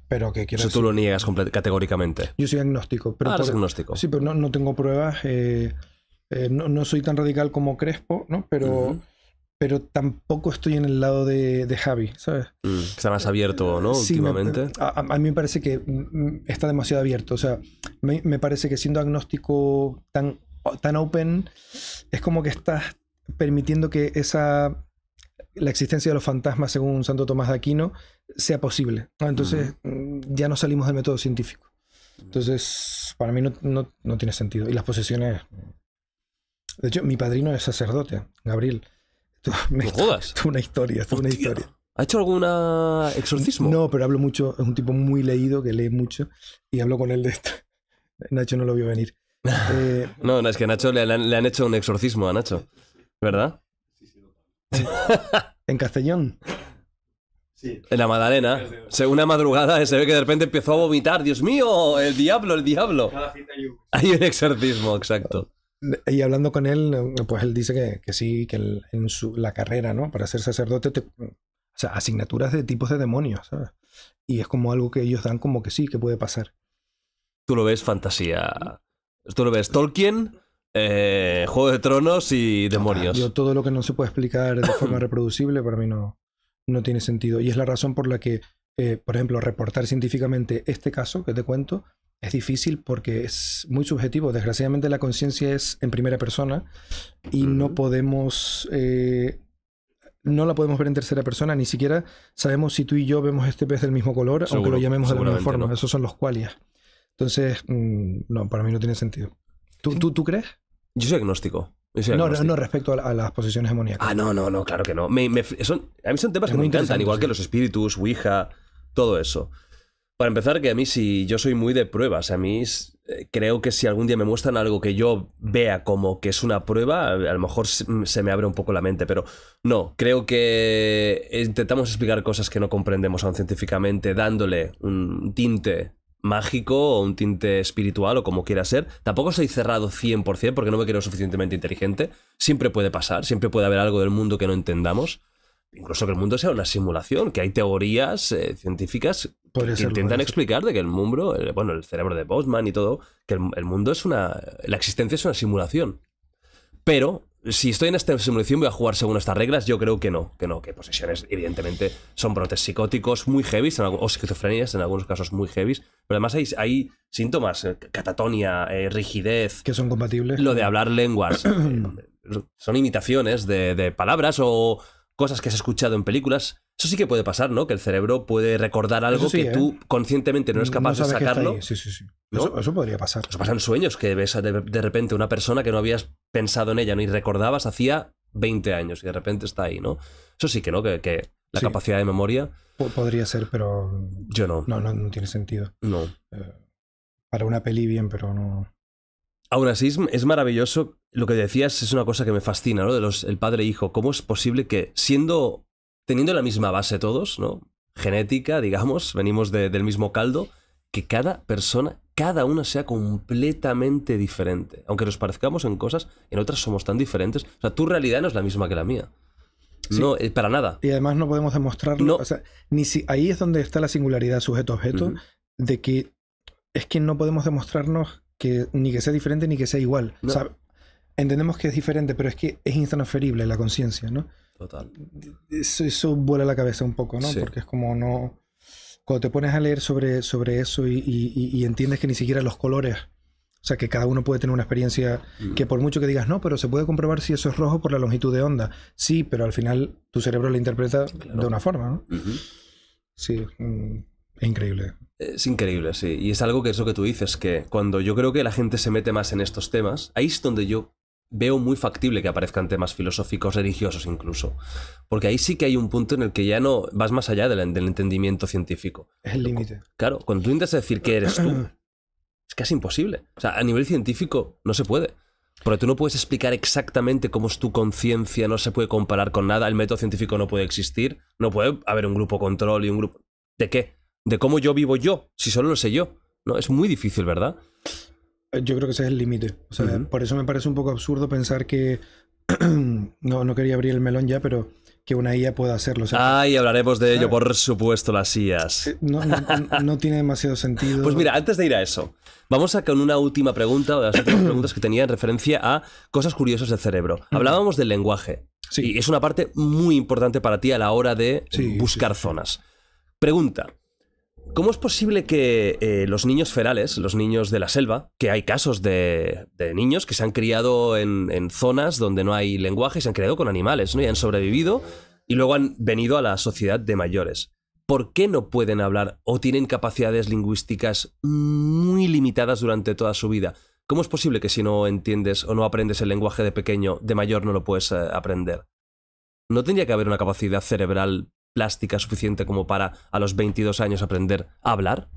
Pero que quiero tú lo niegas categóricamente. Yo soy agnóstico. Pero ah, agnóstico. Sí, pero no, no tengo pruebas. Eh, eh, no, soy tan radical como Crespo, ¿no? Pero pero tampoco estoy en el lado de, Javi, ¿sabes? Mm, está más abierto, ¿no? Últimamente. a, mí me parece que mm, mm, está demasiado abierto. O sea, me, parece que siendo agnóstico tan, tan open, es como que estás permitiendo que esa la existencia de los fantasmas, según Santo Tomás de Aquino, sea posible. Entonces, ya no salimos del método científico. Entonces, para mí no, no tiene sentido. Y las posesiones. De hecho, mi padrino es sacerdote, Gabriel. jodas. Una historia, una historia. ¿Ha hecho algún exorcismo? No, pero hablo mucho, es un tipo muy leído que lee mucho y hablo con él de esto. Nacho no lo vio venir. Eh, no, no, es que Nacho le, han, hecho un exorcismo a Nacho, ¿verdad? Sí, sí, ¿En Castellón? Sí. En la Madalena. Según una madrugada se ve que de repente empezó a vomitar. ¡Dios mío! ¡El diablo, el diablo! Hay un exorcismo, exacto y hablando con él, pues él dice que, que sí, que en la carrera, ¿no? Para ser sacerdote, o sea, asignaturas de tipos de demonios, ¿sabes? Y es como algo que ellos dan como que sí, que puede pasar. Tú lo ves fantasía. Tú lo ves Tolkien, eh, Juego de Tronos y demonios. todo lo que no se puede explicar de forma reproducible para mí no, no tiene sentido. Y es la razón por la que, eh, por ejemplo, reportar científicamente este caso que te cuento es difícil porque es muy subjetivo. Desgraciadamente la conciencia es en primera persona y no podemos... Eh, no la podemos ver en tercera persona, ni siquiera sabemos si tú y yo vemos este pez del mismo color, o aunque lo llamemos de la misma forma. Esos son los cualias. Entonces, mm, no, para mí no tiene sentido. ¿Tú, ¿tú, tú crees? Yo soy agnóstico. No, no, no, respecto a, las posiciones demoníacas. Ah, no, no, no, claro que no. a mí son temas que me encantan, igual que los espíritus, Ouija, todo eso. Para empezar, que a mí si yo soy muy de pruebas, a mí eh, creo que si algún día me muestran algo que yo vea como que es una prueba, a lo mejor se mm, me abre un poco la mente, pero no, creo que eh, intentamos explicar cosas que no comprendemos aún científicamente dándole un tinte mágico o un tinte espiritual o como quiera ser. Tampoco soy cerrado 100% porque no me creo suficientemente inteligente. Siempre puede pasar, siempre puede haber algo del mundo que no entendamos incluso que el mundo sea una simulación, que hay teorías eh, científicas que, intentan explicar de que el mundo, bueno, el cerebro de Bosman y todo, que el, mundo es una, la existencia es una simulación. Pero si estoy en esta simulación voy a jugar según estas reglas, yo creo que no, que no, que posesiones evidentemente son brotes psicóticos muy heavy, o esquizofrenias en algunos casos muy heavy, pero además hay, síntomas, eh, catatonia, eh, rigidez. Que son compatibles. Lo de hablar lenguas. son imitaciones de palabras o cosas que has escuchado en películas. Eso sí que puede pasar, ¿no? Que el cerebro puede recordar algo que tú ¿eh? conscientemente no eres capaz de sacarlo. Sí, sí, sí. Eso, podría pasar. Eso en sueños que ves de, repente una persona que no habías pensado en ella ni recordabas hacía 20 años y de repente está ahí, ¿no? Eso sí que, ¿no? Que, la capacidad de memoria. podría ser, pero. Yo no. No, no, tiene sentido. No. Eh, para una peli bien, pero no. Aún así es maravilloso lo que decías es una cosa que me fascina, ¿no? De los, el padre e hijo. ¿Cómo es posible que, siendo, teniendo la misma base todos, ¿no? Genética, digamos, venimos del mismo caldo, que cada persona, cada una sea completamente diferente. Aunque nos parezcamos en cosas, en otras somos tan diferentes. O sea, tu realidad no es la misma que la mía. No, eh, para nada. Y además no podemos demostrarlo. O sea, ni si, ahí es donde está la singularidad sujeto-objeto, de que es que no podemos demostrarnos que ni que sea diferente ni que sea igual entendemos que es diferente, pero es que es intransferible la conciencia, ¿no? Total. Eso, vuela la cabeza un poco, ¿no? Porque es como no... Cuando te pones a leer sobre, sobre eso y, entiendes que ni siquiera los colores, o sea, que cada uno puede tener una experiencia mm. que por mucho que digas, no, pero se puede comprobar si eso es rojo por la longitud de onda. Sí, pero al final tu cerebro lo interpreta de una forma, ¿no? Sí, mm, es increíble. Es increíble, sí. Y es algo que es lo que tú dices, que cuando yo creo que la gente se mete más en estos temas, ahí es donde yo veo muy factible que aparezcan temas filosóficos, religiosos incluso. Porque ahí sí que hay un punto en el que ya no vas más allá del, entendimiento científico. Es el límite. Claro, cuando tú intentas decir qué eres tú, es casi imposible. O sea, a nivel científico no se puede. Porque tú no puedes explicar exactamente cómo es tu conciencia, no se puede comparar con nada, el método científico no puede existir, no puede haber un grupo control y un grupo... ¿De qué? ¿De cómo yo vivo yo? Si solo lo sé yo. No, es muy difícil, ¿verdad? Yo creo que ese es el límite. por eso me parece un poco absurdo pensar que. no, no quería abrir el melón ya, pero que una IA pueda hacerlo. ah, y hablaremos de ello, por supuesto, las IAs. Eh, no, tiene demasiado sentido. Pues mira, antes de ir a eso, vamos a con una última pregunta, o de las últimas preguntas que tenía en referencia a cosas curiosas del cerebro. Hablábamos del lenguaje. Sí. Y es una parte muy importante para ti a la hora de buscar zonas. Pregunta, ¿Cómo es posible que eh, los niños ferales, los niños de la selva, que hay casos de, niños que se han criado en, zonas donde no hay lenguaje se han criado con animales, ¿no? Y han sobrevivido y luego han venido a la sociedad de mayores. ¿Por qué no pueden hablar o tienen capacidades lingüísticas muy limitadas durante toda su vida? ¿Cómo es posible que si no entiendes o no aprendes el lenguaje de pequeño, de mayor no lo puedes eh, aprender? ¿No tendría que haber una capacidad cerebral plástica suficiente como para a los 22 años aprender a hablar?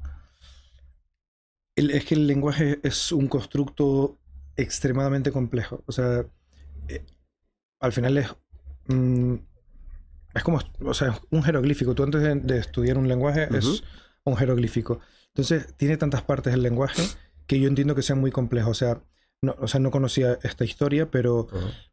es que el lenguaje es un constructo extremadamente complejo. O sea, eh, al final es. Mm, es como. O sea, un jeroglífico. Tú antes de, estudiar un lenguaje es un jeroglífico. Entonces, tiene tantas partes el lenguaje que yo entiendo que sea muy complejo. O sea, no, o sea, no conocía esta historia, pero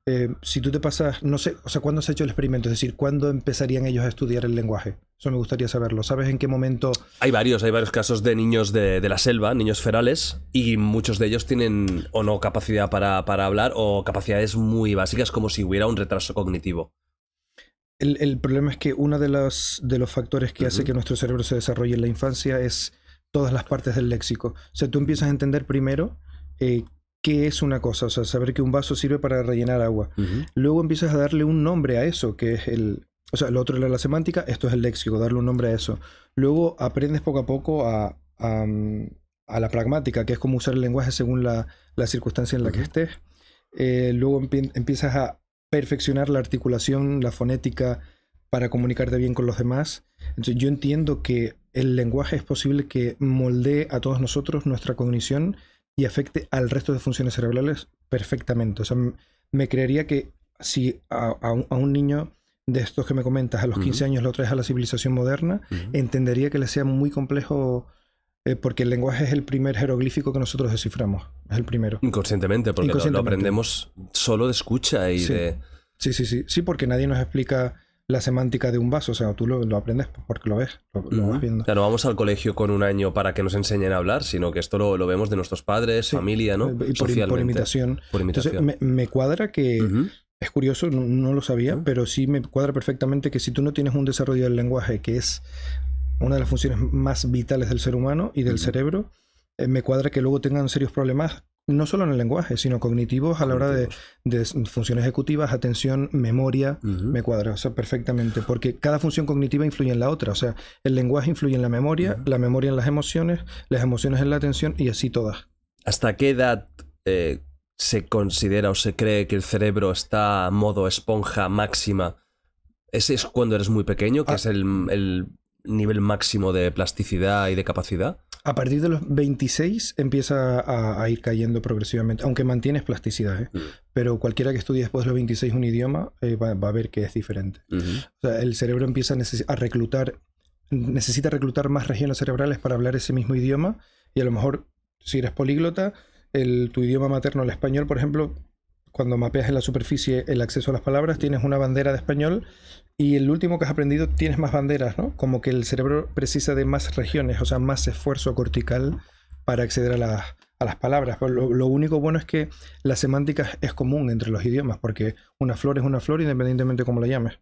eh, si tú te pasas, no sé, o sea, ¿cuándo se ha hecho el experimento? Es decir, ¿cuándo empezarían ellos a estudiar el lenguaje? Eso me gustaría saberlo. ¿Sabes en qué momento? Hay varios, hay varios casos de niños de, la selva, niños ferales, y muchos de ellos tienen o no capacidad para, hablar o capacidades muy básicas, como si hubiera un retraso cognitivo. El, problema es que uno de los, de los factores que hace que nuestro cerebro se desarrolle en la infancia es todas las partes del léxico. O sea, tú empiezas a entender primero eh, qué es una cosa, o sea, saber que un vaso sirve para rellenar agua. Luego empiezas a darle un nombre a eso, que es el... O sea, lo otro era la semántica, esto es el léxico, darle un nombre a eso. Luego aprendes poco a poco a, mm, la pragmática, que es como usar el lenguaje según la, circunstancia en la que estés. Eh, luego empiezas a perfeccionar la articulación, la fonética, para comunicarte bien con los demás. Entonces yo entiendo que el lenguaje es posible que moldee a todos nosotros nuestra cognición y afecte al resto de funciones cerebrales perfectamente. O sea, me creería que si a, un, niño de estos que me comentas a los 15 años lo traes a la civilización moderna, entendería que le sea muy complejo eh, porque el lenguaje es el primer jeroglífico que nosotros desciframos, es el primero. Inconscientemente, porque Lo, aprendemos solo de escucha y de... Sí, sí, sí, sí, porque nadie nos explica la semántica de un vaso, o sea, tú lo, aprendes porque lo ves, lo, vas viendo. O no vamos al colegio con un año para que nos enseñen a hablar, sino que esto lo, vemos de nuestros padres, familia, ¿no? Eh, y por, imitación. Por me, cuadra que... Es curioso, no, lo sabía, pero sí me cuadra perfectamente que si tú no tienes un desarrollo del lenguaje, que es una de las funciones más vitales del ser humano y del cerebro, eh, me cuadra que luego tengan serios problemas no solo en el lenguaje, sino cognitivos a la hora de, funciones ejecutivas, atención, memoria, me cuadra o sea, perfectamente, porque cada función cognitiva influye en la otra, o sea, el lenguaje influye en la memoria, la memoria en las emociones, las emociones en la atención y así todas. ¿Hasta qué edad eh, se considera o se cree que el cerebro está a modo esponja máxima? ¿Ese es cuando eres muy pequeño, que ah. es el nivel máximo de plasticidad y de capacidad? A partir de los 26 empieza a, ir cayendo progresivamente, aunque mantienes plasticidad, ¿eh? mm. pero cualquiera que estudie después de los 26 un idioma eh, va, a ver que es diferente. el cerebro empieza a, reclutar, necesita reclutar más regiones cerebrales para hablar ese mismo idioma y a lo mejor si eres políglota, el, tu idioma materno, el español, por ejemplo, cuando mapeas en la superficie el acceso a las palabras, tienes una bandera de español y el último que has aprendido, tienes más banderas, ¿no? Como que el cerebro precisa de más regiones, o sea, más esfuerzo cortical para acceder a las, palabras. lo, único bueno es que la semántica es común entre los idiomas, porque una flor es una flor independientemente de cómo la llames.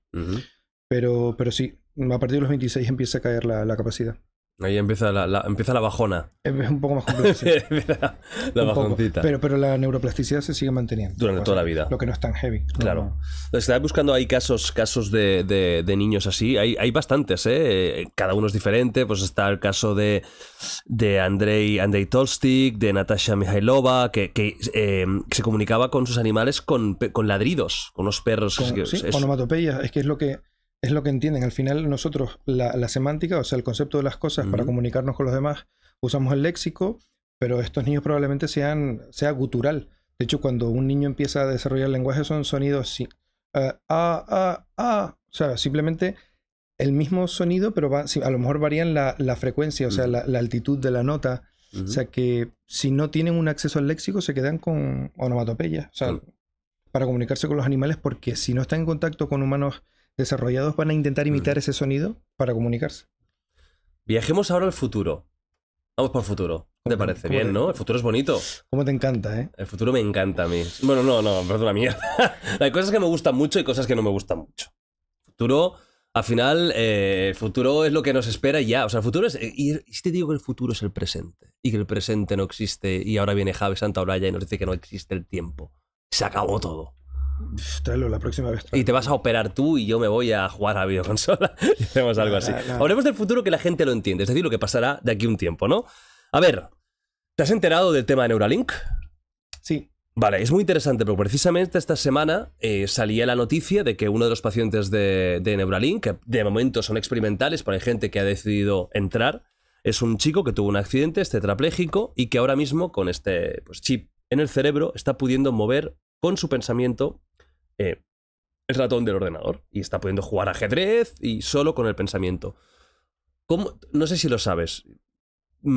pero, pero sí, a partir de los 26 empieza a caer la capacidad. Ahí empieza la, empieza la bajona. Es un poco más complejo. la, bajoncita. Pero, pero la neuroplasticidad se sigue manteniendo. Durante toda la vida. Lo que no es tan heavy. Claro. Está buscando, hay casos, casos de, niños así. Hay, bastantes, ¿eh? Cada uno es diferente. Pues está el caso de, de Andrei, Andrei Tolstik, de Natasha Mihailova, que, eh, se comunicaba con sus animales con, ladridos, con los perros. sí, es, Es que es lo que es lo que entienden. Al final nosotros la, semántica, o sea, el concepto de las cosas para comunicarnos con los demás, usamos el léxico, pero estos niños probablemente sean sea gutural. De hecho, cuando un niño empieza a desarrollar el lenguaje son sonidos así. ah, eh, ah, ah. O sea, simplemente el mismo sonido, pero a lo mejor varían la, frecuencia, o sea, la, altitud de la nota. O sea, que si no tienen un acceso al léxico, se quedan con onomatopeya. O sea, para comunicarse con los animales, porque si no están en contacto con humanos desarrollados van a intentar imitar ese sonido para comunicarse. Viajemos ahora al futuro. Vamos por el futuro. ¿Te parece bien, no? El futuro es bonito. ¿Cómo te encanta, eh? El futuro me encanta a mí. Bueno, no, no, es una mierda. Hay cosas que me gustan mucho y cosas que no me gustan mucho. futuro, al final, el eh, futuro es lo que nos espera ya. O sea, el futuro es. Eh, y, te digo que el futuro es el presente. Y que el presente no existe. Y ahora viene Jave, Santa Olaya, y nos dice que no existe el tiempo. Se acabó todo la próxima vez. Y te vas a operar tú y yo me voy a jugar a videoconsola. hacemos algo así. Hablemos del futuro que la gente lo entiende, es decir, lo que pasará de aquí un tiempo, ¿no? A ver, ¿te has enterado del tema de Neuralink? Sí. Vale, es muy interesante, pero precisamente esta semana eh, salía la noticia de que uno de los pacientes de, Neuralink, que de momento son experimentales, pero hay gente que ha decidido entrar, es un chico que tuvo un accidente, es tetrapléjico y que ahora mismo con este pues, chip en el cerebro está pudiendo mover con su pensamiento eh, el ratón del ordenador y está pudiendo jugar ajedrez y solo con el pensamiento. No sé si lo sabes.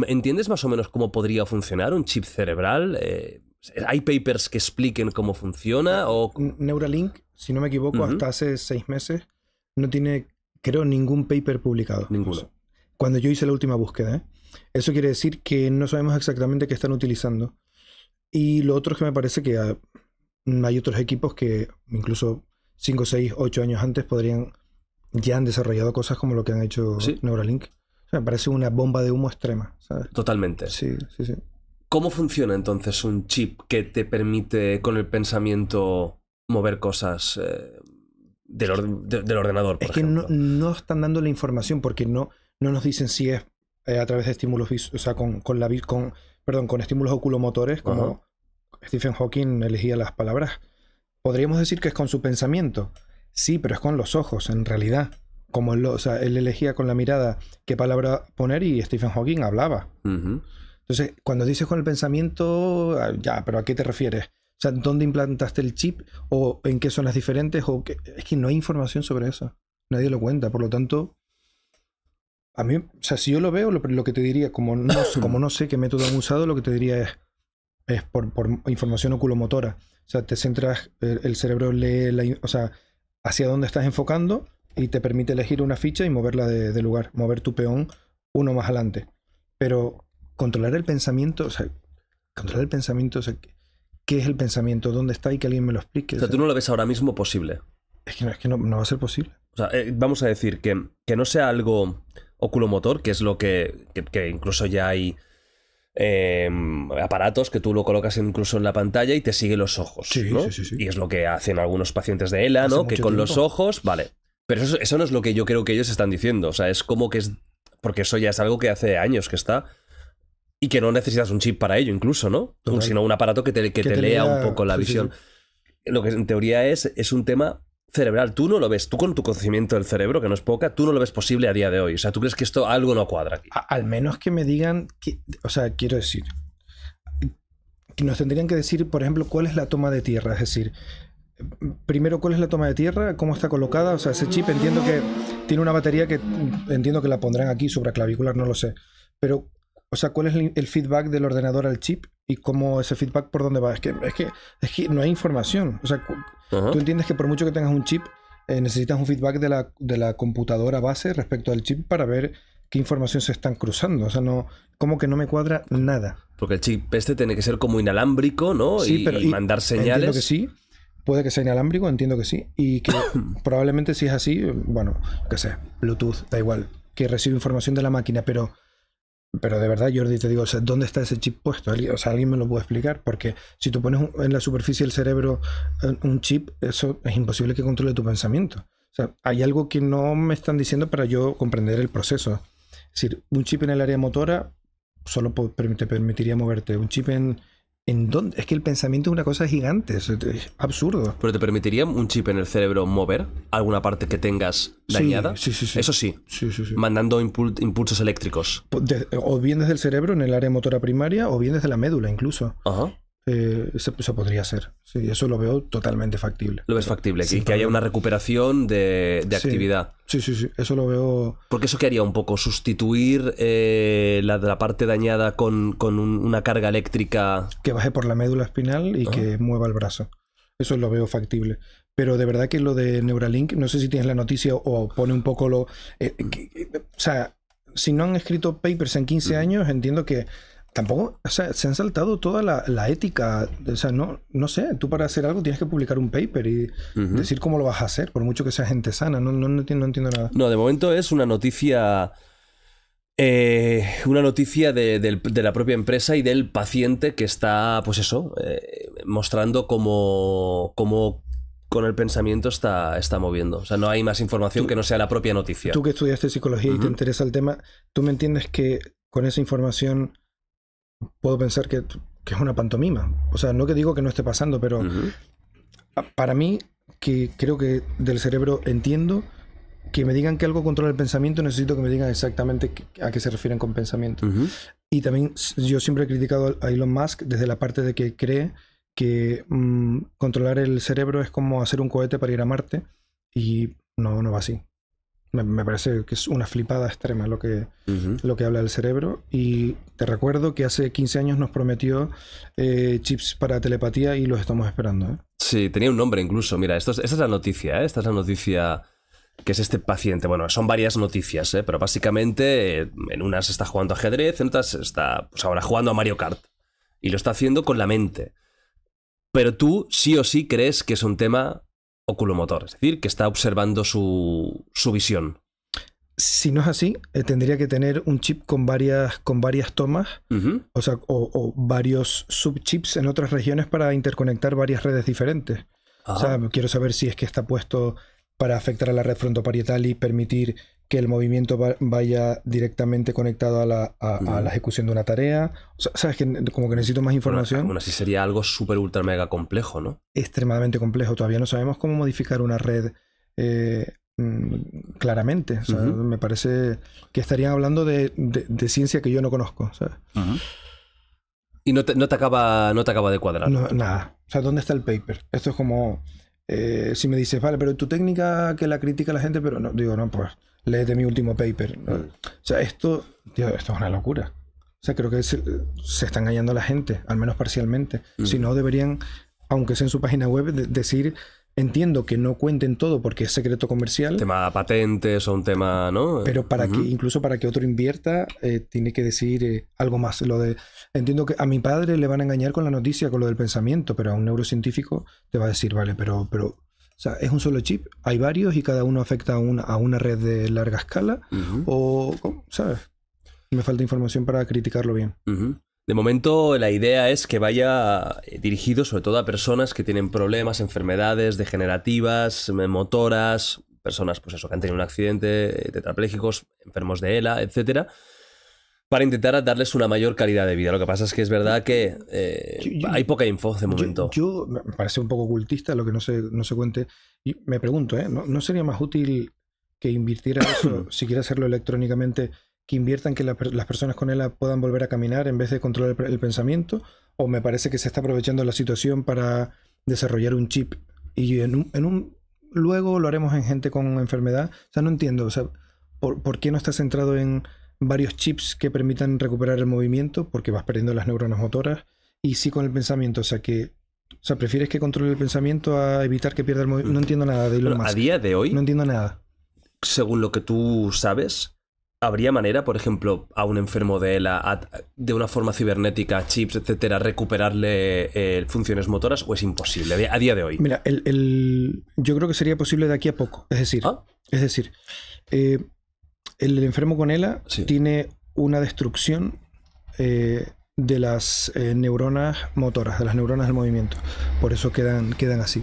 ¿Entiendes más o menos cómo podría funcionar un chip cerebral? Eh, ¿Hay papers que expliquen cómo funciona? O... Neuralink, si no me equivoco, hasta hace seis meses no tiene, creo, ningún paper publicado. Ninguno. Cuando yo hice la última búsqueda. ¿eh? Eso quiere decir que no sabemos exactamente qué están utilizando. Y lo otro que me parece que ah, Mm, hay otros equipos que incluso 5, 6, 8 años antes podrían ya han desarrollado cosas como lo que han hecho Neuralink. me parece una bomba de humo extrema, Totalmente. Sí, sí, sí. ¿Cómo funciona entonces un chip que te permite con el pensamiento mover cosas eh, del, ordenador? es que no, están dando la información porque no, no nos dicen si es eh, a través de estímulos, o sea, con, con, perdón, con estímulos oculomotores, como Stephen Hawking elegía las palabras. Podríamos decir que es con su pensamiento. Sí, pero es con los ojos, en realidad. Como él, o sea, él elegía con la mirada qué palabra poner y Stephen Hawking hablaba. Entonces, cuando dices con el pensamiento, ah, ya, pero ¿a qué te refieres? O sea, ¿dónde implantaste el chip? ¿O en qué zonas diferentes? O Es que no hay información sobre eso. Nadie lo cuenta. Por lo tanto, a mí, o sea, si yo lo veo, lo, que te diría, como no, como no sé qué método han usado, lo que te diría es, es por, información oculomotora. O sea, te centras, el, cerebro lee o sea, hacia dónde estás enfocando y te permite elegir una ficha y moverla de, lugar, mover tu peón uno más adelante. Pero controlar el pensamiento, o sea, controlar el pensamiento, o sea, ¿qué es el pensamiento? ¿Dónde está? Y que alguien me lo explique. O sea, tú no lo ves ahora mismo posible. Es que no, es que no, va a ser posible. O sea, eh, vamos a decir que, que no sea algo oculomotor, que es lo que, que incluso ya hay Em, aparatos que tú lo colocas incluso en la pantalla y te sigue los ojos. Sí, ¿no? y es lo que hacen algunos pacientes de ELA, ¿no? Que con los ojos, vale. Pero eso, no es lo que yo creo que ellos están diciendo. O sea, es como que es. Porque eso ya es algo que hace años que está. Y que no necesitas un chip para ello, incluso, ¿no? Sino un aparato que te, que lea, un poco la visión. Lo que en teoría es, es un tema cerebral, tú no lo ves, tú con tu conocimiento del cerebro, que no es poca, tú no lo ves posible a día de hoy. O sea, tú crees que esto algo no cuadra aquí. al menos que me digan, que, o sea, quiero decir, que nos tendrían que decir, por ejemplo, cuál es la toma de tierra, es decir, primero cuál es la toma de tierra, cómo está colocada, o sea, ese chip entiendo que tiene una batería que entiendo que la pondrán aquí supraclavicular, no lo sé, pero o sea, cuál es el feedback del ordenador al chip y cómo ese feedback por dónde va, es que es que, es que no hay información, o sea, Tú entiendes que por mucho que tengas un chip, eh, necesitas un feedback de la, computadora base respecto al chip para ver qué información se están cruzando. O sea, no, como que no me cuadra nada. Porque el chip este tiene que ser como inalámbrico, ¿no? Sí, y, pero, y, mandar señales. Entiendo que sí. Puede que sea inalámbrico, entiendo que sí. Y que probablemente si es así, bueno, que sé, Bluetooth, da igual, que recibe información de la máquina, pero pero de verdad, Jordi, te digo, ¿dónde está ese chip puesto? O sea, ¿alguien me lo puede explicar? Porque si tú pones en la superficie del cerebro eh, un chip, eso es imposible que controle tu pensamiento. O sea, hay algo que no me están diciendo para yo comprender el proceso. Es decir, un chip en el área motora solo te permitiría moverte. Un chip en, ¿En dónde? Es que el pensamiento es una cosa gigante, es, absurdo. Pero te permitiría un chip en el cerebro mover alguna parte que tengas dañada. Sí, sí, sí. Eso sí, Mandando impulsos eléctricos. Pues o bien desde el cerebro, en el área motora primaria, o bien desde la médula incluso. Ajá eh, eso, podría ser. Sí, eso lo veo totalmente factible. Lo ves factible, que, haya una recuperación de, de actividad. Sí, sí, sí, eso lo veo. Porque eso que haría un poco, sustituir eh, la, la parte dañada con, con una carga eléctrica. Que baje por la médula espinal y que ah. mueva el brazo. Eso lo veo factible. Pero de verdad que lo de Neuralink, no sé si tienes la noticia o pone un poco lo. Eh, o sea, si no han escrito papers en 15 años, entiendo que tampoco, o sea, se han saltado toda la, ética. O sea, no, no sé, tú para hacer algo tienes que publicar un paper y decir cómo lo vas a hacer, por mucho que sea gente sana. No, entiendo, nada. No, de momento es una noticia. Eh, una noticia de, la propia empresa y del paciente que está, pues eso, eh, mostrando cómo, con el pensamiento está, está moviendo. O sea, no hay más información que no sea la propia noticia. Tú que estudiaste psicología y te interesa el tema, ¿tú me entiendes que con esa información puedo pensar que, es una pantomima. O sea, no que digo que no esté pasando, pero para mí, que creo que del cerebro entiendo que me digan que algo controla el pensamiento, necesito que me digan exactamente a qué se refieren con pensamiento. Y también yo siempre he criticado a Elon Musk desde la parte de que cree que mm, controlar el cerebro es como hacer un cohete para ir a Marte y no, no va así. Me, parece que es una flipada extrema lo que, lo que habla el cerebro. Y te recuerdo que hace 15 años nos prometió eh, chips para telepatía y los estamos esperando. ¿eh? Sí, tenía un nombre incluso. Mira, esto es, esta es la noticia, ¿eh? esta es la noticia que es este paciente. Bueno, son varias noticias, ¿eh? pero básicamente en unas está jugando ajedrez, en otras está pues ahora jugando a Mario Kart. Y lo está haciendo con la mente. Pero tú sí o sí crees que es un tema oculomotor, es decir, que está observando su, su visión. Si no es así, eh, tendría que tener un chip con varias, con varias tomas, o o, varios subchips en otras regiones para interconectar varias redes diferentes. quiero saber si es que está puesto para afectar a la red frontoparietal y permitir que el movimiento vaya directamente conectado a la, ejecución de una tarea. ¿sabes que como que necesito más información? Bueno, así sería algo súper ultra mega complejo, ¿no? Extremadamente complejo. Todavía no sabemos cómo modificar una red eh, mm, claramente. O sea, Me parece que estarían hablando de, ciencia que yo no conozco. ¿sabes? Y no te, acaba, no te acaba de cuadrar. nada. O sea, ¿dónde está el paper? Esto es como. Eh, si me dices, vale, pero tu técnica que la critica la gente, pero no, digo, no, pues de mi último paper. Mm. O sea, esto, esto es una locura. O sea, creo que se, está engañando la gente, al menos parcialmente. Mm. Si no, deberían, aunque sea en su página web, decir Entiendo que no cuenten todo porque es secreto comercial. Tema patentes o un tema, ¿no? Pero para incluso para que otro invierta, eh, tiene que decir eh, algo más. Lo de, entiendo que a mi padre le van a engañar con la noticia, con lo del pensamiento, pero a un neurocientífico te va a decir, vale, pero, pero o sea, es un solo chip, hay varios y cada uno afecta a una, red de larga escala. O, ¿sabes? Me falta información para criticarlo bien. De momento, la idea es que vaya eh, dirigido sobre todo a personas que tienen problemas, enfermedades degenerativas, motoras, personas, pues eso, que han tenido un accidente, eh, tetrapléjicos, enfermos de ELA, etcétera para intentar darles una mayor calidad de vida. Lo que pasa es que es verdad que eh, hay poca info de momento. Yo, me parece un poco ocultista lo que no se, no se cuente. Y me pregunto, ¿eh? ¿No, sería más útil que invirtiera eso, si quiere hacerlo electrónicamente, que inviertan que las personas con ELA puedan volver a caminar en vez de controlar el, pensamiento? ¿O me parece que se está aprovechando la situación para desarrollar un chip y luego lo haremos en gente con enfermedad? O sea, no entiendo. O sea, por qué no está centrado en varios chips que permitan recuperar el movimiento porque vas perdiendo las neuronas motoras y sí con el pensamiento, o sea que o sea, prefieres que controle el pensamiento a evitar que pierda el movimiento. No mm. entiendo nada de A día de hoy. No entiendo nada. Según lo que tú sabes, ¿habría manera, por ejemplo, a un enfermo de la de una forma cibernética, chips, etcétera, recuperarle eh, funciones motoras o es imposible a día de hoy? Mira, el, yo creo que sería posible de aquí a poco. Es decir, ah. es decir eh, el, enfermo con ELA tiene una destrucción eh, de las eh, neuronas motoras, de las neuronas del movimiento. Por eso quedan, quedan así.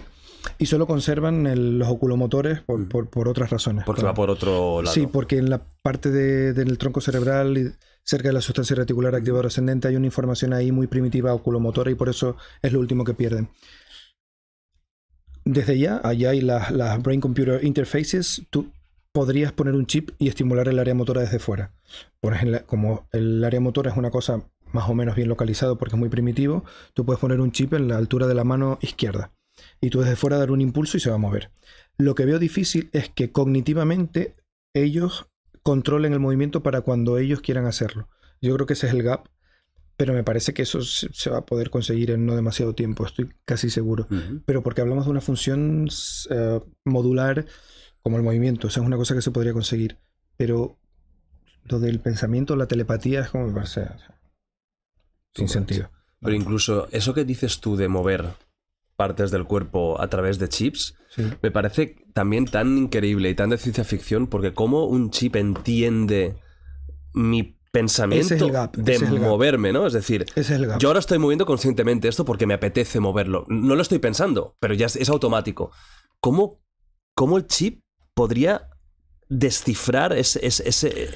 Y solo conservan los oculomotores mm. por, otras razones. Porque va por otro lado. Sí, porque en la parte del tronco cerebral, y cerca de la sustancia reticular mm. o ascendente, hay una información ahí muy primitiva oculomotora y por eso es lo último que pierden. Desde ya, allá hay las, Brain Computer Interfaces podrías poner un chip y estimular el área motora desde fuera. Por ejemplo, como el área motora es una cosa más o menos bien localizada porque es muy primitivo, tú puedes poner un chip en la altura de la mano izquierda y tú desde fuera dar un impulso y se va a mover. Lo que veo difícil es que cognitivamente ellos controlen el movimiento para cuando ellos quieran hacerlo. Yo creo que ese es el gap, pero me parece que eso se va a poder conseguir en no demasiado tiempo, estoy casi seguro. Pero porque hablamos de una función eh, modular como el movimiento, o sea, es una cosa que se podría conseguir, pero lo del pensamiento, la telepatía es como me parece sin sentido. Pero incluso eso que dices tú de mover partes del cuerpo a través de chips, me parece también tan increíble y tan de ciencia ficción, porque cómo un chip entiende mi pensamiento de moverme, ¿no? Es decir, yo ahora estoy moviendo conscientemente esto porque me apetece moverlo. No lo estoy pensando, pero ya es, automático. ¿Cómo, ¿Cómo el chip podría descifrar ese, ese,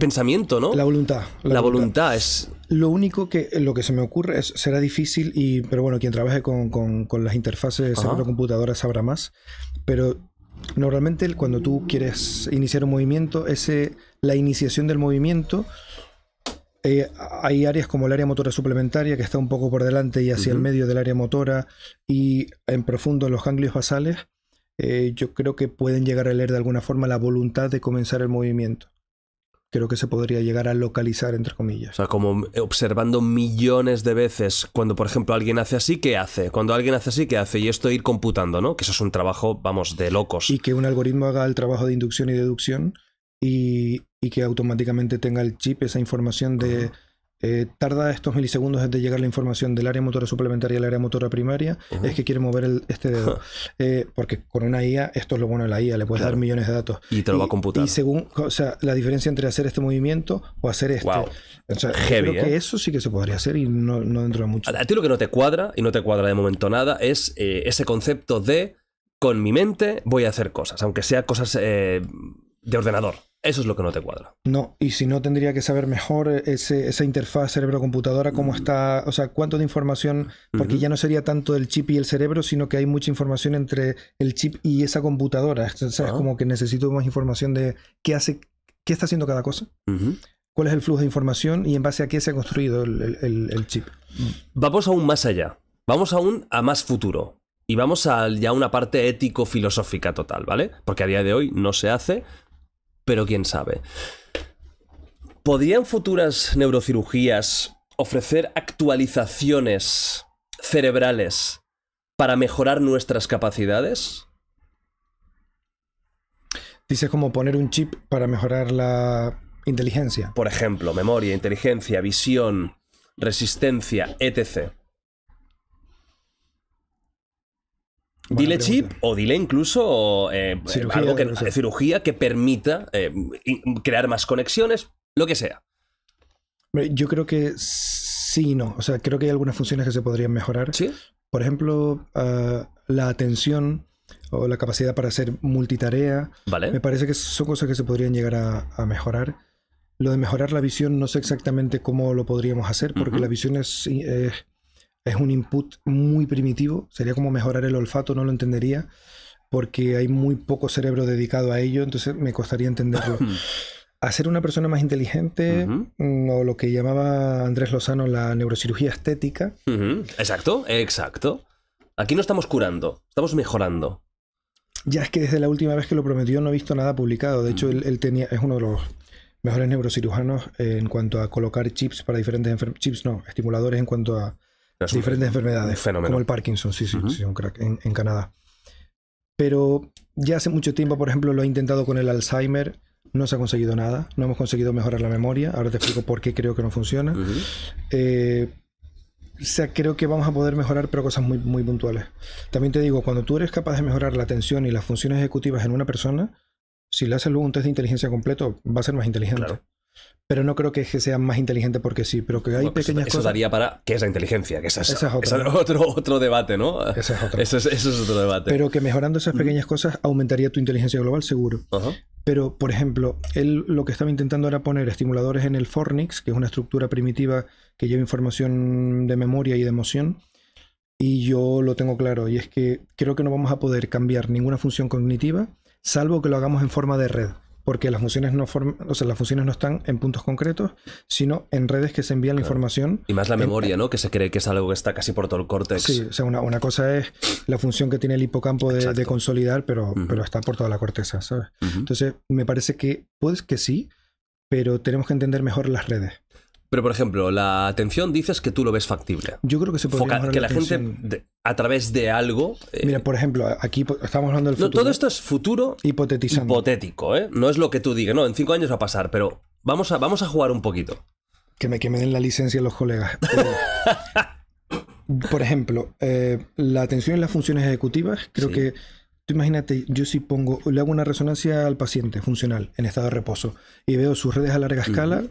pensamiento, ¿no? La voluntad. La, voluntad. es... Lo único que lo que se me ocurre es, será difícil, y, pero bueno, quien trabaje con, con, las interfaces de computadora sabrá más, pero normalmente cuando tú quieres iniciar un movimiento, ese, la iniciación del movimiento... Eh, hay áreas como el área motora suplementaria que está un poco por delante y hacia el medio del área motora y en profundo en los ganglios basales eh, yo creo que pueden llegar a leer de alguna forma la voluntad de comenzar el movimiento. Creo que se podría llegar a localizar, entre comillas. O sea, como eh, observando millones de veces, cuando por ejemplo alguien hace así, ¿qué hace? Cuando alguien hace así, ¿qué hace? Y esto ir computando, ¿no? Que eso es un trabajo, vamos, de locos. Y que un algoritmo haga el trabajo de inducción y deducción y, que automáticamente tenga el chip esa información de... Eh, tarda estos milisegundos de llegar la información del área motora suplementaria al área motora primaria, es que quiere mover el, este dedo. Eh, porque con una IA, esto es lo bueno de la IA, le puedes dar millones de datos. Y te lo va a computar. Y según, o sea, la diferencia entre hacer este movimiento o hacer este. Wow. creo que ¿eh? eso sí que se podría hacer y no, dentro de mucho. A ti lo que no te cuadra, y no te cuadra de momento nada, es ese concepto de con mi mente voy a hacer cosas, aunque sea cosas de ordenador. Eso es lo que no te cuadra. No, y si no, tendría que saber mejor esa interfaz cerebro-computadora, cómo mm. está, o sea, cuánto de información, porque ya no sería tanto el chip y el cerebro, sino que hay mucha información entre el chip y esa computadora. O es ah. como que necesito más información de qué hace, qué está haciendo cada cosa, cuál es el flujo de información y en base a qué se ha construido el, chip. Vamos aún más allá, vamos aún a más futuro. Y vamos a ya una parte ético-filosófica total, ¿vale? Porque a día de hoy no se hace, pero quién sabe. ¿Podrían futuras neurocirugías ofrecer actualizaciones cerebrales para mejorar nuestras capacidades? Dice como poner un chip para mejorar la inteligencia. Por ejemplo, memoria, inteligencia, visión, resistencia, etc. Dile chip o dile incluso eh, algo que, no cirugía que permita eh, crear más conexiones, lo que sea. Yo creo que sí y no. O sea, creo que hay algunas funciones que se podrían mejorar. ¿Sí? Por ejemplo, ah, la atención o la capacidad para hacer multitarea. ¿Vale? Me parece que son cosas que se podrían llegar a, mejorar. Lo de mejorar la visión, no sé exactamente cómo lo podríamos hacer, porque la visión es eh, es un input muy primitivo, sería como mejorar el olfato, no lo entendería, porque hay muy poco cerebro dedicado a ello, entonces me costaría entenderlo. Hacer una persona más inteligente, mm, o lo que llamaba Andrés Lozano la neurocirugía estética. Exacto, exacto. Aquí no estamos curando, estamos mejorando. Ya es que desde la última vez que lo prometió no he visto nada publicado. De hecho, mm. él, tenía, es uno de los mejores neurocirujanos en cuanto a colocar chips para diferentes enfermedades. Chips no, estimuladores en cuanto a diferentes enfermedades. Como el Parkinson, sí, sí, sí en, Canadá. Pero ya hace mucho tiempo, por ejemplo, lo he intentado con el Alzheimer. No se ha conseguido nada. No hemos conseguido mejorar la memoria. Ahora te explico por qué creo que no funciona. Eh, o sea, creo que vamos a poder mejorar, pero cosas muy, muy puntuales. También te digo, cuando tú eres capaz de mejorar la atención y las funciones ejecutivas en una persona, si le haces luego un test de inteligencia completo, va a ser más inteligente pero no creo que, sea más inteligente porque sí, pero que hay pues pequeñas cosas. Eso daría para qué es la inteligencia, que esa es, otro, debate, ¿no? Eso es, otro debate. Pero que mejorando esas mm. pequeñas cosas aumentaría tu inteligencia global, seguro. Pero, por ejemplo, él lo que estaba intentando era poner estimuladores en el fornix, que es una estructura primitiva que lleva información de memoria y de emoción. Y yo lo tengo claro, y es que creo que no vamos a poder cambiar ninguna función cognitiva, salvo que lo hagamos en forma de red porque las funciones no o sea, las funciones no están en puntos concretos, sino en redes que se envían la información. Y más la memoria, ¿no? Que se cree que es algo que está casi por todo el córtex. Sí, o sea, una, cosa es la función que tiene el hipocampo de, consolidar, pero, pero está por toda la corteza, ¿sabes? Entonces, me parece que, pues que sí, pero tenemos que entender mejor las redes. Pero, por ejemplo, la atención dices que tú lo ves factible. Yo creo que se puede Que la, gente, a través de algo. Eh, Mira, por ejemplo, aquí estamos hablando del futuro. todo esto es futuro hipotético, ¿eh? No es lo que tú digas, no, en cinco años va a pasar, pero vamos a, vamos a jugar un poquito. Que me, quemen den la licencia los colegas. por ejemplo, eh, la atención en las funciones ejecutivas, creo que Tú imagínate, yo si pongo, le hago una resonancia al paciente funcional en estado de reposo y veo sus redes a larga escala,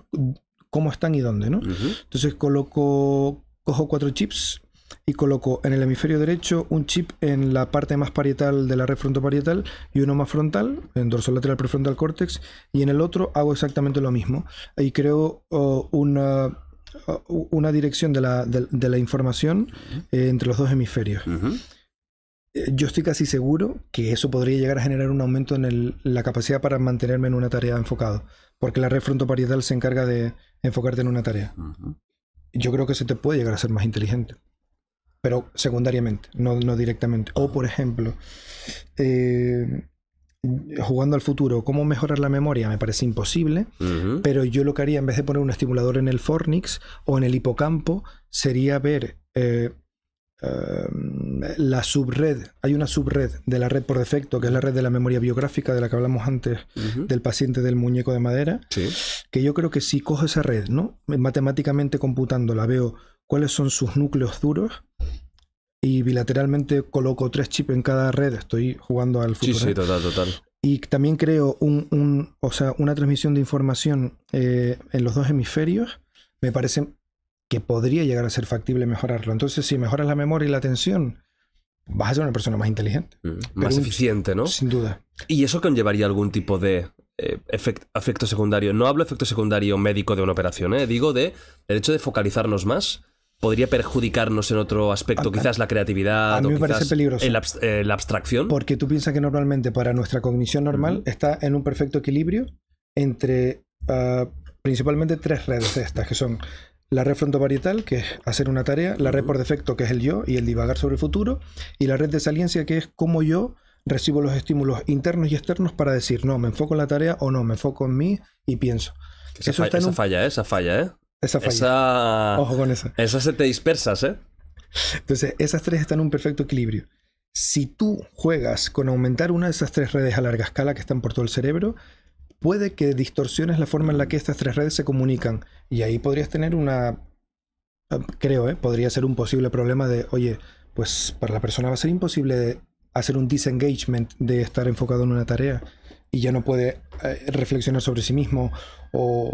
cómo están y dónde, ¿no? Entonces coloco, cojo cuatro chips y coloco en el hemisferio derecho un chip en la parte más parietal de la red frontoparietal y uno más frontal, en dorso lateral prefrontal córtex, y en el otro hago exactamente lo mismo. Y creo oh, una oh, una dirección de la, información eh, entre los dos hemisferios. Eh, yo estoy casi seguro que eso podría llegar a generar un aumento en la capacidad para mantenerme en una tarea enfocado, porque la red frontoparietal se encarga de enfocarte en una tarea. Yo creo que se te puede llegar a ser más inteligente, pero secundariamente, no, no directamente. O, por ejemplo, eh, jugando al futuro, cómo mejorar la memoria me parece imposible, pero yo lo que haría en vez de poner un estimulador en el fornix o en el hipocampo sería ver eh, Em, la subred, hay una subred de la red por defecto, que es la red de la memoria biográfica de la que hablamos antes del paciente del muñeco de madera, que yo creo que si cojo esa red, ¿no? matemáticamente computándola, veo cuáles son sus núcleos duros y bilateralmente coloco tres chips en cada red, estoy jugando al futuro. Sí, sí, ¿eh? total, Y también creo un, sea, una transmisión de información eh, en los dos hemisferios, me parece que podría llegar a ser factible mejorarlo. Entonces, si mejoras la memoria y la atención, vas a ser una persona más inteligente. Mm, más eficiente, ¿no? Sin duda. ¿Y eso conllevaría algún tipo de eh, efecto secundario? No hablo de efecto secundario médico de una operación, ¿eh? digo de el hecho de focalizarnos más. ¿Podría perjudicarnos en otro aspecto? quizás la creatividad. A mí me parece peligroso. Eh, la abstracción. Porque tú piensas que normalmente para nuestra cognición normal está en un perfecto equilibrio entre ah, principalmente tres redes estas, que son la red frontovarietal, que es hacer una tarea, la red por defecto, que es el yo y el divagar sobre el futuro, y la red de saliencia, que es cómo yo recibo los estímulos internos y externos para decir, no, me enfoco en la tarea o no, me enfoco en mí y pienso. Esa, falla, esa falla, Esa falla, Esa falla. Ojo con esa. Esa se te dispersas, ¿eh? Entonces, esas tres están en un perfecto equilibrio. Si tú juegas con aumentar una de esas tres redes a larga escala que están por todo el cerebro, puede que distorsiones la forma en la que estas tres redes se comunican. Y ahí podrías tener una, eh, creo, ¿eh? podría ser un posible problema de, oye, pues para la persona va a ser imposible hacer un disengagement de estar enfocado en una tarea y ya no puede eh, reflexionar sobre sí mismo o,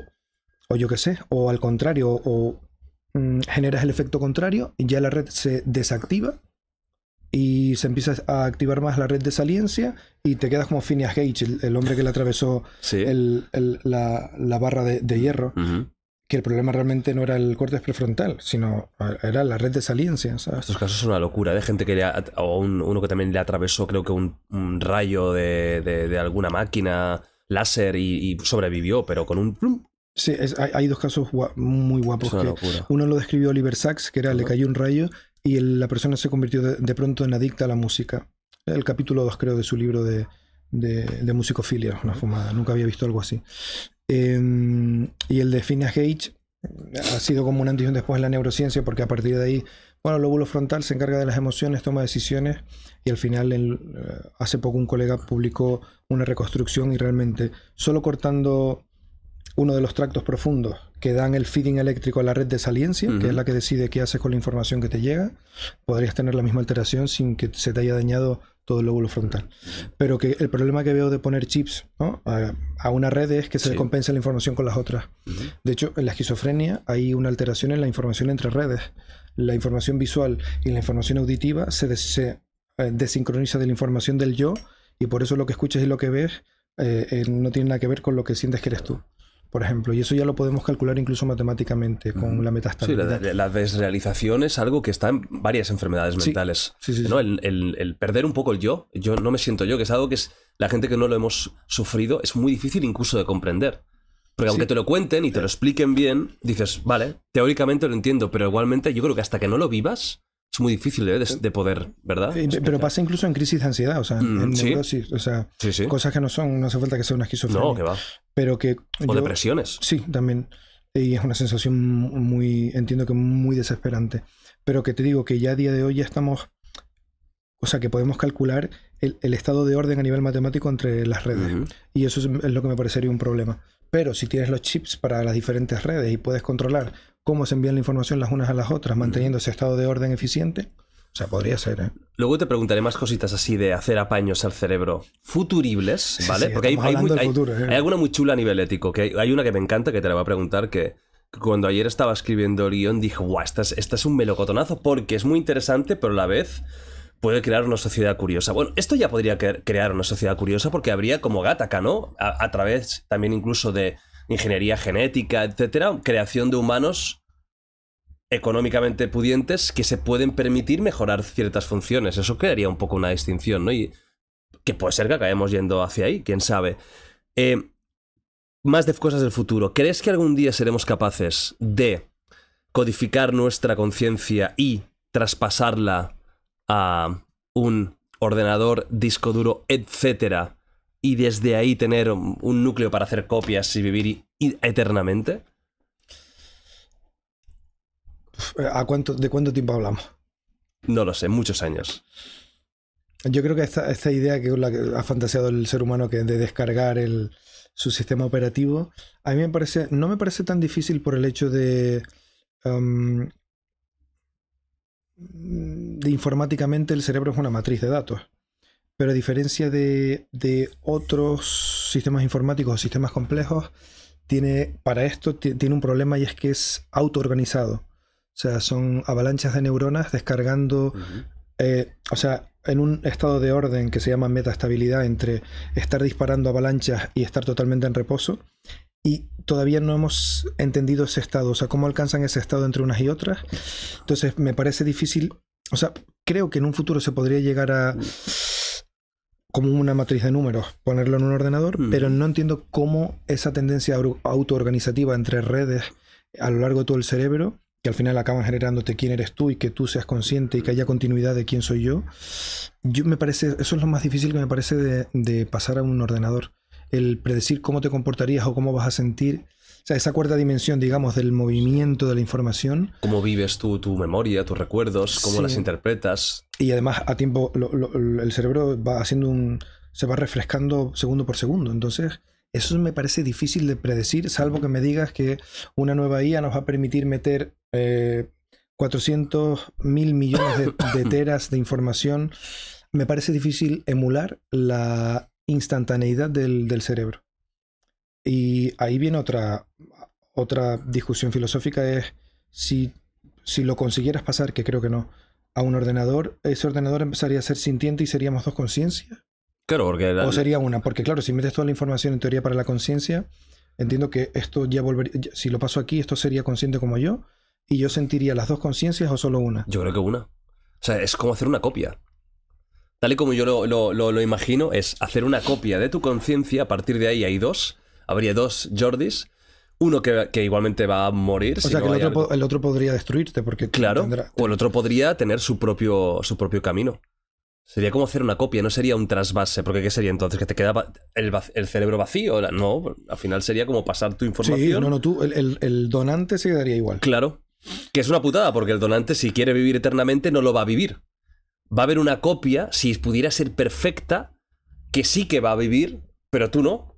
o yo qué sé, o al contrario, o mm, generas el efecto contrario y ya la red se desactiva y se empieza a activar más la red de saliencia y te quedas como Phineas Gage, el, hombre que le atravesó la, barra de, hierro. Que el problema realmente no era el córtex prefrontal, sino era la red de saliencia. Estos casos son una locura de ¿eh? gente que le. o uno que también le atravesó, creo que un, rayo de, alguna máquina láser y, sobrevivió, pero con un plum, Sí, hay, dos casos muy guapos. uno lo describió Oliver Sacks, que era, le cayó un rayo y la persona se convirtió de, pronto en adicta a la música. El capítulo 2, creo, de su libro de, de, de musicofilia, una fumada, nunca había visto algo así. Em, y el de Phineas Gage eh, ha sido como un antes y después en la neurociencia, porque a partir de ahí, bueno, el lóbulo frontal se encarga de las emociones, toma decisiones, y al final, eh, hace poco un colega publicó una reconstrucción y realmente, solo cortando uno de los tractos profundos que dan el feeding eléctrico a la red de saliencia, que es la que decide qué haces con la información que te llega. Podrías tener la misma alteración sin que se te haya dañado todo el lóbulo frontal. Pero que el problema que veo de poner chips a, una red es que se le compensa la información con las otras. De hecho, en la esquizofrenia hay una alteración en la información entre redes. La información visual y la información auditiva se, eh, desincroniza de la información del yo y por eso lo que escuchas y lo que ves eh, eh, no tiene nada que ver con lo que sientes que eres tú por ejemplo, y eso ya lo podemos calcular incluso matemáticamente con la metastabilidad. Sí, la, desrealización es algo que está en varias enfermedades mentales. ¿no? el, perder un poco el yo, yo no me siento yo, que es algo que es, la gente que no lo hemos sufrido es muy difícil incluso de comprender. Porque aunque te lo cuenten y te lo expliquen bien, dices, vale, teóricamente lo entiendo, pero igualmente yo creo que hasta que no lo vivas, es muy difícil ¿eh? de, poder, ¿verdad? pero pasa incluso en crisis de ansiedad, o sea, en mm, neurosis, o sea, cosas que no son, no hace falta que sea una esquizofrenia. No, que va. Pero que o depresiones. Sí, también. Y es una sensación muy, entiendo que muy desesperante. Pero que te digo que ya a día de hoy ya estamos, o sea, que podemos calcular el, estado de orden a nivel matemático entre las redes. Y eso es lo que me parecería un problema. Pero si tienes los chips para las diferentes redes y puedes controlar cómo se envían la información las unas a las otras, manteniendo ese estado de orden eficiente. O sea, podría ser, ¿eh? Luego te preguntaré más cositas así de hacer apaños al cerebro futuribles, ¿vale? Porque hay, hay, muy, eh. alguna muy chula a nivel ético, que hay, una que me encanta que te la voy a preguntar que cuando ayer estaba escribiendo el guión dije, guau, esta es, un melocotonazo porque es muy interesante, pero a la vez puede crear una sociedad curiosa. Bueno, esto ya podría crear una sociedad curiosa porque habría como Gataca, ¿no? a, través también incluso de ingeniería genética, etcétera, creación de humanos económicamente pudientes que se pueden permitir mejorar ciertas funciones. Eso crearía un poco una distinción, ¿no? Y que puede ser que acabemos yendo hacia ahí, quién sabe. Eh, más de cosas del futuro. ¿Crees que algún día seremos capaces de codificar nuestra conciencia y traspasarla a un ordenador, disco duro, etcétera, y desde ahí tener un núcleo para hacer copias y vivir eternamente? ¿A cuánto, ¿De cuánto tiempo hablamos? No lo sé, muchos años. Yo creo que esta, idea que, ha fantaseado el ser humano que de descargar su sistema operativo, a mí me parece, no me parece tan difícil por el hecho de, em, de informáticamente el cerebro es una matriz de datos pero a diferencia de, otros sistemas informáticos o sistemas complejos, tiene, para esto tiene un problema y es que es autoorganizado. O sea, son avalanchas de neuronas descargando, eh, o sea, en un estado de orden que se llama metaestabilidad entre estar disparando avalanchas y estar totalmente en reposo. Y todavía no hemos entendido ese estado, o sea, cómo alcanzan ese estado entre unas y otras. Entonces, me parece difícil, o sea, creo que en un futuro se podría llegar a... Mm como una matriz de números, ponerlo en un ordenador, pero no entiendo cómo esa tendencia autoorganizativa entre redes a lo largo de todo el cerebro, que al final acaban generándote quién eres tú y que tú seas consciente y que haya continuidad de quién soy yo, yo me parece, eso es lo más difícil que me parece de, de pasar a un ordenador. El predecir cómo te comportarías o cómo vas a sentir esa cuarta dimensión, digamos, del movimiento de la información. Cómo vives tu memoria, tus recuerdos, cómo las interpretas. Y además, a tiempo, el cerebro va haciendo un. se va refrescando segundo por segundo. Entonces, eso me parece difícil de predecir, salvo que me digas que una nueva IA nos va a permitir meter 400 eh, mil millones de, teras de información. Me parece difícil emular la instantaneidad del cerebro. Y ahí viene otra, otra discusión filosófica, es si, lo consiguieras pasar, que creo que no, a un ordenador, ese ordenador empezaría a ser sintiente y seríamos dos conciencias. Claro, porque... O sería una, porque claro, si metes toda la información en teoría para la conciencia, entiendo que esto ya volvería, si lo paso aquí, esto sería consciente como yo, y yo sentiría las dos conciencias o solo una. Yo creo que una. O sea, es como hacer una copia. Tal y como yo lo imagino, es hacer una copia de tu conciencia, a partir de ahí hay dos, habría dos Jordis. Uno que, igualmente va a morir. O sea, que el otro, podría destruirte porque... Claro, o el otro podría tener su propio, su propio camino. Sería como hacer una copia, no sería un trasvase, porque ¿qué sería entonces? ¿Que te quedaba el, cerebro vacío? No, al final sería como pasar tu información. Sí, no, no, tú, el, donante se quedaría igual. Claro, que es una putada, porque el donante si quiere vivir eternamente no lo va a vivir. Va a haber una copia, si pudiera ser perfecta, que sí que va a vivir, pero tú no.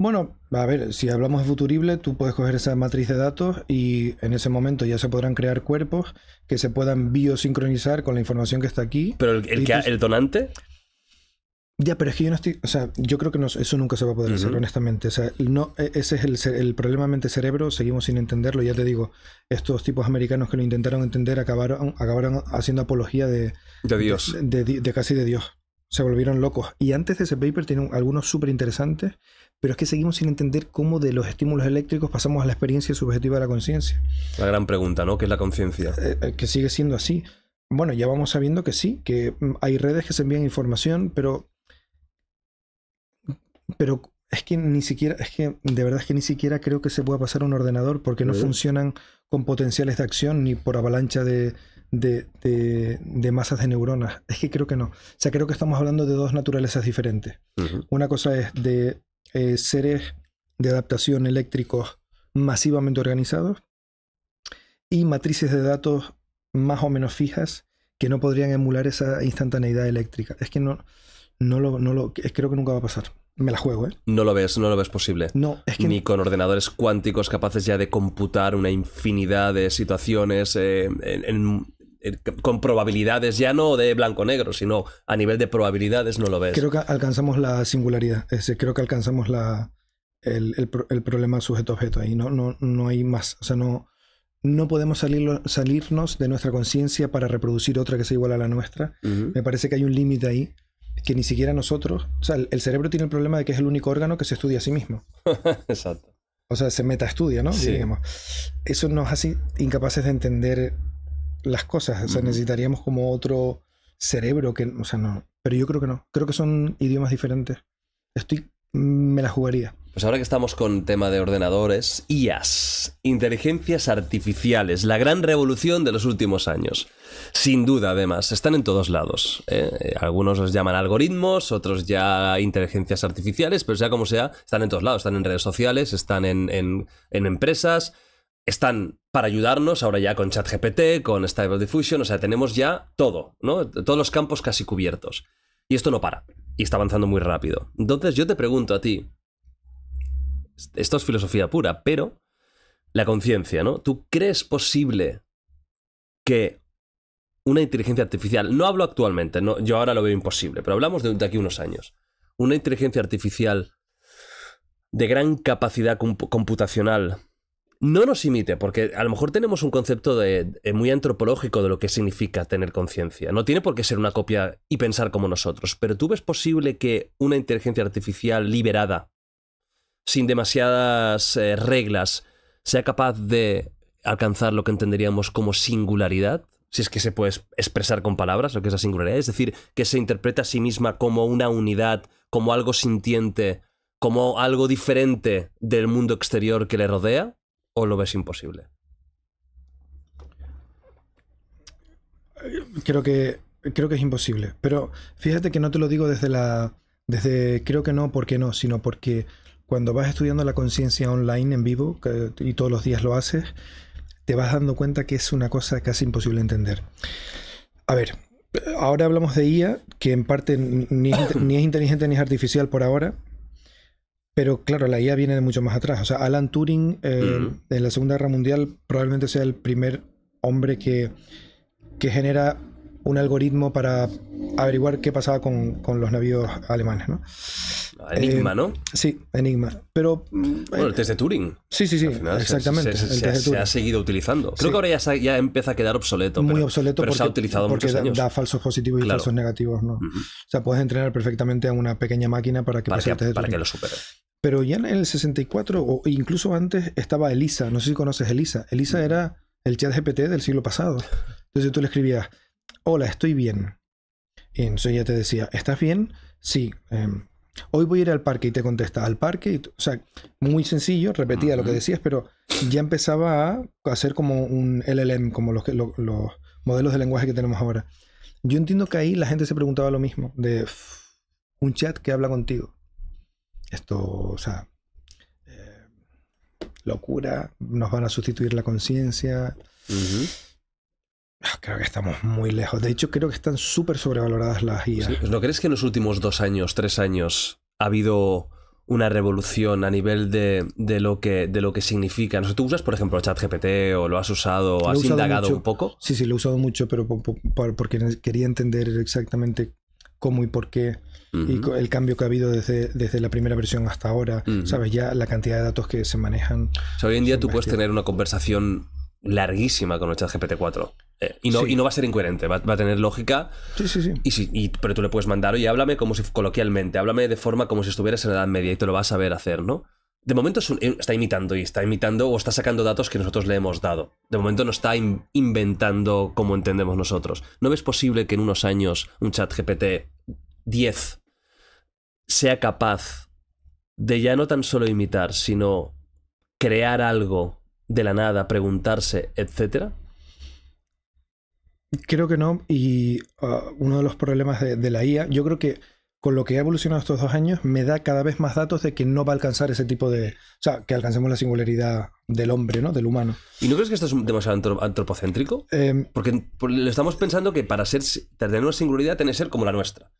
Bueno, a ver, si hablamos de futurible, tú puedes coger esa matriz de datos y en ese momento ya se podrán crear cuerpos que se puedan biosincronizar con la información que está aquí. Pero el, donante. Ya, pero es que yo no estoy. O sea, yo creo que eso nunca se va a poder hacer, honestamente. O sea, no, e, ese es el, problema mente cerebro, seguimos sin entenderlo. Ya te digo, estos tipos americanos que lo intentaron entender acabaron, acabaron haciendo apología de. De Dios. de, casi de Dios se volvieron locos. Y antes de ese paper tienen algunos súper interesantes pero es que seguimos sin entender cómo de los estímulos eléctricos pasamos a la experiencia subjetiva de la conciencia. La gran pregunta, ¿no? ¿Qué es la conciencia? Eh, eh, que sigue siendo así. Bueno, ya vamos sabiendo que sí, que mm, hay redes que se envían información, pero. Pero es que ni siquiera, es que de verdad es que ni siquiera creo que se pueda pasar a un ordenador porque no eh. funcionan con potenciales de acción ni por avalancha de, masas de neuronas. Es que creo que no. O sea, creo que estamos hablando de dos naturalezas diferentes. Una cosa es de eh, seres de adaptación eléctricos masivamente organizados y matrices de datos más o menos fijas que no podrían emular esa instantaneidad eléctrica. Es que no, no lo, no lo creo que nunca va a pasar. Me la juego, ¿eh? No lo ves, no lo ves posible. No, Ni con ordenadores cuánticos capaces ya de computar una infinidad de situaciones eh, en, eh, con probabilidades ya no de blanco-negro, sino a nivel de probabilidades no lo ves. Creo que alcanzamos la singularidad, es creo que alcanzamos la, el, el, problema sujeto-objeto ahí, no, no, no hay más, o sea, no, no podemos salir salirnos de nuestra conciencia para reproducir otra que sea igual a la nuestra. Me parece que hay un límite ahí que ni siquiera nosotros, o sea, el, cerebro tiene el problema de que es el único órgano que se estudia a sí mismo. Exacto. O sea, se metaestudia, ¿no? Sí. Digamos. Eso nos hace incapaces de entender las cosas. O sea, necesitaríamos como otro cerebro que, o sea, no. Pero yo creo que no. Creo que son idiomas diferentes. Estoy, mm, me la jugaría. Pues ahora que estamos con tema de ordenadores, IAS, inteligencias artificiales, la gran revolución de los últimos años. Sin duda, además, están en todos lados. Eh, algunos los llaman algoritmos, otros ya inteligencias artificiales, pero sea como sea, están en todos lados. Están en redes sociales, están en, en empresas, están para ayudarnos ahora ya con ChatGPT, con Stable Diffusion, o sea, tenemos ya todo, ¿no? Todos los campos casi cubiertos. Y esto no para, y está avanzando muy rápido. Entonces yo te pregunto a ti, esto es filosofía pura, pero la conciencia, ¿no? ¿Tú crees posible que una inteligencia artificial, no hablo actualmente, no, yo ahora lo veo imposible, pero hablamos de, aquí unos años, una inteligencia artificial de gran capacidad computacional no nos imite, porque a lo mejor tenemos un concepto de, eh, muy antropológico de lo que significa tener conciencia. No tiene por qué ser una copia y pensar como nosotros, pero tú ves posible que una inteligencia artificial liberada, sin demasiadas eh, reglas, sea capaz de alcanzar lo que entenderíamos como singularidad, si es que se puede expresar con palabras lo que es la singularidad, es decir, que se interpreta a sí misma como una unidad, como algo sintiente, como algo diferente del mundo exterior que le rodea o lo ves imposible? Eh, creo que, creo que es imposible, pero fíjate que no te lo digo desde la... Desde creo que no, porque no, sino porque cuando vas estudiando la conciencia online en vivo y todos los días lo haces, te vas dando cuenta que es una cosa casi imposible entender. A ver, ahora hablamos de IA, que en parte ni es inteligente ni es artificial por ahora, pero claro, la IA viene de mucho más atrás. O sea, Alan Turing eh, en la Segunda Guerra Mundial probablemente sea el primer hombre que, que genera un algoritmo para averiguar qué pasaba con, los navíos alemanes, ¿no? Ah, Enigma, eh, ¿no? Sí, Enigma. Pero. Bueno, el eh, test de Turing. Sí, sí, sí. exactamente. Se, ha seguido utilizando. Creo que ahora ya, empieza a quedar obsoleto. Muy obsoleto porque, se ha utilizado porque da, falsos positivos y falsos negativos, ¿no? O sea, puedes entrenar perfectamente a una pequeña máquina para que para pase que, Para que lo supere. Pero ya en el 64, o incluso antes, estaba ELISA. No sé si conoces ELISA. ELISA mm. era el chat GPT del siglo pasado. Entonces tú le escribías hola, estoy bien. Y entonces ella te decía, ¿estás bien? Sí. Em, hoy voy a ir al parque y te contesta al parque. o sea, muy sencillo, repetía lo que decías, pero ya empezaba a hacer como un LLM, como los, modelos de lenguaje que tenemos ahora. Yo entiendo que ahí la gente se preguntaba lo mismo, de un chat que habla contigo. Esto, o sea, eh, locura, nos van a sustituir la conciencia. Ah, creo que estamos muy lejos. De hecho, creo que están súper sobrevaloradas las IA. ¿No crees que en los últimos dos años, tres años, ha habido una revolución a nivel de, lo, que, de lo que significa? ¿No? ¿Tú usas, por ejemplo, ChatGPT o lo has usado o has indagado un poco? Sí, sí, lo he usado mucho, pero porque quería entender exactamente cómo y por qué y el cambio que ha habido desde, desde la primera versión hasta ahora. ¿Sabes? Ya la cantidad de datos que se manejan. hoy en día tú puedes tener una conversación larguísima con el ChatGPT 4. Eh, y, no, va a ser incoherente, va, a tener lógica. Sí, sí, sí. Y, pero tú le puedes mandar, oye, háblame como si coloquialmente, háblame de forma como si estuvieras en la Edad Media y te lo vas a ver hacer, ¿no? De momento eh, está imitando y está imitando o está sacando datos que nosotros le hemos dado. De momento no está inventando como entendemos nosotros. ¿No ves posible que en unos años un chat GPT 10 sea capaz de ya no tan solo imitar, sino crear algo de la nada, preguntarse, etcétera? Creo que no, y ah, uno de los problemas de, la IA, yo creo que con lo que ha evolucionado estos dos años, me da cada vez más datos de que no va a alcanzar ese tipo de... O sea, que alcancemos la singularidad del hombre, ¿no? Del humano. ¿Y no crees que esto es demasiado antropocéntrico? Em, Porque lo estamos pensando que para ser tener una singularidad tiene que ser como la nuestra.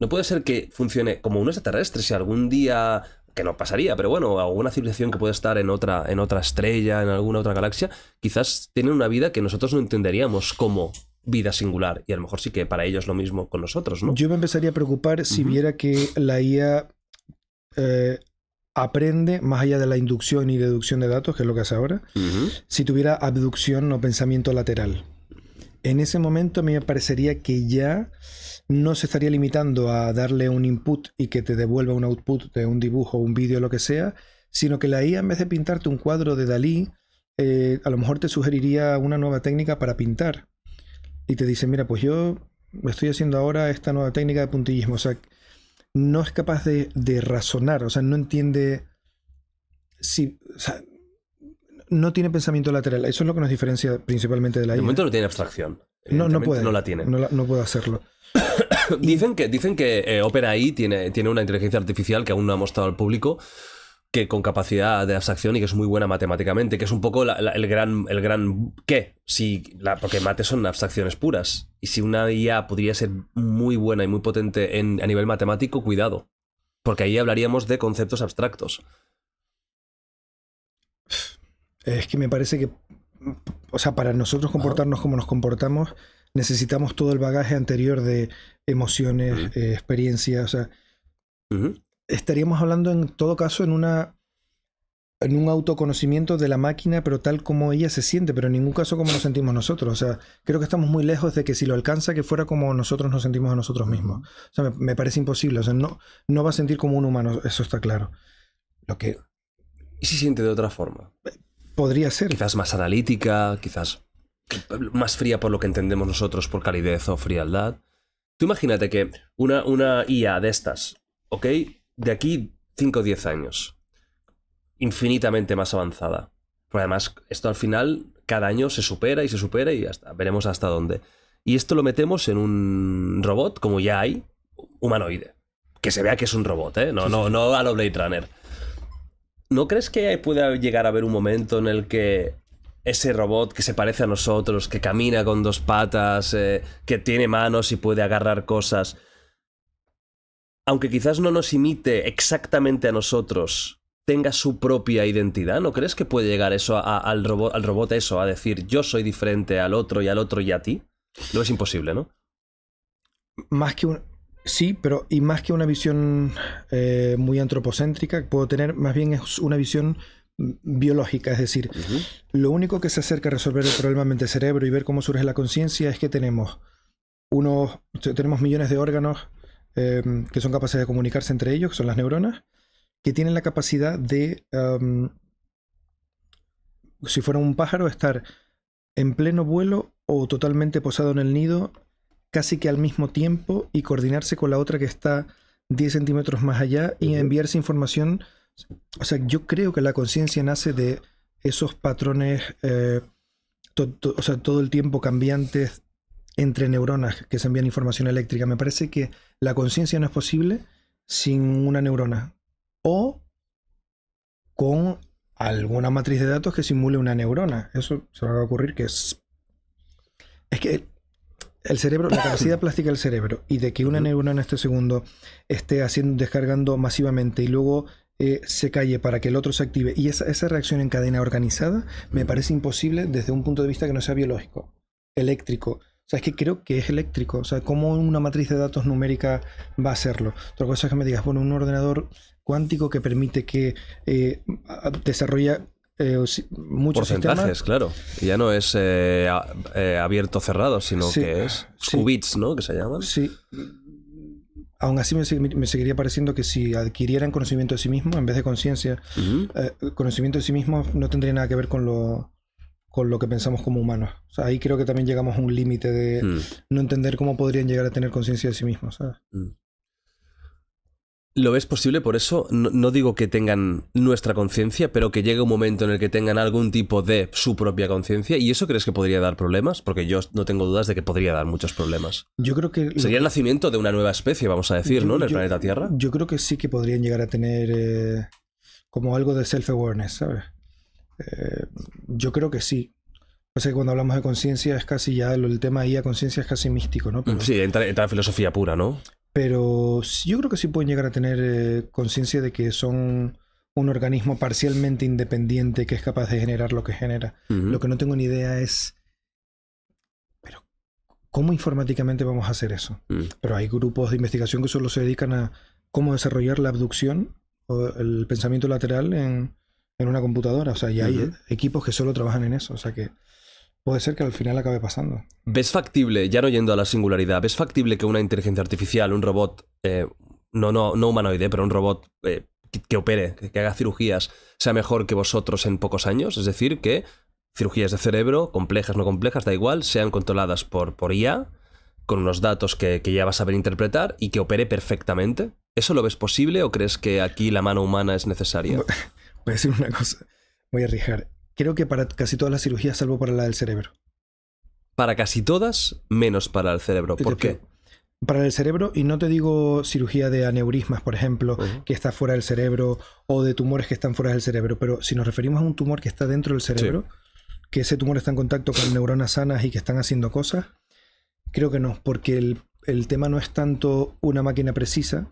No puede ser que funcione como un extraterrestre. Si algún día que no pasaría, pero bueno, alguna civilización que puede estar en otra, en otra estrella, en alguna otra galaxia, quizás tiene una vida que nosotros no entenderíamos como vida singular. Y a lo mejor sí que para ellos lo mismo con nosotros, ¿no? Yo me empezaría a preocupar si viera que la IA eh, aprende más allá de la inducción y deducción de datos, que es lo que hace ahora, si tuviera abducción o pensamiento lateral. En ese momento me parecería que ya no se estaría limitando a darle un input y que te devuelva un output de un dibujo, un vídeo, lo que sea, sino que la IA en vez de pintarte un cuadro de Dalí, eh, a lo mejor te sugeriría una nueva técnica para pintar. Y te dice, mira, pues yo estoy haciendo ahora esta nueva técnica de puntillismo. O sea, no es capaz de, razonar, o sea, no entiende si... no tiene pensamiento lateral. Eso es lo que nos diferencia principalmente de la De momento ¿eh? no tiene abstracción. No, no puede. No la tiene. No, no puede hacerlo. dicen que, dicen que eh, Opera AI tiene, tiene una inteligencia artificial que aún no ha mostrado al público que con capacidad de abstracción y que es muy buena matemáticamente, que es un poco el gran el gran qué, si la, porque mates son abstracciones puras y si una IA podría ser muy buena y muy potente en, a nivel matemático, cuidado, porque ahí hablaríamos de conceptos abstractos. Es que me parece que o sea, para nosotros comportarnos como nos comportamos necesitamos todo el bagaje anterior de emociones, eh, experiencias, estaríamos hablando en todo caso en una en un autoconocimiento de la máquina, pero tal como ella se siente, pero en ningún caso como nos sentimos nosotros. O sea, creo que estamos muy lejos de que si lo alcanza, que fuera como nosotros nos sentimos a nosotros mismos. O sea, me, parece imposible. O sea, no, no va a sentir como un humano, eso está claro. Lo que... ¿Y si siente de otra forma? Podría ser. Quizás más analítica, quizás más fría por lo que entendemos nosotros por calidez o frialdad. Tú imagínate que una, una IA de estas, ¿ok? De aquí 5 o 10 años, infinitamente más avanzada. Pero además, esto al final cada año se supera y se supera y hasta, veremos hasta dónde. Y esto lo metemos en un robot, como ya hay, humanoide. Que se vea que es un robot, ¿eh? No, no, no a lo Blade Runner. ¿No crees que pueda llegar a haber un momento en el que ese robot que se parece a nosotros, que camina con dos patas, eh, que tiene manos y puede agarrar cosas. Aunque quizás no nos imite exactamente a nosotros, tenga su propia identidad, ¿no crees que puede llegar eso a, al, robot, al robot eso, a decir yo soy diferente al otro y al otro y a ti? No es imposible, ¿no? Más que un... Sí, pero y más que una visión eh, muy antropocéntrica, puedo tener más bien es una visión biológica, es decir, lo único que se acerca a resolver el problema mente-cerebro y ver cómo surge la conciencia es que tenemos unos, tenemos millones de órganos eh, que son capaces de comunicarse entre ellos, que son las neuronas, que tienen la capacidad de, si fuera un pájaro, estar en pleno vuelo o totalmente posado en el nido, casi que al mismo tiempo y coordinarse con la otra que está 10 centímetros más allá y enviarse información o sea, yo creo que la conciencia nace de esos patrones, eh, o sea, todo el tiempo cambiantes entre neuronas que se envían información eléctrica. Me parece que la conciencia no es posible sin una neurona o con alguna matriz de datos que simule una neurona. Eso se va a ocurrir que es... Es que el cerebro, la capacidad plástica del cerebro y de que una neurona en este segundo esté haciendo, descargando masivamente y luego eh, se calle para que el otro se active y esa, esa reacción en cadena organizada me parece imposible desde un punto de vista que no sea biológico, eléctrico. O sea, es que creo que es eléctrico. O sea, ¿cómo una matriz de datos numérica va a hacerlo? Otra cosa es que me digas, bueno, un ordenador cuántico que permite que eh, desarrolla eh, muchos porcentajes, claro. Ya no es eh, abierto cerrado, sino que es sí. ¿no? Que se llaman. Sí aún así me, seguiría pareciendo que si adquirieran conocimiento de sí mismo en vez de conciencia, eh, conocimiento de sí mismo no tendría nada que ver con lo, con lo que pensamos como humanos. ahí creo que también llegamos a un límite de mm. no entender cómo podrían llegar a tener conciencia de sí mismos. Mm. Lo ves posible, por eso no, digo que tengan nuestra conciencia, pero que llegue un momento en el que tengan algún tipo de su propia conciencia. ¿Y eso crees que podría dar problemas? Porque yo no tengo dudas de que podría dar muchos problemas. Yo creo que. Sería el nacimiento de una nueva especie, vamos a decir, ¿no? En el planeta Tierra. Yo creo que sí que podrían llegar a tener eh, como algo de self-awareness, ¿sabes? Eh, yo creo que sí. O sea, que cuando hablamos de conciencia es casi ya el tema ahí a conciencia es casi místico, ¿no? sí, entra, entra en filosofía pura, ¿no? pero yo creo que sí pueden llegar a tener eh, conciencia de que son un organismo parcialmente independiente que es capaz de generar lo que genera. Lo que no tengo ni idea es, pero ¿cómo informáticamente vamos a hacer eso? Mm. Pero hay grupos de investigación que solo se dedican a cómo desarrollar la abducción o el pensamiento lateral en, en una computadora. O sea, y hay equipos que solo trabajan en eso. O sea que puede ser que al final acabe pasando. ¿Ves factible, ya no yendo a la singularidad, ves factible que una inteligencia artificial, un robot, eh, no, no, no humanoide, pero un robot eh, que, opere, que, haga cirugías, sea mejor que vosotros en pocos años? Es decir, que cirugías de cerebro, complejas, no complejas, da igual, sean controladas por, por IA, con unos datos que, ya vas a ver interpretar y que opere perfectamente. ¿Eso lo ves posible o crees que aquí la mano humana es necesaria? Voy a decir una cosa, voy a rijar. Creo que para casi todas las cirugías, salvo para la del cerebro. Para casi todas, menos para el cerebro. ¿Por qué? para el cerebro y no te digo cirugía de aneurismas, por ejemplo, que está fuera del cerebro o de tumores que están fuera del cerebro, pero si nos referimos a un tumor que está dentro del cerebro, que ese tumor está en contacto con neuronas sanas y que están haciendo cosas, creo que no, porque el, el tema no es tanto una máquina precisa,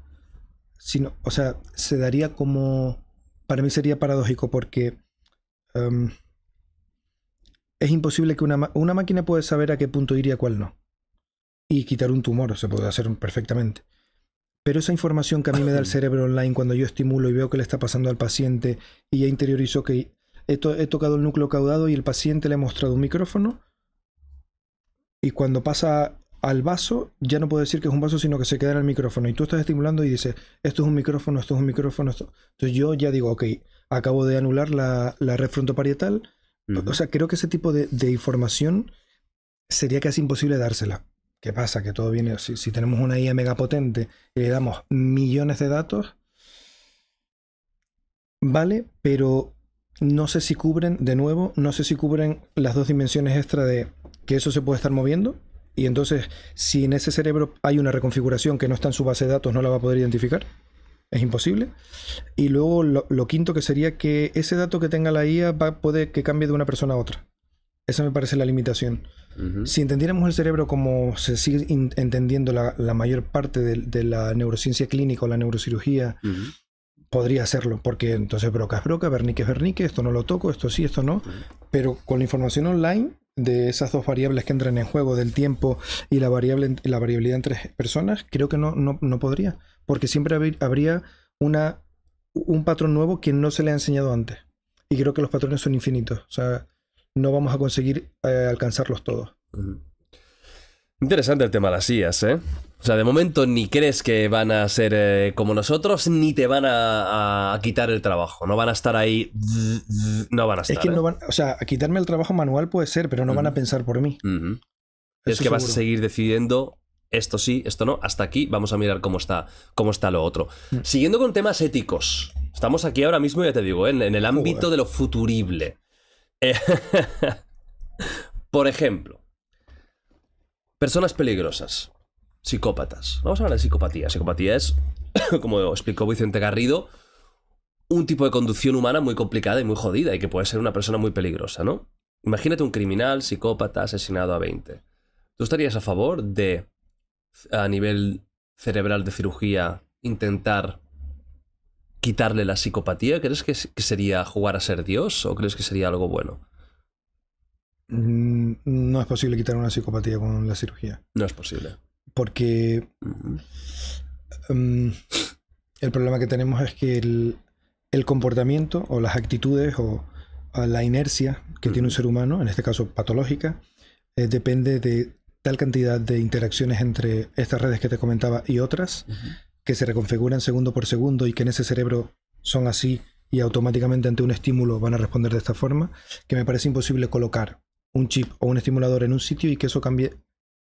sino, o sea, se daría como, para mí sería paradójico porque Em, es imposible que una, máquina puede saber a qué punto iría y a cuál no. Y quitar un tumor se puede hacer perfectamente. Pero esa información que a mí me da el cerebro online cuando yo estimulo y veo que le está pasando al paciente y ya interiorizo que he, he tocado el núcleo caudado y el paciente le ha mostrado un micrófono y cuando pasa al vaso, ya no puedo decir que es un vaso, sino que se queda en el micrófono. Y tú estás estimulando y dices, esto es un micrófono, esto es un micrófono, esto. Entonces yo ya digo, ok, acabo de anular la, red frontoparietal. O sea, creo que ese tipo de, información sería casi imposible dársela. ¿Qué pasa? Que todo viene, si, si tenemos una IA megapotente y le damos millones de datos, vale, pero no sé si cubren, de nuevo, no sé si cubren las dos dimensiones extra de que eso se puede estar moviendo. Y entonces, si en ese cerebro hay una reconfiguración que no está en su base de datos, no la va a poder identificar. Es imposible. Y luego lo, quinto que sería que ese dato que tenga la IA va, puede que cambie de una persona a otra. Esa me parece la limitación. Si entendiéramos el cerebro como se sigue entendiendo la, mayor parte de, la neurociencia clínica o la neurocirugía, podría hacerlo, porque entonces broca es broca, vernique es vernique, esto no lo toco, esto sí, esto no. Pero con la información online de esas dos variables que entran en juego, del tiempo y la, variable, la variabilidad entre personas, creo que no, no, no podría porque siempre habría una, un patrón nuevo que no se le ha enseñado antes. Y creo que los patrones son infinitos, o sea, no vamos a conseguir eh, alcanzarlos todos. Interesante el tema de las IAS, ¿eh? O sea, de momento ni crees que van a ser eh, como nosotros, ni te van a, quitar el trabajo. No van a estar ahí. No van a estar. Es que ¿eh? no van. O sea, a quitarme el trabajo manual puede ser, pero no van a pensar por mí. Es que vas a seguir decidiendo esto sí, esto no, hasta aquí vamos a mirar cómo está, cómo está lo otro. Mm. Siguiendo con temas éticos, estamos aquí ahora mismo, ya te digo, ¿eh? en, el ámbito de lo futurible. Eh, por ejemplo, personas peligrosas, psicópatas. Vamos a hablar de psicopatía. Psicopatía es, como explicó Vicente Garrido, un tipo de conducción humana muy complicada y muy jodida y que puede ser una persona muy peligrosa, ¿no? Imagínate un criminal, psicópata, asesinado a 20. ¿Tú estarías a favor de a nivel cerebral de cirugía intentar quitarle la psicopatía? ¿Crees que, sería jugar a ser Dios o crees que sería algo bueno? Mm, no es posible quitar una psicopatía con la cirugía. No es posible. Porque mm, el problema que tenemos es que el, comportamiento o las actitudes o, la inercia que tiene un mm. ser humano, en este caso patológica, eh, depende de tal cantidad de interacciones entre estas redes que te comentaba y otras, que se reconfiguran segundo por segundo y que en ese cerebro son así y automáticamente ante un estímulo van a responder de esta forma, que me parece imposible colocar un chip o un estimulador en un sitio y que eso cambie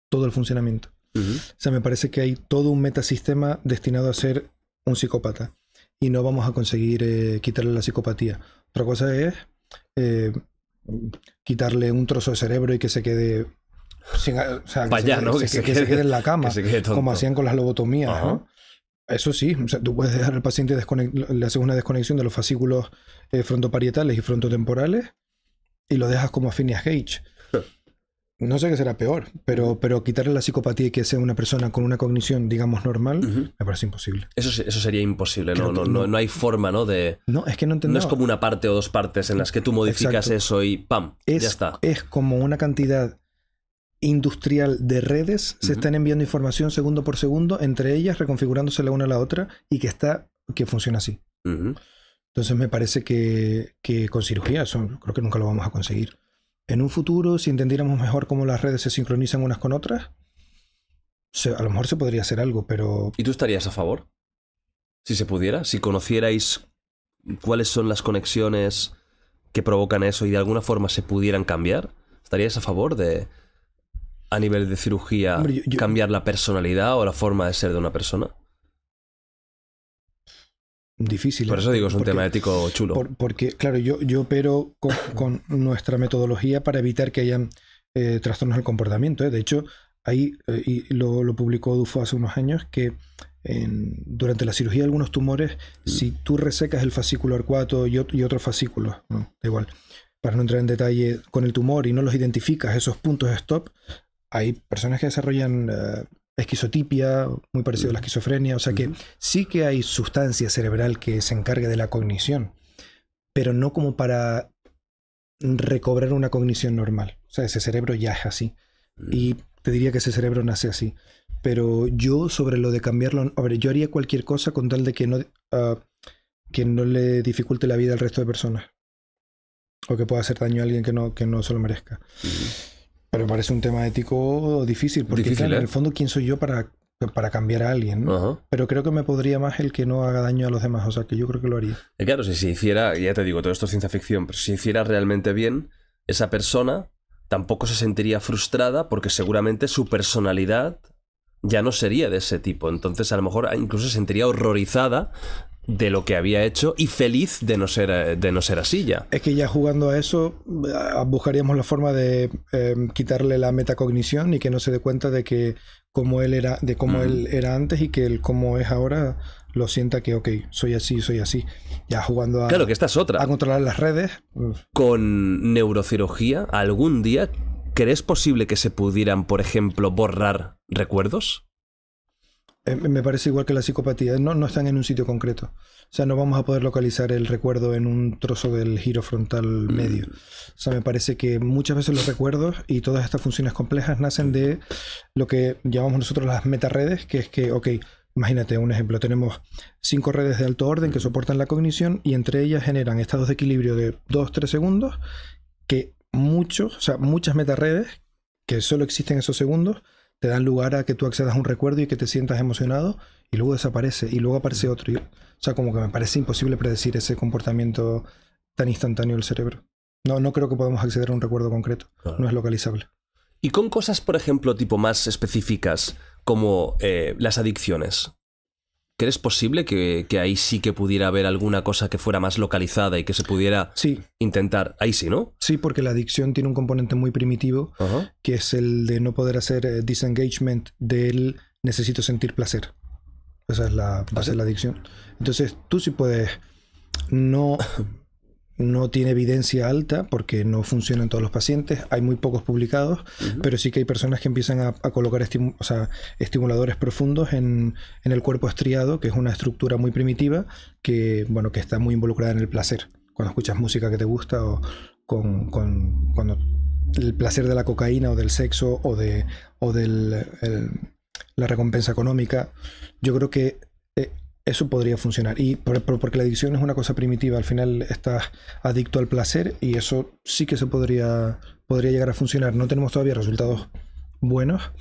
todo el funcionamiento. O sea, me parece que hay todo un metasistema destinado a ser un psicópata y no vamos a conseguir eh, quitarle la psicopatía. Otra cosa es eh, quitarle un trozo de cerebro y que se quede o que, se, quede, en la cama, como hacían con las lobotomías, Eso sí, tú puedes dejar al paciente le haces una desconexión de los fascículos eh, frontoparietales y frontotemporales y lo dejas como a Phineas Gage. No sé qué será peor, pero, pero quitarle la psicopatía y que sea una persona con una cognición, digamos, normal, me parece imposible. Eso, eso sería imposible, ¿no? No, hay forma, ¿no? De, no, es que no entiendo. No es como una parte o dos partes en las que tú modificas eso y ¡pam! ya está. Es como una cantidad industrial de redes se están enviando información segundo por segundo entre ellas, reconfigurándose la una a la otra y que está, que funciona así. Entonces me parece que, que con cirugía eso creo que nunca lo vamos a conseguir. En un futuro, si entendiéramos mejor cómo las redes se sincronizan unas con otras, a lo mejor se podría hacer algo, pero... ¿Y tú estarías a favor? Si se pudiera, si conocierais cuáles son las conexiones que provocan eso y de alguna forma se pudieran cambiar, ¿estarías a favor de, a nivel de cirugía cambiar la personalidad o la forma de ser de una persona? Difícil. Por eso digo, es un tema ético chulo. porque, claro, yo, yo opero con, nuestra metodología para evitar que hayan eh, trastornos al comportamiento. ¿eh? De hecho, ahí eh, y lo, publicó Dufo hace unos años que durante la cirugía de algunos tumores, mm. si tú resecas el fascículo arcuato y, otros fascículos, igual, para no entrar en detalle con el tumor y no los identificas, esos puntos stop, hay personas que desarrollan eh, esquizotipia, muy parecido a la esquizofrenia, o sea que sí que hay sustancia cerebral que se encargue de la cognición, pero no como para recobrar una cognición normal. O sea, ese cerebro ya es así. Y mm. te diría que ese cerebro nace así. Pero yo sobre lo de cambiarlo, a yo haría cualquier cosa con tal de que no, ah, que no le dificulte la vida al resto de personas. O que pueda hacer daño a alguien que no, que no se lo merezca. Pero parece un tema ético difícil, porque en ¿eh? el fondo, ¿quién soy yo para, para cambiar a alguien? ¿no? Pero creo que me podría más el que no haga daño a los demás, o sea, que yo creo que lo haría. claro, si se hiciera, ya te digo, todo esto es ciencia ficción, pero si hiciera realmente bien, esa persona tampoco se sentiría frustrada porque seguramente su personalidad ya no sería de ese tipo. Entonces, a lo mejor ah, incluso se sentiría horrorizada de lo que había hecho y feliz de no ser, eh, de no ser así ya. Es que ya jugando a eso eh, buscaríamos la forma de em, quitarle la metacognición y que no se dé cuenta de que cómo él era, de él mm. era antes y que él, cómo es ahora lo sienta que ok, soy así, soy así. Ya jugando que otra. a controlar las redes. Con neurocirugía, algún día ¿crees posible que se pudieran, por ejemplo, borrar recuerdos? Eh, me parece igual que la psicopatía, no, no están en un sitio concreto. O sea, no vamos a poder localizar el recuerdo en un trozo del giro frontal mm. medio. O sea, me parece que muchas veces los recuerdos y todas estas funciones complejas nacen de lo que llamamos nosotros las metaredes, que es que, ok, Imagínate un ejemplo, tenemos cinco redes de alto orden que mm. soportan la cognición y entre ellas generan estados de equilibrio de 2-3 segundos que muchos, o sea, muchas metaredes que solo existen esos segundos te dan lugar a que tú accedas a un recuerdo y que te sientas emocionado y luego desaparece y luego aparece mm. otro. o sea, como que me parece imposible predecir ese comportamiento tan instantáneo del cerebro. No, no creo que podamos acceder a un recuerdo concreto, no es localizable. Y con cosas, por ejemplo, tipo más específicas como eh, las adicciones. ¿Crees posible que, ahí sí que pudiera haber alguna cosa que fuera más localizada y que se pudiera sí. intentar? Ahí sí, ¿no? Sí, porque la adicción tiene un componente muy primitivo, que es el de no poder hacer eh, disengagement del necesito sentir placer. Esa es la base ¿Ah, de la adicción. Entonces, tú sí puedes no no tiene evidencia alta porque no funciona en todos los pacientes, hay muy pocos publicados, pero sí que hay personas que empiezan a, colocar estimuladores profundos en, el cuerpo estriado, que es una estructura muy primitiva que, bueno, que está muy involucrada en el placer. Cuando escuchas música que te gusta o con, el placer de la cocaína o del sexo o de la recompensa económica, yo creo que eh, eso podría funcionar. Y porque la adicción es una cosa primitiva, al final estás adicto al placer y eso sí que se podría, podría llegar a funcionar. No tenemos todavía resultados buenos,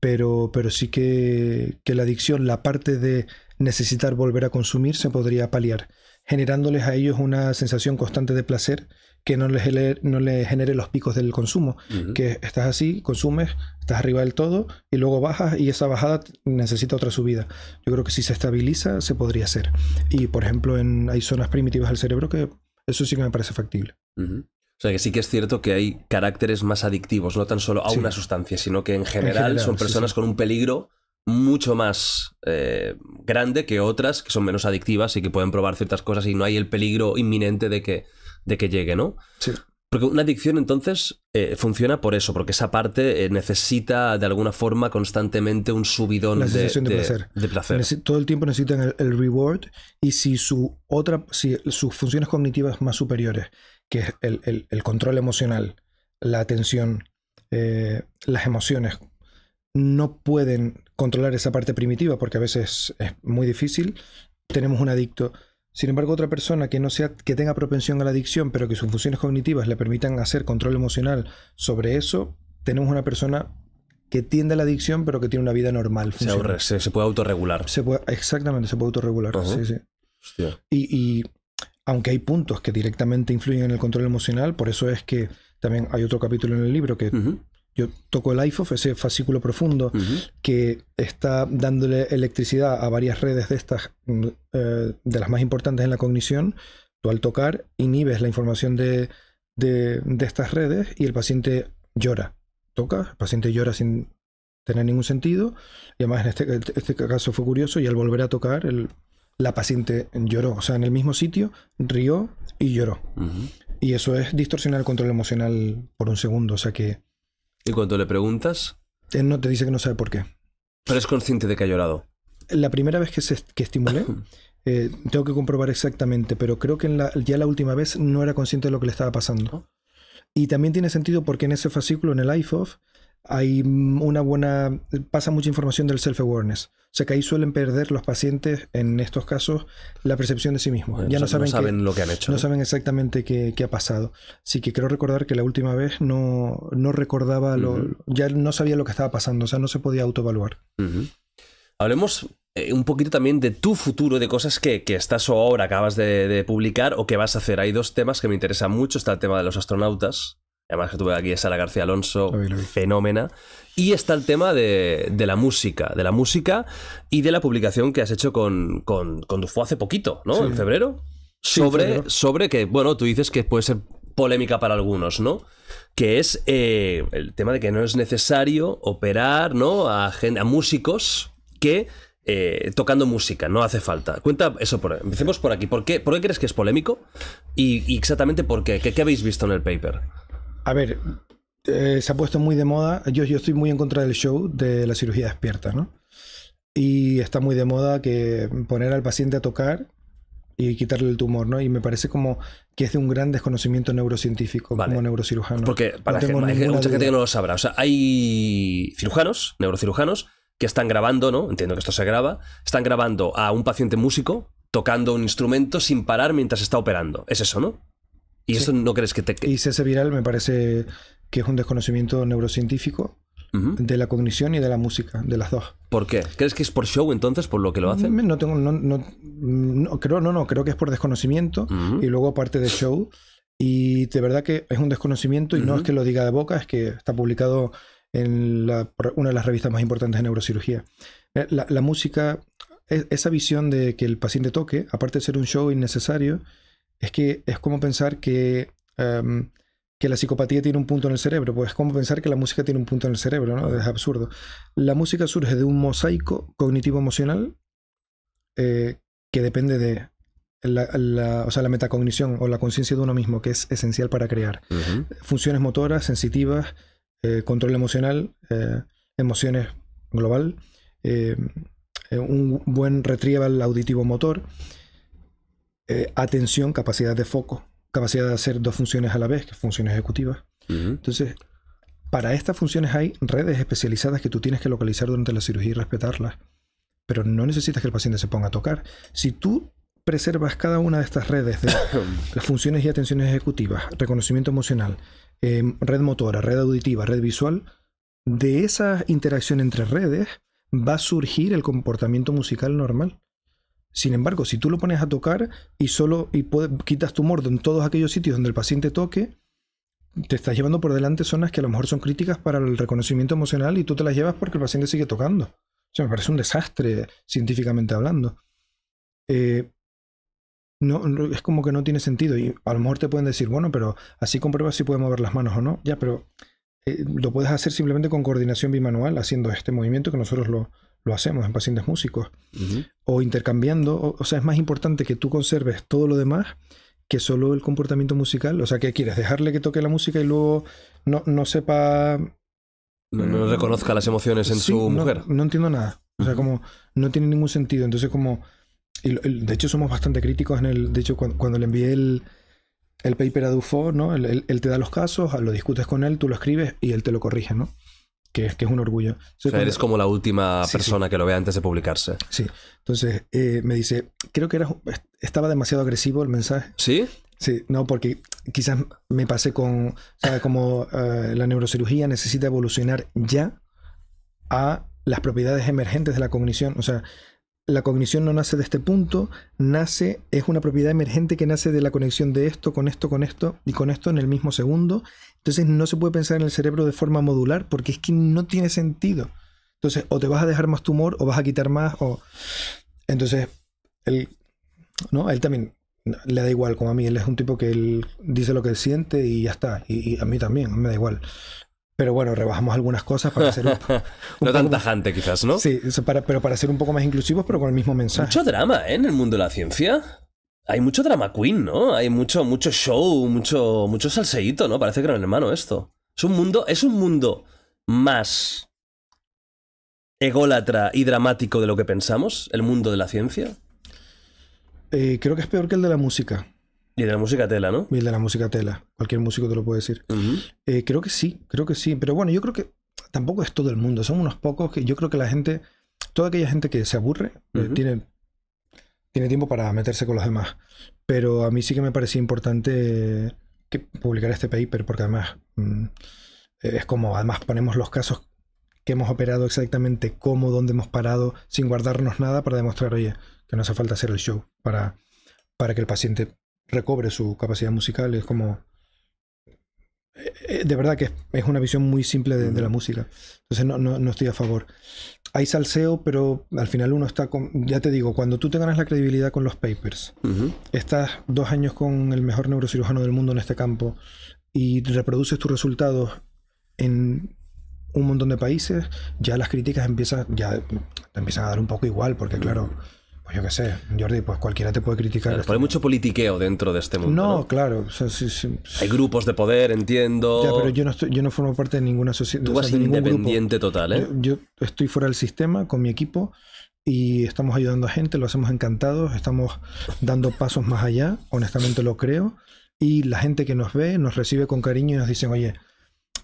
pero, pero sí que, que, la adicción, la parte de necesitar volver a consumir, se podría paliar, generándoles a ellos una sensación constante de placer que no le, genere, no le genere los picos del consumo. Que estás así, consumes, estás arriba del todo y luego bajas y esa bajada necesita otra subida. Yo creo que si se estabiliza, se podría hacer. Y por ejemplo, en, hay zonas primitivas del cerebro que eso sí que me parece factible. O sea que sí que es cierto que hay caracteres más adictivos, no tan solo a una sustancia, sino que en general, son personas con un peligro mucho más eh, grande que otras que son menos adictivas y que pueden probar ciertas cosas y no hay el peligro inminente de que de que llegue, ¿no? Sí. Porque una adicción entonces eh, funciona por eso, porque esa parte eh, necesita de alguna forma constantemente un subidón de, de, placer. Todo el tiempo necesitan el, reward y si, su otra, si sus funciones cognitivas más superiores, que es el, control emocional, la atención, eh, las emociones, no pueden controlar esa parte primitiva porque a veces es muy difícil, tenemos un adicto sin embargo, otra persona que no sea que tenga propensión a la adicción, pero que sus funciones cognitivas le permitan hacer control emocional sobre eso, tenemos una persona que tiende a la adicción, pero que tiene una vida normal. Se, puede autorregular. exactamente, se puede autorregular. Y, aunque hay puntos que directamente influyen en el control emocional, por eso es que también hay otro capítulo en el libro que yo toco el IFOF, ese fascículo profundo que está dándole electricidad a varias redes de estas, mm, eh, de las más importantes en la cognición. Tú al tocar inhibes la información de, de, estas redes y el paciente llora. Toca, el paciente llora sin tener ningún sentido. Y además en este, este caso fue curioso y al volver a tocar, la paciente lloró. O sea, en el mismo sitio, rió y lloró. Y eso es distorsionar el control emocional por un segundo. O sea que ¿Y cuando le preguntas? Él no te dice que no sabe por qué. Pero es consciente de que ha llorado. La primera vez que, se, estimulé, eh, tengo que comprobar exactamente, pero creo que en ya la última vez no era consciente de lo que le estaba pasando. Y también tiene sentido porque en ese fascículo, en el IFOF, hay una buena, pasa mucha información del self-awareness. O sea que ahí suelen perder los pacientes, en estos casos, la percepción de sí mismos. ya no saben, lo que han hecho. No saben exactamente qué, ha pasado. Así que quiero recordar que la última vez no, recordaba, lo, ya no sabía lo que estaba pasando, o sea, no se podía autoevaluar. Hablemos eh, un poquito también de tu futuro, de cosas que, estás o ahora acabas de, de publicar o que vas a hacer. Hay dos temas que me interesan mucho. Está el tema de los astronautas, Además que tuve aquí a Sara García Alonso, fenómena. Y está el tema de, la música, de la música y de la publicación que has hecho con, con, Dufo hace poquito, ¿no? En febrero. Sobre, sobre que, bueno, tú dices que puede ser polémica para algunos, ¿no? Que es eh, el tema de que no es necesario operar, ¿no? A, a músicos que eh, tocando música, no hace falta. Cuenta eso, por, empecemos por aquí. ¿Por qué, crees que es polémico? Y, exactamente por qué. qué. habéis visto en el paper? A ver, eh, se ha puesto muy de moda. Yo, estoy muy en contra del show de la cirugía despierta, ¿no? Y está muy de moda que poner al paciente a tocar y quitarle el tumor, ¿no? Y me parece como que es de un gran desconocimiento neurocientífico como neurocirujano. Porque para hay mucha gente que no lo sabrá. O sea, hay cirujanos, neurocirujanos, que están grabando, ¿no? Entiendo que esto se graba. Están grabando a un paciente músico tocando un instrumento sin parar mientras está operando. Es eso, ¿no? ¿Y eso no crees que te.? Y ese viral me parece que es un desconocimiento neurocientífico de la cognición y de la música, de las dos. ¿Por qué? ¿Crees que es por show entonces, por lo que lo hacen? Mm, no tengo. No, no, creo, no, no, creo que es por desconocimiento y luego parte de show. Y de verdad que es un desconocimiento y no es que lo diga de boca, es que está publicado en una de las revistas más importantes de neurocirugía. Eh, la, música, e, esa visión de que el paciente toque, aparte de ser un show innecesario, es que es como pensar que, em, que la psicopatía tiene un punto en el cerebro, pues es como pensar que la música tiene un punto en el cerebro, ¿no? Es absurdo. La música surge de un mosaico cognitivo-emocional eh, que depende de la, metacognición o la conciencia de uno mismo, que es esencial para crear. Funciones motoras, sensitivas, eh, control emocional, eh, emociones global, un buen retrieval auditivo motor. Eh, atención, capacidad de foco, capacidad de hacer dos funciones a la vez, que funciones ejecutivas. Entonces, para estas funciones hay redes especializadas que tú tienes que localizar durante la cirugía y respetarlas, pero no necesitas que el paciente se ponga a tocar. Si tú preservas cada una de estas redes, de las funciones y atenciones ejecutivas, reconocimiento emocional, em, red motora, red auditiva, red visual, de esa interacción entre redes va a surgir el comportamiento musical normal. Sin embargo, si tú lo pones a tocar y solo y quitas tu mordo en todos aquellos sitios donde el paciente toque, te estás llevando por delante zonas que a lo mejor son críticas para el reconocimiento emocional y tú te las llevas porque el paciente sigue tocando. O me parece un desastre científicamente hablando. Eh, no, es como que no tiene sentido. Y a lo mejor te pueden decir, bueno, pero así compruebas si puede mover las manos o no. Ya, pero eh, lo puedes hacer simplemente con coordinación bimanual, haciendo este movimiento que nosotros lo, lo hacemos en pacientes músicos, o intercambiando, o, sea, es más importante que tú conserves todo lo demás que solo el comportamiento musical, o sea, que quieres? ¿Dejarle que toque la música y luego no, no sepa... No, reconozca las emociones en su mujer. No, entiendo nada. O sea, como no tiene ningún sentido. Entonces, como. de hecho, somos bastante críticos en el. De hecho, cuando, le envié el, paper a Dufo, ¿no? Él, él, te da los casos, lo discutes con él, tú lo escribes y él te lo corrige, ¿no? que, que es un orgullo. o sea, eres como la última persona que lo vea antes de publicarse. Sí. Entonces eh, me dice, creo que era, estaba demasiado agresivo el mensaje. ¿Sí? Sí, no, porque quizás me pasé con, Como eh, la neurocirugía necesita evolucionar ya a las propiedades emergentes de la cognición. O sea, la cognición no nace de este punto, nace, es una propiedad emergente que nace de la conexión de esto con esto, con esto y con esto en el mismo segundo entonces no se puede pensar en el cerebro de forma modular porque es que no tiene sentido. Entonces, o te vas a dejar más tumor o vas a quitar más o... Entonces, él, ¿no? él también le da igual como a mí. Él es un tipo que él dice lo que siente y ya está. Y, a mí también, me da igual. Pero bueno, rebajamos algunas cosas para hacerlo un, No tan tajante, quizás, ¿no? Sí, para, pero para ser un poco más inclusivos, pero con el mismo mensaje. Mucho drama, ¿eh? En el mundo de la ciencia. Hay mucho drama queen, ¿no? Hay mucho, mucho show, mucho, mucho salseíto, ¿no? Parece que gran hermano esto. Es un mundo, es un mundo más ególatra y dramático de lo que pensamos, el mundo de la ciencia. Eh, creo que es peor que el de la música. Y de la música tela, ¿no? Y el de la música tela. Cualquier músico te lo puede decir. Eh, creo que sí, creo que sí. Pero bueno, yo creo que tampoco es todo el mundo. Son unos pocos que yo creo que la gente, toda aquella gente que se aburre, eh, tiene tiene tiempo para meterse con los demás. Pero a mí sí que me parecía importante que publicar este paper, porque además mm, es como, además ponemos los casos que hemos operado exactamente, cómo, dónde hemos parado, sin guardarnos nada para demostrar, oye, que no hace falta hacer el show para, para que el paciente recobre su capacidad musical. Es como, eh, eh, de verdad que es una visión muy simple de, la música. Entonces no, estoy a favor. Hay salseo, pero al final uno está con... Ya te digo, cuando tú te ganas la credibilidad con los papers, estás dos años con el mejor neurocirujano del mundo en este campo y reproduces tus resultados en un montón de países, ya las críticas empiezan, ya te empiezan a dar un poco igual, porque claro... Pues yo qué sé, Jordi, pues cualquiera te puede criticar. pero hay mucho politiqueo dentro de este mundo. No, claro. Hay grupos de poder, entiendo. Ya, pero yo no, estoy, yo no formo parte de ninguna sociedad. Tú vas independiente total, ¿eh? Yo, yo, estoy fuera del sistema con mi equipo y estamos ayudando a gente, lo hacemos encantados, estamos dando pasos más allá, honestamente lo creo. Y la gente que nos ve nos recibe con cariño y nos dicen, oye,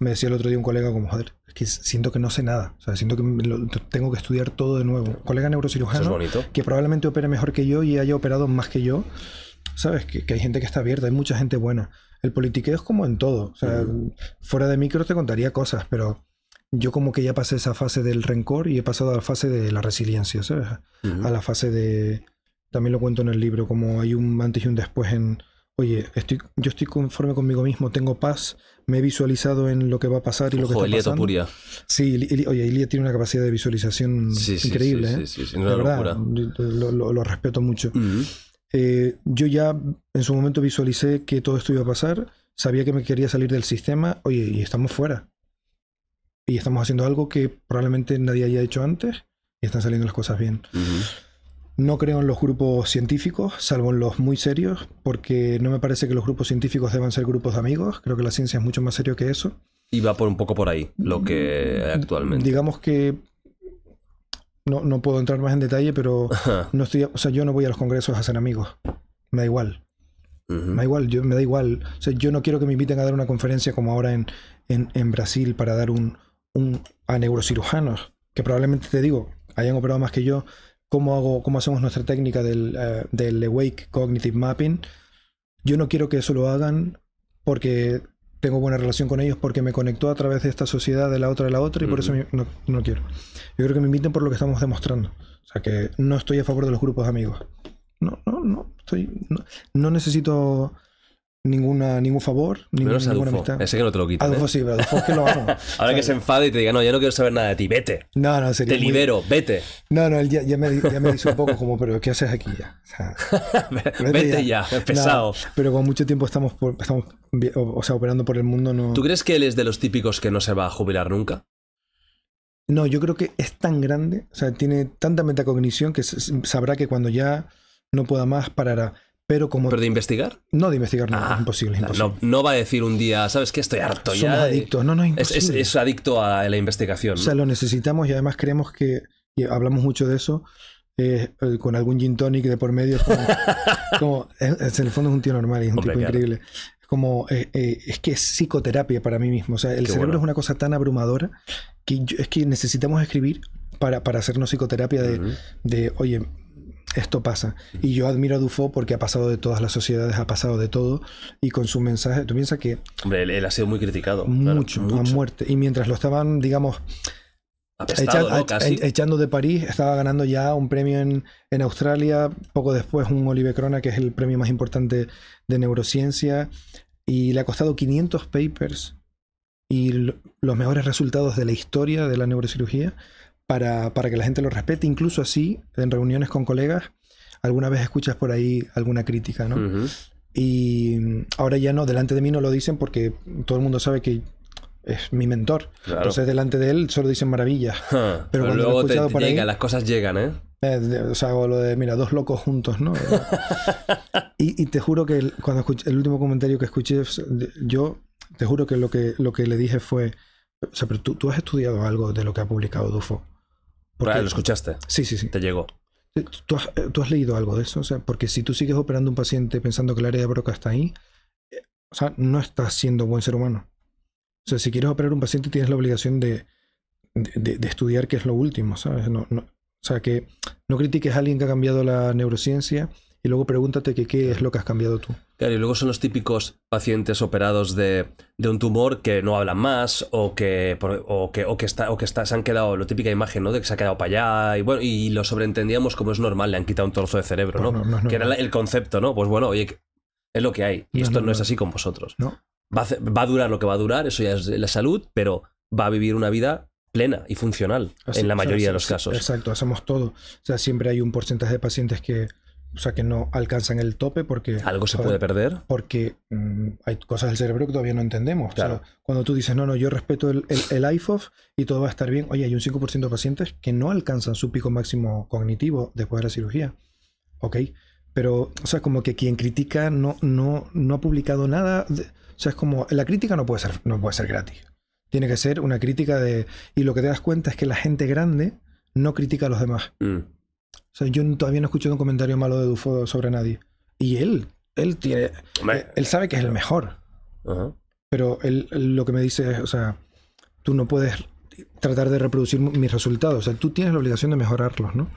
me decía el otro día un colega como, joder, es que siento que no sé nada, o sea, siento que tengo que estudiar todo de nuevo. Un colega neurocirujano que probablemente opere mejor que yo y haya operado más que yo, ¿sabes? Que, hay gente que está abierta, hay mucha gente buena. El politiqueo es como en todo, o sea, fuera de micro te contaría cosas, pero yo como que ya pasé esa fase del rencor y he pasado a la fase de la resiliencia, A la fase de... También lo cuento en el libro, como hay un antes y un después en... Oye, estoy, yo estoy conforme conmigo mismo, tengo paz, me he visualizado en lo que va a pasar y lo que está pasando. Topuria. Sí, oye, Ilia tiene una capacidad de visualización increíble. Sí, ¿eh? sí, sí, sí una verdad, lo, respeto mucho. Eh, yo ya en su momento visualicé que todo esto iba a pasar, sabía que me quería salir del sistema, oye, y estamos fuera. Y estamos haciendo algo que probablemente nadie haya hecho antes y están saliendo las cosas bien. No creo en los grupos científicos, salvo en los muy serios, porque no me parece que los grupos científicos deban ser grupos de amigos. Creo que la ciencia es mucho más serio que eso. Y va por un poco por ahí lo que mm, actualmente. Digamos que no, puedo entrar más en detalle, pero no estoy, o sea, yo no voy a los congresos a hacer amigos. Me da igual. Me da igual, yo, me da igual. O sea, yo no quiero que me inviten a dar una conferencia como ahora en, en, Brasil para dar un, un a neurocirujanos, que probablemente te digo, hayan operado más que yo, cómo, hago, cómo hacemos nuestra técnica eh, del, Awake Cognitive Mapping. Yo no quiero que eso lo hagan porque tengo buena relación con ellos, porque me conectó a través de esta sociedad, de la otra, a la otra, y por eso no, quiero. Yo creo que me inviten por lo que estamos demostrando. O sea, que no estoy a favor de los grupos de amigos. No, no, Estoy, no, no necesito ninguna, ningún favor, ninguna amistad. Ese que no te lo quita. Adolfo ¿eh? sí, pero es que lo Ahora que se enfade y te diga, no, yo no quiero saber nada de ti, vete. Te libero, vete. No, no, él ya, ya, me, ya me dice un poco como, pero ¿qué haces aquí ya? vete, ya, pesado. pero con mucho tiempo estamos, por, estamos o, sea, operando por el mundo. no ¿Tú crees que él es de los típicos que no se va a jubilar nunca? No, yo creo que es tan grande, o sea, tiene tanta metacognición que sabrá que cuando ya no pueda más parará. Pero como. de investigar? No, de investigar, no. Ah, es imposible, No, va a decir un día, ¿sabes qué? Estoy harto Somos ya. no, no, es, adicto a la investigación. O sea, lo necesitamos y además creemos que. Y hablamos mucho de eso. Eh, eh, con algún gin tonic de por medio. Como, el fondo es un tío normal y es un tipo increíble. Es como. Eh, es que es psicoterapia para mí mismo. O sea, el cerebro es una cosa tan abrumadora que es que necesitamos escribir para, hacernos psicoterapia de, de oye esto pasa. Y yo admiro a Dufo porque ha pasado de todas las sociedades, ha pasado de todo. Y con su mensaje, tú piensas que. Hombre, él, ha sido muy criticado. Mucho, muerte. Y mientras lo estaban, digamos. Echando de París, estaba ganando ya un premio en, en, Australia. Poco después, un Olive Crona, que es el premio más importante de neurociencia. Y le ha costado 500 papers y los mejores resultados de la historia de la neurocirugía para, para que la gente lo respete, incluso así, en reuniones con colegas, alguna vez escuchas por ahí alguna crítica, ¿no? Y mm, ahora ya no, delante de mí no lo dicen porque todo el mundo sabe que es mi mentor. Entonces delante de él solo dicen maravillas. Pero, luego te, llega, las cosas llegan, ¿eh? eh o sea, hago lo de, mira, dos locos juntos, ¿no? y, te juro que el, cuando escuché, el último comentario que escuché, yo te juro que lo que, lo que le dije fue, o sea, pero tú, tú has estudiado algo de lo que ha publicado Dufo. Ah, ¿Lo escuchaste? Sí, sí, sí. ¿Te llegó? Eh, eh, ¿Tú has, leído algo de eso? O sea, porque si tú sigues operando un paciente pensando que el área de broca está ahí, eh, o sea, no estás siendo buen ser humano. O sea, si quieres operar un paciente tienes la obligación de, estudiar qué es lo último, ¿sabes? No, o sea, que no critiques a alguien que ha cambiado la neurociencia y luego pregúntate qué es lo que has cambiado tú. Claro, y luego son los típicos pacientes operados de, un tumor que no hablan más o que, o que, está, o que está, se han quedado, la típica imagen, ¿no? De que se ha quedado para allá y bueno, y lo sobreentendíamos como es normal, le han quitado un trozo de cerebro, pues ¿no? que era el concepto, ¿no? Pues bueno, oye, es lo que hay y esto no, es así con vosotros. No. Va a, durar lo que va a durar, eso ya es la salud, pero va a vivir una vida plena y funcional en la mayoría de los casos. Exacto, hacemos todo. O sea, siempre hay un porcentaje de pacientes que o sea, que no alcanzan el tope porque... Algo se puede perder. Porque mm, hay cosas del cerebro que todavía no entendemos. Claro. cuando tú dices, no, no, yo respeto el, el, IFOF y todo va a estar bien, oye, hay un 5% de pacientes que no alcanzan su pico máximo cognitivo después de la cirugía. Ok, pero, o sea, como que quien critica no, no, no ha publicado nada. o sea, es como, la crítica no puede, ser, no puede ser gratis. Tiene que ser una crítica de... Y lo que te das cuenta es que la gente grande no critica a los demás. Mm yo todavía no he escuchado un comentario malo de Dufo sobre nadie. Y él, él tiene. Él sabe que es el mejor. Pero él, lo que me dice es, o sea, tú no puedes tratar de reproducir mis resultados. tú tienes la obligación de mejorarlos, ¿no?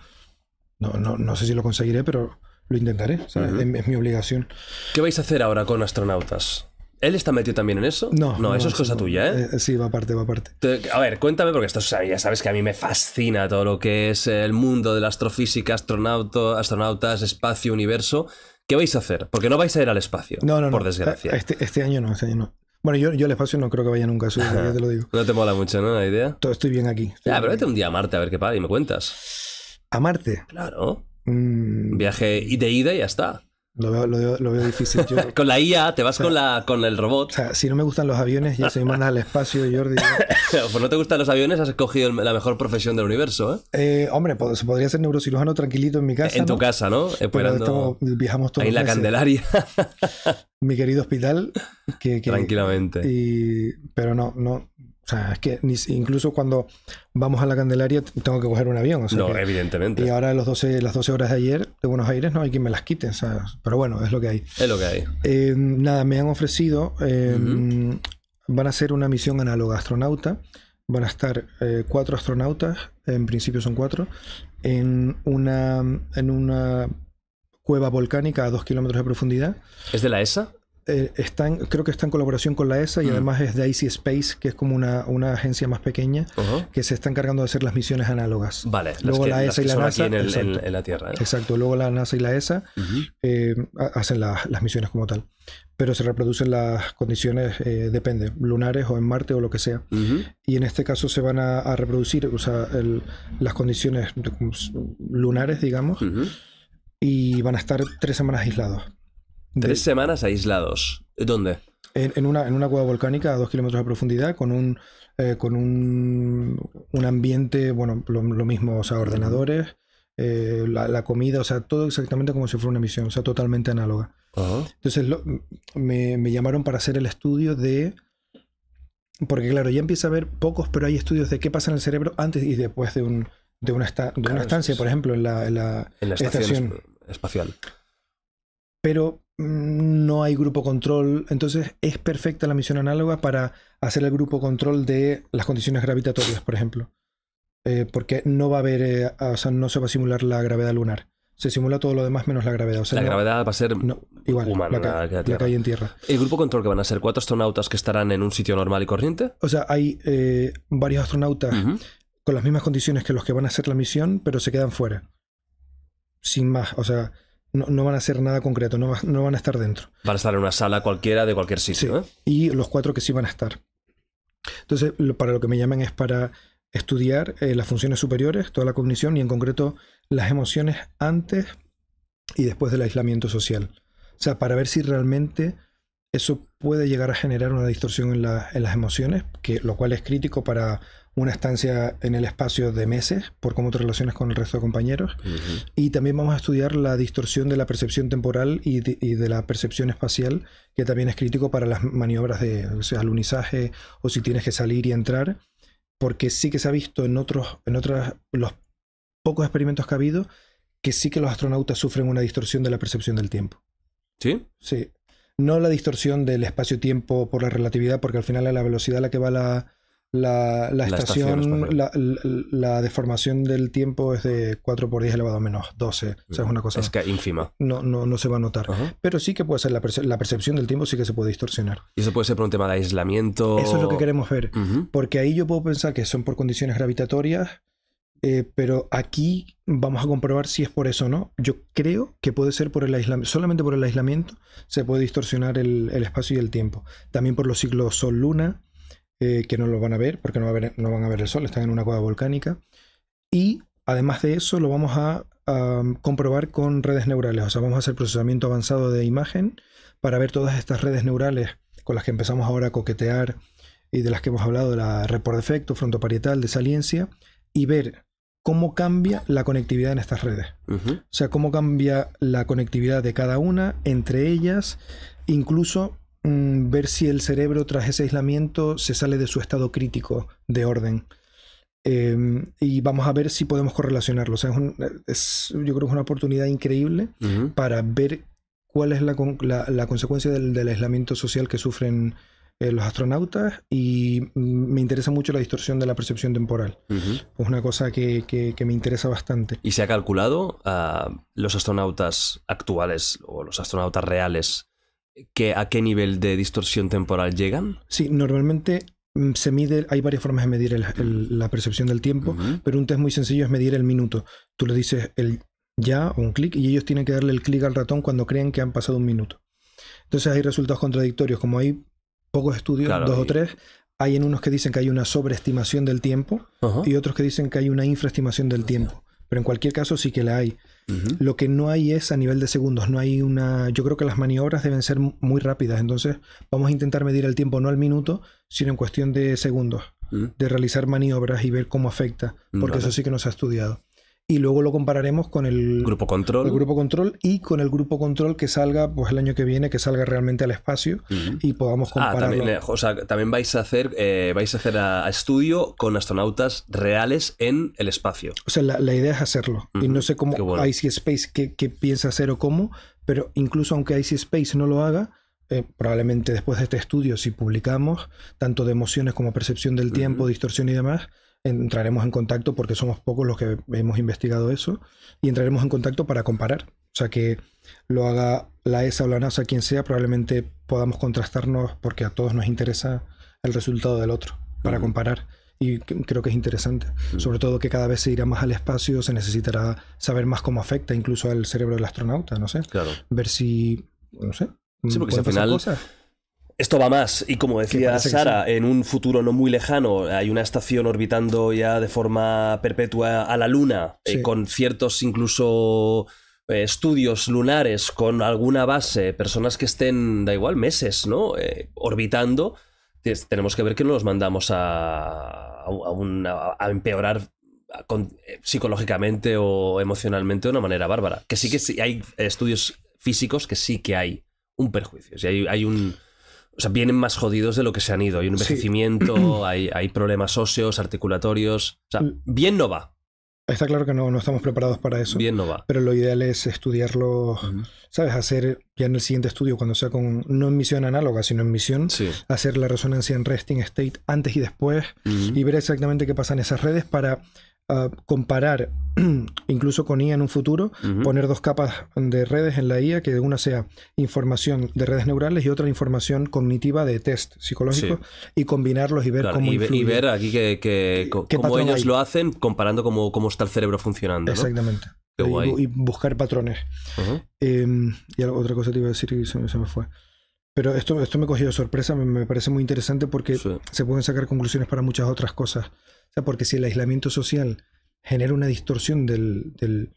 No, sé si lo conseguiré, pero lo intentaré. es, mi obligación. ¿Qué vais a hacer ahora con astronautas? ¿Él está metido también en eso? No. No, eso es cosa tuya, ¿eh? ¿eh? Sí, va aparte, va aparte. A ver, cuéntame, porque esto ya sabes que a mí me fascina todo lo que es el mundo de la astrofísica, astronauta, astronautas, espacio, universo. ¿Qué vais a hacer? Porque no vais a ir al espacio, no, no, por desgracia. Eh, este, este, año no, este año no. Bueno, yo, yo al espacio no creo que vaya nunca a subir, ya te lo digo. No te mola mucho, ¿no? La idea. Todo, estoy bien aquí. ah, pero vete un día a Marte a ver qué pasa y me cuentas. ¿A Marte? Claro. Mm. Viaje de ida y ya está. Lo veo, difícil. Yo, con la IA, te vas con, la, con el robot. O sea, si no me gustan los aviones, ya se me al espacio, Jordi. pues no te gustan los aviones, has escogido la mejor profesión del universo, ¿eh? eh hombre, se podría ser neurocirujano tranquilito en mi casa. En tu casa, ¿no? Esperando. Pero viajamos todos. Ahí la Candelaria. mi querido hospital. Tranquilamente. Y, pero no, no. O sea, es que incluso cuando vamos a la Candelaria tengo que coger un avión. no, evidentemente. Y ahora los 12, las 12 horas de ayer de Buenos Aires no hay quien me las quite. pero bueno, es lo que hay. Es lo que hay. Eh, nada, me han ofrecido. Eh, van a hacer una misión análoga astronauta. Van a estar eh, cuatro astronautas, en principio son cuatro, en una, en una cueva volcánica a dos kilómetros de profundidad. ¿Es de la ESA? Eh, están, creo que está en colaboración con la ESA y mm. además es de IC Space, que es como una, una agencia más pequeña, que se está encargando de hacer las misiones análogas. Vale, luego la ESA y la NASA. en, la Tierra. ¿eh? Exacto, luego la NASA y la ESA eh, hacen las misiones como tal. Pero se reproducen las condiciones, depende, lunares o en Marte o lo que sea. Y en este caso se van a, reproducir o sea, las condiciones lunares, digamos, y van a estar tres semanas aislados. Tres semanas aislados. ¿Dónde? En, en, una, en una cueva volcánica a dos kilómetros de profundidad con un, eh, con un, un, ambiente, bueno, lo, mismo, o sea, ordenadores, eh, la, comida, o sea, todo exactamente como si fuera una misión, o sea, totalmente análoga. Entonces me, llamaron para hacer el estudio de... Porque claro, ya empieza a haber pocos, pero hay estudios de qué pasa en el cerebro antes y después de, una, estancia, por ejemplo, en la, en la, estación espacial. Pero no hay grupo control, entonces es perfecta la misión análoga para hacer el grupo control de las condiciones gravitatorias, por ejemplo. Eh, porque no va a haber, eh, o sea, no se va a simular la gravedad lunar. Se simula todo lo demás menos la gravedad. la gravedad va a ser igual, humana, la, que, en Tierra. ¿El grupo control que van a ser? ¿Cuatro astronautas que estarán en un sitio normal y corriente? O sea, hay eh, varios astronautas con las mismas condiciones que los que van a hacer la misión, pero se quedan fuera. Sin más, o sea, no, van a hacer nada concreto, no, no, van a estar dentro. Van a estar en una sala cualquiera de cualquier sitio. ¿eh? Y los cuatro que sí van a estar. Entonces, para lo que me llaman es para estudiar eh, las funciones superiores, toda la cognición y en concreto las emociones antes y después del aislamiento social. O sea, para ver si realmente eso puede llegar a generar una distorsión en, en las emociones, que, lo cual es crítico para una estancia en el espacio de meses por cómo te relacionas con el resto de compañeros. Y también vamos a estudiar la distorsión de la percepción temporal y de, la percepción espacial, que también es crítico para las maniobras de alunizaje o si tienes que salir y entrar, porque sí que se ha visto en otros, en otros, los pocos experimentos que ha habido, que sí que los astronautas sufren una distorsión de la percepción del tiempo. ¿Sí? Sí. No la distorsión del espacio-tiempo por la relatividad, porque al final es la velocidad a la que va la la, estación, la, deformación del tiempo es de 4 por 10 elevado a menos 12. O sea, es una cosa. Es que ínfima. No, no, no se va a notar. Pero sí que puede ser, la, percepción del tiempo sí que se puede distorsionar. Y eso puede ser por un tema de aislamiento. Eso es lo que queremos ver. Porque ahí yo puedo pensar que son por condiciones gravitatorias. Eh, pero aquí vamos a comprobar si es por eso o no. Yo creo que puede ser por el aislamiento. Solamente por el aislamiento se puede distorsionar el, el espacio y el tiempo. También por los ciclos Sol-Luna eh, que no lo van a ver porque no, ver, no van a ver el sol, están en una cueva volcánica. Y además de eso lo vamos a, comprobar con redes neurales, o sea, vamos a hacer procesamiento avanzado de imagen para ver todas estas redes neurales con las que empezamos ahora a coquetear y de las que hemos hablado, la red por defecto, frontoparietal, de saliencia, y ver cómo cambia la conectividad en estas redes. O sea, cómo cambia la conectividad de cada una, entre ellas, incluso Mm, ver si el cerebro tras ese aislamiento se sale de su estado crítico de orden. Em, y vamos a ver si podemos correlacionarlo. es yo creo que es una oportunidad increíble para ver cuál es la, consecuencia del, aislamiento social que sufren eh, los astronautas y me interesa mucho la distorsión de la percepción temporal. Es una cosa que, me interesa bastante. ¿Y se ha calculado a ah, los astronautas actuales o los astronautas reales que a qué nivel de distorsión temporal llegan? Sí, normalmente mm, se mide, hay varias formas de medir la percepción del tiempo, pero un test muy sencillo es medir el minuto. Tú le dices el ya o un clic y ellos tienen que darle el clic al ratón cuando creen que han pasado un minuto. Entonces hay resultados contradictorios, como hay pocos estudios, dos o tres, hay en unos que dicen que hay una sobreestimación del tiempo y otros que dicen que hay una infraestimación del tiempo. Pero en cualquier caso sí que la hay. Lo que no hay es a nivel de segundos, no hay una... Yo creo que las maniobras deben ser muy rápidas, entonces vamos a intentar medir el tiempo no al minuto, sino en cuestión de segundos, de realizar maniobras y ver cómo afecta, porque eso sí que no se ha estudiado y luego lo compararemos con el grupo control. El grupo control y con el grupo control que salga pues el año que viene, que salga realmente al espacio y podamos ah, compararlo. también, o sea, también vais a hacer, eh, vais a, hacer estudio con astronautas reales en el espacio. O sea, la, idea es hacerlo. Y no sé cómo IC Space qué, piensa hacer o cómo, pero incluso aunque IC Space no lo haga, eh, probablemente después de este estudio, si publicamos, tanto de emociones como percepción del tiempo, distorsión y demás, entraremos en contacto porque somos pocos los que hemos investigado eso y entraremos en contacto para comparar. O sea, que lo haga la ESA o la NASA, quien sea, probablemente podamos contrastarnos porque a todos nos interesa el resultado del otro para comparar. Y creo que es interesante. Sobre todo que cada vez se irá más al espacio, se necesitará saber más cómo afecta incluso al cerebro del astronauta, no sé. Ver si, no sé. Sí, porque esto va más, y como decía Sara, en un futuro no muy lejano hay una estación orbitando ya de forma perpetua a la Luna, eh, con ciertos incluso eh, estudios lunares, con alguna base, personas que estén, da igual, meses, ¿no? Eh, orbitando. tenemos que ver que no los mandamos a, empeorar psicológicamente o emocionalmente de una manera bárbara. Que sí que sí, hay estudios físicos que sí que hay un perjuicio, o hay, hay un o sea, vienen más jodidos de lo que se han ido. Hay un envejecimiento, hay, problemas óseos, articulatorios. O sea, mm. bien no va. Está claro que no, no estamos preparados para eso. Bien no va. Pero lo ideal es estudiarlo, ¿sabes? Hacer ya en el siguiente estudio, cuando sea con, no en misión análoga, sino en misión, hacer la resonancia en resting state antes y después y ver exactamente qué pasa en esas redes para comparar incluso con IA en un futuro, poner dos capas de redes en la IA, que una sea información de redes neurales y otra información cognitiva de test psicológico, y combinarlos y ver cómo y, y ver aquí que, cómo ellos lo hacen comparando cómo, cómo, está el cerebro funcionando. Exactamente. Y, buscar patrones. Em, y otra cosa te iba a decir que se me fue. Pero esto, esto me cogió de sorpresa, me, parece muy interesante porque se pueden sacar conclusiones para muchas otras cosas. O sea, porque si el aislamiento social genera una distorsión del, del,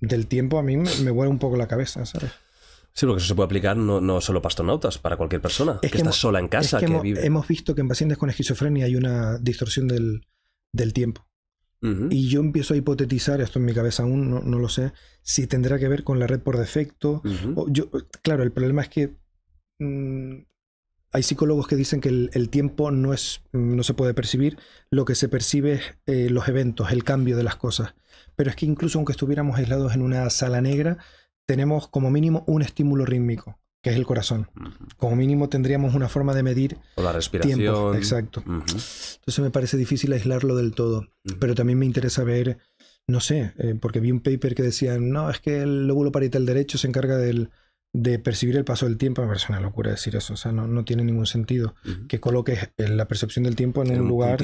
del tiempo, a mí me, huele un poco la cabeza, ¿sabes? Sí, porque eso se puede aplicar no, no solo para astronautas, para cualquier persona que, está sola en casa. que, hemos, vive. hemos, visto que en pacientes con esquizofrenia hay una distorsión del, tiempo. Y yo empiezo a hipotetizar, esto en mi cabeza aún no, lo sé, si tendrá que ver con la red por defecto. yo, claro, el problema es que Mm, hay psicólogos que dicen que el, tiempo no, es, no se puede percibir, lo que se percibe es eh, los eventos, el cambio de las cosas. Pero es que incluso aunque estuviéramos aislados en una sala negra, tenemos como mínimo un estímulo rítmico, que es el corazón. Como mínimo tendríamos una forma de medir o la respiración. Tiempo. Exacto. Entonces me parece difícil aislarlo del todo, pero también me interesa ver, no sé, eh, porque vi un paper que decía, no, es que el lóbulo parietal derecho se encarga del de percibir el paso del tiempo, me parece una locura decir eso. O sea, no, no tiene ningún sentido que coloques eh, la percepción del tiempo en, un, lugar.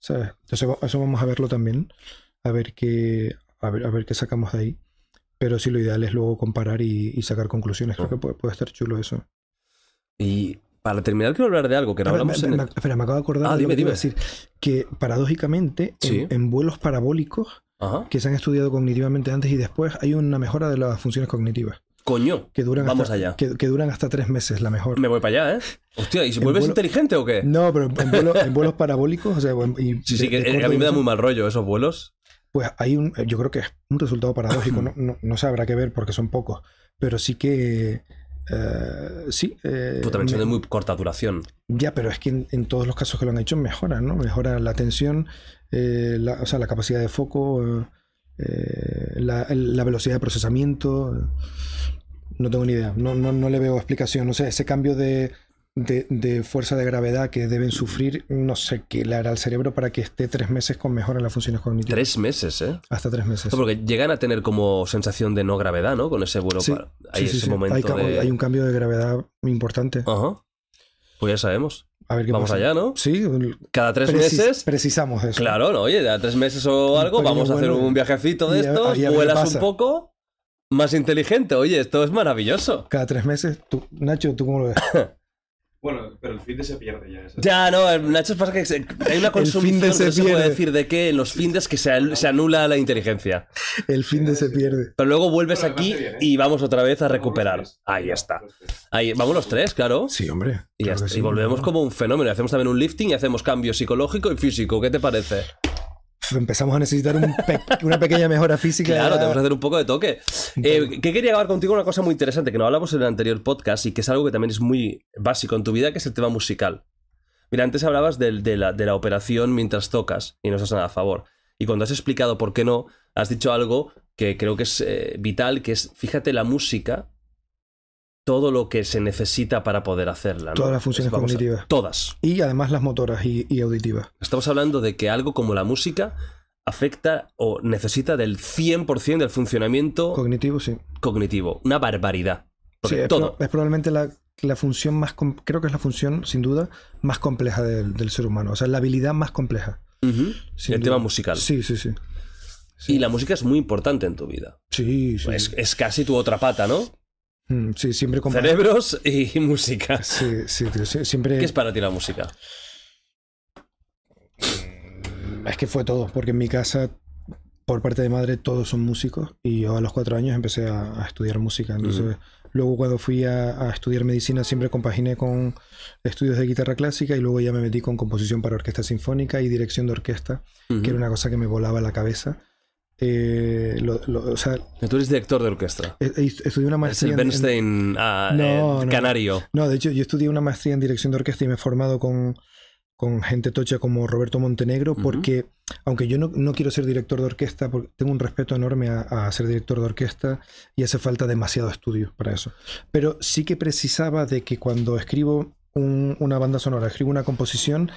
¿sabes? Entonces, eso vamos a verlo también, a ver qué, a ver, a ver qué sacamos de ahí. Pero sí, lo ideal es luego comparar y, sacar conclusiones. Creo que puede, estar chulo eso. Y para terminar, quiero hablar de algo que no hablamos en me, me acabo de acordar. Ah, de decir que paradójicamente, en, vuelos parabólicos que se han estudiado cognitivamente antes y después, hay una mejora de las funciones cognitivas. Coño. Que duran vamos allá. Que, duran hasta tres meses, la mejor. Me voy para allá, ¿eh? Hostia, ¿y si vuelves inteligente o qué? No, pero en, en vuelos parabólicos, o sea, Sí, que eh, a mí me da muy mal rollo esos vuelos. Pues hay un, yo creo que es un resultado paradójico, no, no, qué se habrá que ver porque son pocos, pero sí que eh, sí. Eh, Puta, de muy corta duración. Ya, pero es que en, todos los casos que lo han hecho mejora, ¿no? Mejora la tensión. la, o sea, la capacidad de foco. Eh, la, velocidad de procesamiento. Eh, no tengo ni idea, no, no, le veo explicación. no sé, ese cambio de, fuerza de gravedad que deben sufrir, no sé qué le hará al cerebro para que esté tres meses con mejora en las funciones cognitivas. Tres meses, ¿eh? Hasta tres meses. porque llegan a tener como sensación de no gravedad, ¿no? Con ese vuelo. para... hay momento. Hay, hay, un cambio de gravedad importante. Ajá. Pues ya sabemos. vamos allá, ¿no? Sí. Cada tres meses. Precisamos eso. Claro, ¿no? Oye, cada tres meses o algo vamos a hacer un viajecito de estos, vuelas un poco, más inteligente. Oye, esto es maravilloso. Cada tres meses, Nacho, ¿tú cómo lo ves? Bueno, pero el fin de se pierde ya. Eso. Ya, no, Nacho pasa que hay una consumición que se, puede decir de que en los findes que se, anula la inteligencia. El fin de se pierde. Pero luego vuelves aquí ¿eh? y vamos otra vez a recuperar. Ahí está. Ahí, vamos los tres, claro. Sí, hombre. Y, volvemos como un fenómeno. Hacemos también un lifting y hacemos cambio psicológico y físico. ¿Qué te parece? empezamos a necesitar una pequeña mejora física. Claro, tenemos que hacer un poco de toque. Eh, que quería hablar contigo una cosa muy interesante que no hablamos en el anterior podcast y que es algo que también es muy básico en tu vida, que es el tema musical. Mira, antes hablabas de, la, operación mientras tocas y no estás nada a favor. Y cuando has explicado por qué no, has dicho algo que creo que es eh, vital, que es, fíjate la música todo lo que se necesita para poder hacerla. ¿no? Todas las funciones cognitivas. todas. Y además las motoras y, auditivas. Estamos hablando de que algo como la música afecta o necesita del 100% del funcionamiento cognitivo, sí. Cognitivo, una barbaridad. sí, es, todo... es probablemente la, función más, creo que es la función, sin duda, más compleja del, ser humano, o sea, la habilidad más compleja. El tema musical. Sí, sí, sí. Y la música es muy importante en tu vida. Sí, sí. es, casi tu otra pata, ¿no? Mm, sí, siempre con Cerebros y música. Sí, siempre... ¿Qué es para ti la música? Mm, es que fue todo, porque en mi casa, por parte de madre, todos son músicos y yo a los cuatro años empecé a, estudiar música. Mm. luego cuando fui a, estudiar medicina, siempre compaginé con estudios de guitarra clásica y luego ya me metí con composición para orquesta sinfónica y dirección de orquesta, que era una cosa que me volaba la cabeza eh, tú eres director de orquesta. Eh, eh, estudié una maestría. Bernstein en, ah, canario. No, de hecho, yo estudié una maestría en dirección de orquesta y me he formado con, gente tocha como Roberto Montenegro, porque aunque yo no, quiero ser director de orquesta, tengo un respeto enorme a, ser director de orquesta y hace falta demasiado estudio para eso. Pero sí que precisaba de que cuando escribo una banda sonora, escribo una composición,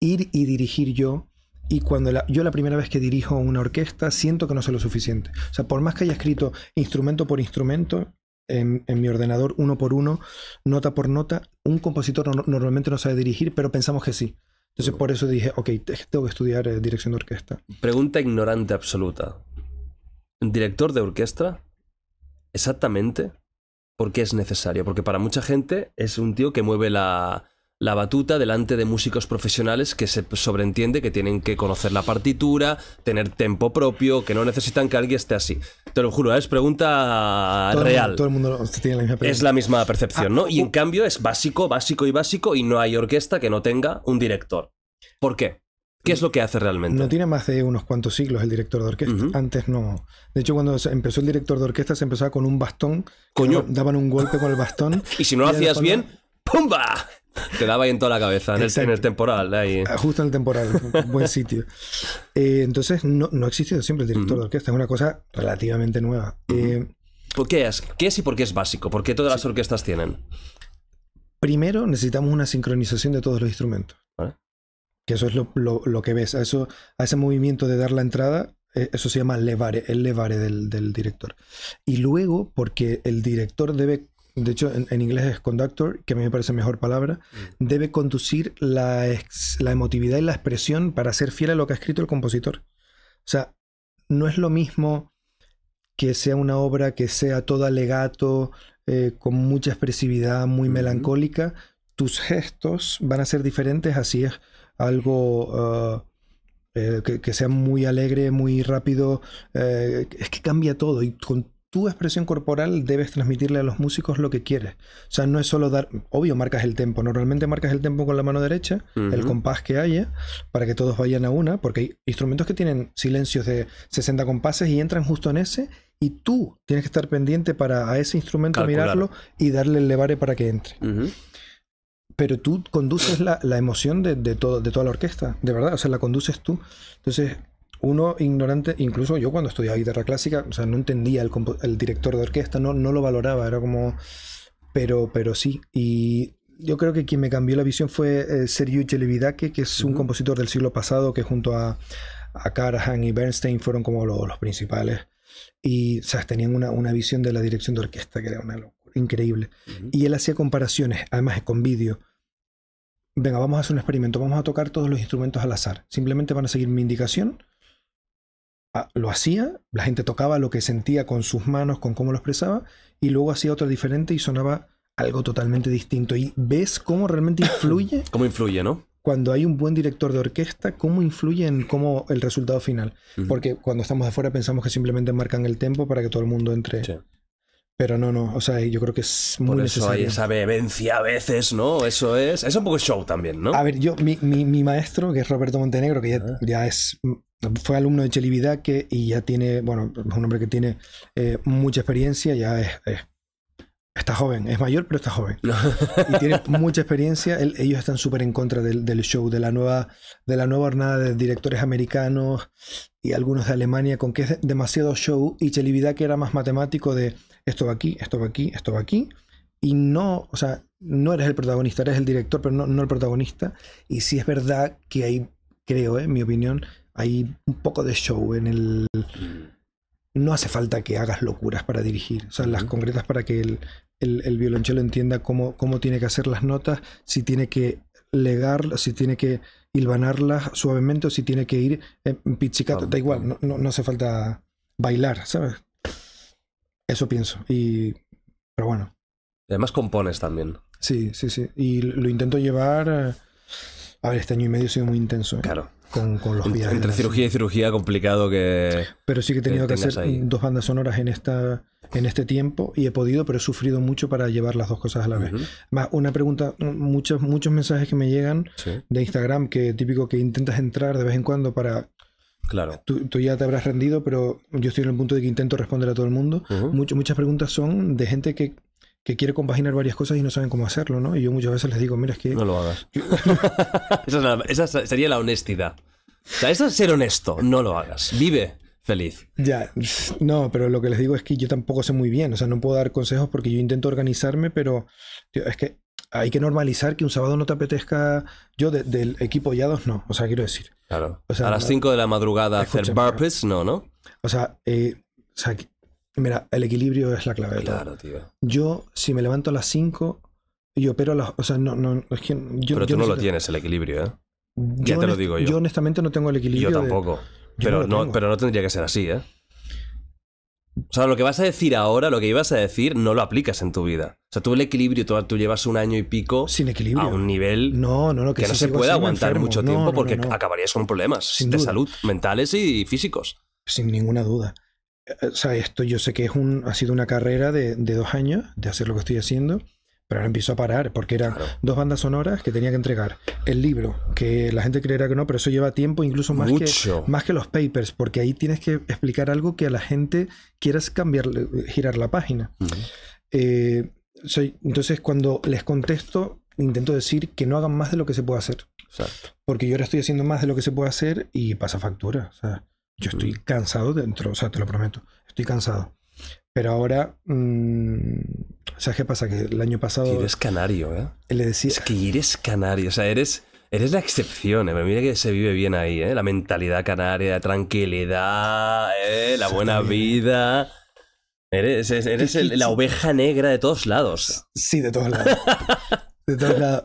ir y dirigir yo y cuando yo la primera vez que dirijo una orquesta siento que no sé lo suficiente. O sea, por más que haya escrito instrumento por instrumento en, mi ordenador, uno por uno, nota por nota, un compositor normalmente no sabe dirigir, pero pensamos que sí. Entonces por eso dije, ok, tengo que estudiar eh, dirección de orquesta. Pregunta ignorante absoluta. ¿Director de orquesta? Exactamente. ¿Por qué es necesario? Porque para mucha gente es un tío que mueve la, la batuta delante de músicos profesionales que se sobreentiende que tienen que conocer la partitura, tener tempo propio, que no necesitan que alguien esté así. Te lo juro, ¿eh? es pregunta real. todo mundo tiene la misma Es la misma percepción, ah, ¿no? Y en cambio es básico, básico y básico y no hay orquesta que no tenga un director. ¿Por qué? ¿Qué es lo que hace realmente? No tiene más de unos cuantos siglos el director de orquesta. Antes no. De hecho, cuando empezó el director de orquesta, se empezaba con un bastón. Coño. Daban un golpe con el bastón. y si no lo hacías bien, ¡pumba! Te daba ahí en toda la cabeza, en el, temporal. Ahí. Ah, justo en el temporal, buen sitio. Eh, entonces, no, no ha existido siempre el director de orquesta, es una cosa relativamente nueva. Eh, ¿Por qué, es, ¿Qué es y por qué es básico? ¿Por qué todas las orquestas tienen? Primero, necesitamos una sincronización de todos los instrumentos. Ah. Que eso es lo, que ves. A, eso, a ese movimiento de dar la entrada, eh, eso se llama levare, el levare del, del director. Y luego, porque el director debe de hecho en, inglés es conductor, que a mí me parece mejor palabra, debe conducir la, emotividad y la expresión para ser fiel a lo que ha escrito el compositor. O sea, no es lo mismo que sea una obra que sea toda legato, eh, con mucha expresividad, muy melancólica. Tus gestos van a ser diferentes, así es algo... Ah, eh, que, sea muy alegre, muy rápido. Eh, es que cambia todo y con tu expresión corporal debes transmitirle a los músicos lo que quieres. O sea, no es solo dar, obvio, marcas el tempo. Normalmente marcas el tempo con la mano derecha, el compás que haya, para que todos vayan a una, porque hay instrumentos que tienen silencios de 60 compases y entran justo en ese, y tú tienes que estar pendiente para a ese instrumento mirarlo y darle el levare para que entre. pero tú conduces la, emoción de, todo, de toda la orquesta, de verdad, o sea, la conduces tú. Entonces, uno ignorante, incluso yo cuando estudiaba guitarra clásica, o sea, no entendía el, director de orquesta, no, no lo valoraba, era como... Pero, pero sí, y yo creo que quien me cambió la visión fue eh, Sergio que es un compositor del siglo pasado que junto a, a y Bernstein fueron como los, principales. Y, o sea, tenían una, una, visión de la dirección de orquesta que era una locura, increíble. Y él hacía comparaciones, además con vídeo. Venga, vamos a hacer un experimento, vamos a tocar todos los instrumentos al azar. Simplemente van a seguir mi indicación lo hacía, la gente tocaba lo que sentía con sus manos, con cómo lo expresaba, y luego hacía otra diferente y sonaba algo totalmente distinto. Y ves cómo realmente influye. cómo influye, ¿no? Cuando hay un buen director de orquesta, cómo influye en cómo el resultado final. Porque cuando estamos afuera pensamos que simplemente marcan el tempo para que todo el mundo entre pero no, no, o sea, yo creo que es muy Por eso hay esa vehemencia a veces, ¿no? Eso es. Es un poco show también, ¿no? A ver, yo, mi, maestro, que es Roberto Montenegro, que ya, ah. es. Mm, fue alumno de Cheli que y ya tiene, bueno, es un hombre que tiene eh, mucha experiencia, ya es, Está joven, es mayor, pero está joven. y tiene mucha experiencia. ellos están súper en contra del, show, de la nueva, de la nueva jornada de directores americanos y algunos de Alemania, con que es demasiado show. Y Chelividad, que era más matemático de esto va aquí, esto va aquí, esto va aquí, y no, o sea, no eres el protagonista, eres el director, pero no, el protagonista, y sí es verdad que hay, creo, eh, en mi opinión, hay un poco de show en el... No hace falta que hagas locuras para dirigir, o sea, las concretas para que el, violonchelo entienda cómo, tiene que hacer las notas, si tiene que legar, si tiene que hilvanarlas suavemente o si tiene que ir en eh, da igual, no hace falta bailar, ¿sabes? Eso pienso. Y, pero bueno. además compones también. Sí, sí, sí. Y lo intento llevar... Eh, a ver, este año y medio ha sido muy intenso. ¿eh? Claro. Con, los viajes. Entre cirugía y cirugía, complicado que. Pero sí que he tenido que, hacer dos bandas sonoras en, esta, en este tiempo y he podido, pero he sufrido mucho para llevar las dos cosas a la vez. Más, una pregunta, mm, muchos, muchos mensajes que me llegan de Instagram, que típico que intentas entrar de vez en cuando para Claro. Tú, ya te habrás rendido, pero yo estoy en el punto de que intento responder a todo el mundo. muchas preguntas son de gente que, que, quiere compaginar varias cosas y no saben cómo hacerlo, ¿no? Y yo muchas veces les digo, mira, es que... No lo hagas. esa, sería la honestidad. O sea, eso es ser honesto, no lo hagas. Vive feliz. Ya, no, pero lo que les digo es que yo tampoco sé muy bien, o sea, no puedo dar consejos porque yo intento organizarme, pero es que hay que normalizar que un sábado no te apetezca. Yo del equipo Yados no, o sea, quiero decir. Claro. a las 5 de la madrugada hacer burpees, no, ¿no? O sea, eh, mira, el equilibrio es la clave. Claro, tío. Yo, si me levanto a las 5, yo pero a las. O sea, no, no, es que. Yo, pero tú no lo tienes, el equilibrio, ¿eh? ya te lo digo yo. Yo honestamente no tengo el equilibrio. Yo tampoco. pero, no pero no tendría que ser así, ¿eh? O sea, lo que vas a decir ahora, lo que ibas a decir, no lo aplicas en tu vida. O sea, tú el equilibrio, tú, llevas un año y pico sin equilibrio. a un nivel que, no se puede aguantar mucho tiempo porque acabarías con problemas de salud mentales y físicos. Sin ninguna duda. Eh, o sea, esto yo sé que es un, ha sido una carrera de dos años, de hacer lo que estoy haciendo, pero ahora empiezo a parar porque eran dos bandas sonoras que tenía que entregar. El libro, que la gente creerá que no, pero eso lleva tiempo, incluso más, Que, más que los papers, porque ahí tienes que explicar algo que a la gente quieras cambiar, girar la página. Eh, soy, entonces, cuando les contesto, intento decir que no hagan más de lo que se puede hacer. Porque yo ahora estoy haciendo más de lo que se puede hacer y pasa factura. yo estoy cansado dentro, o sea, te lo prometo, estoy cansado. Pero ahora mmm, o sea, ¿qué pasa? Que el año pasado. eres canario, ¿eh? Le decía. Es que eres canario. O sea, eres. Eres la excepción, pero ¿eh? mira que se vive bien ahí, ¿eh? La mentalidad canaria, la tranquilidad, ¿eh? la buena vida. Eres, eres, la oveja negra de todos lados. Sí, de todos lados.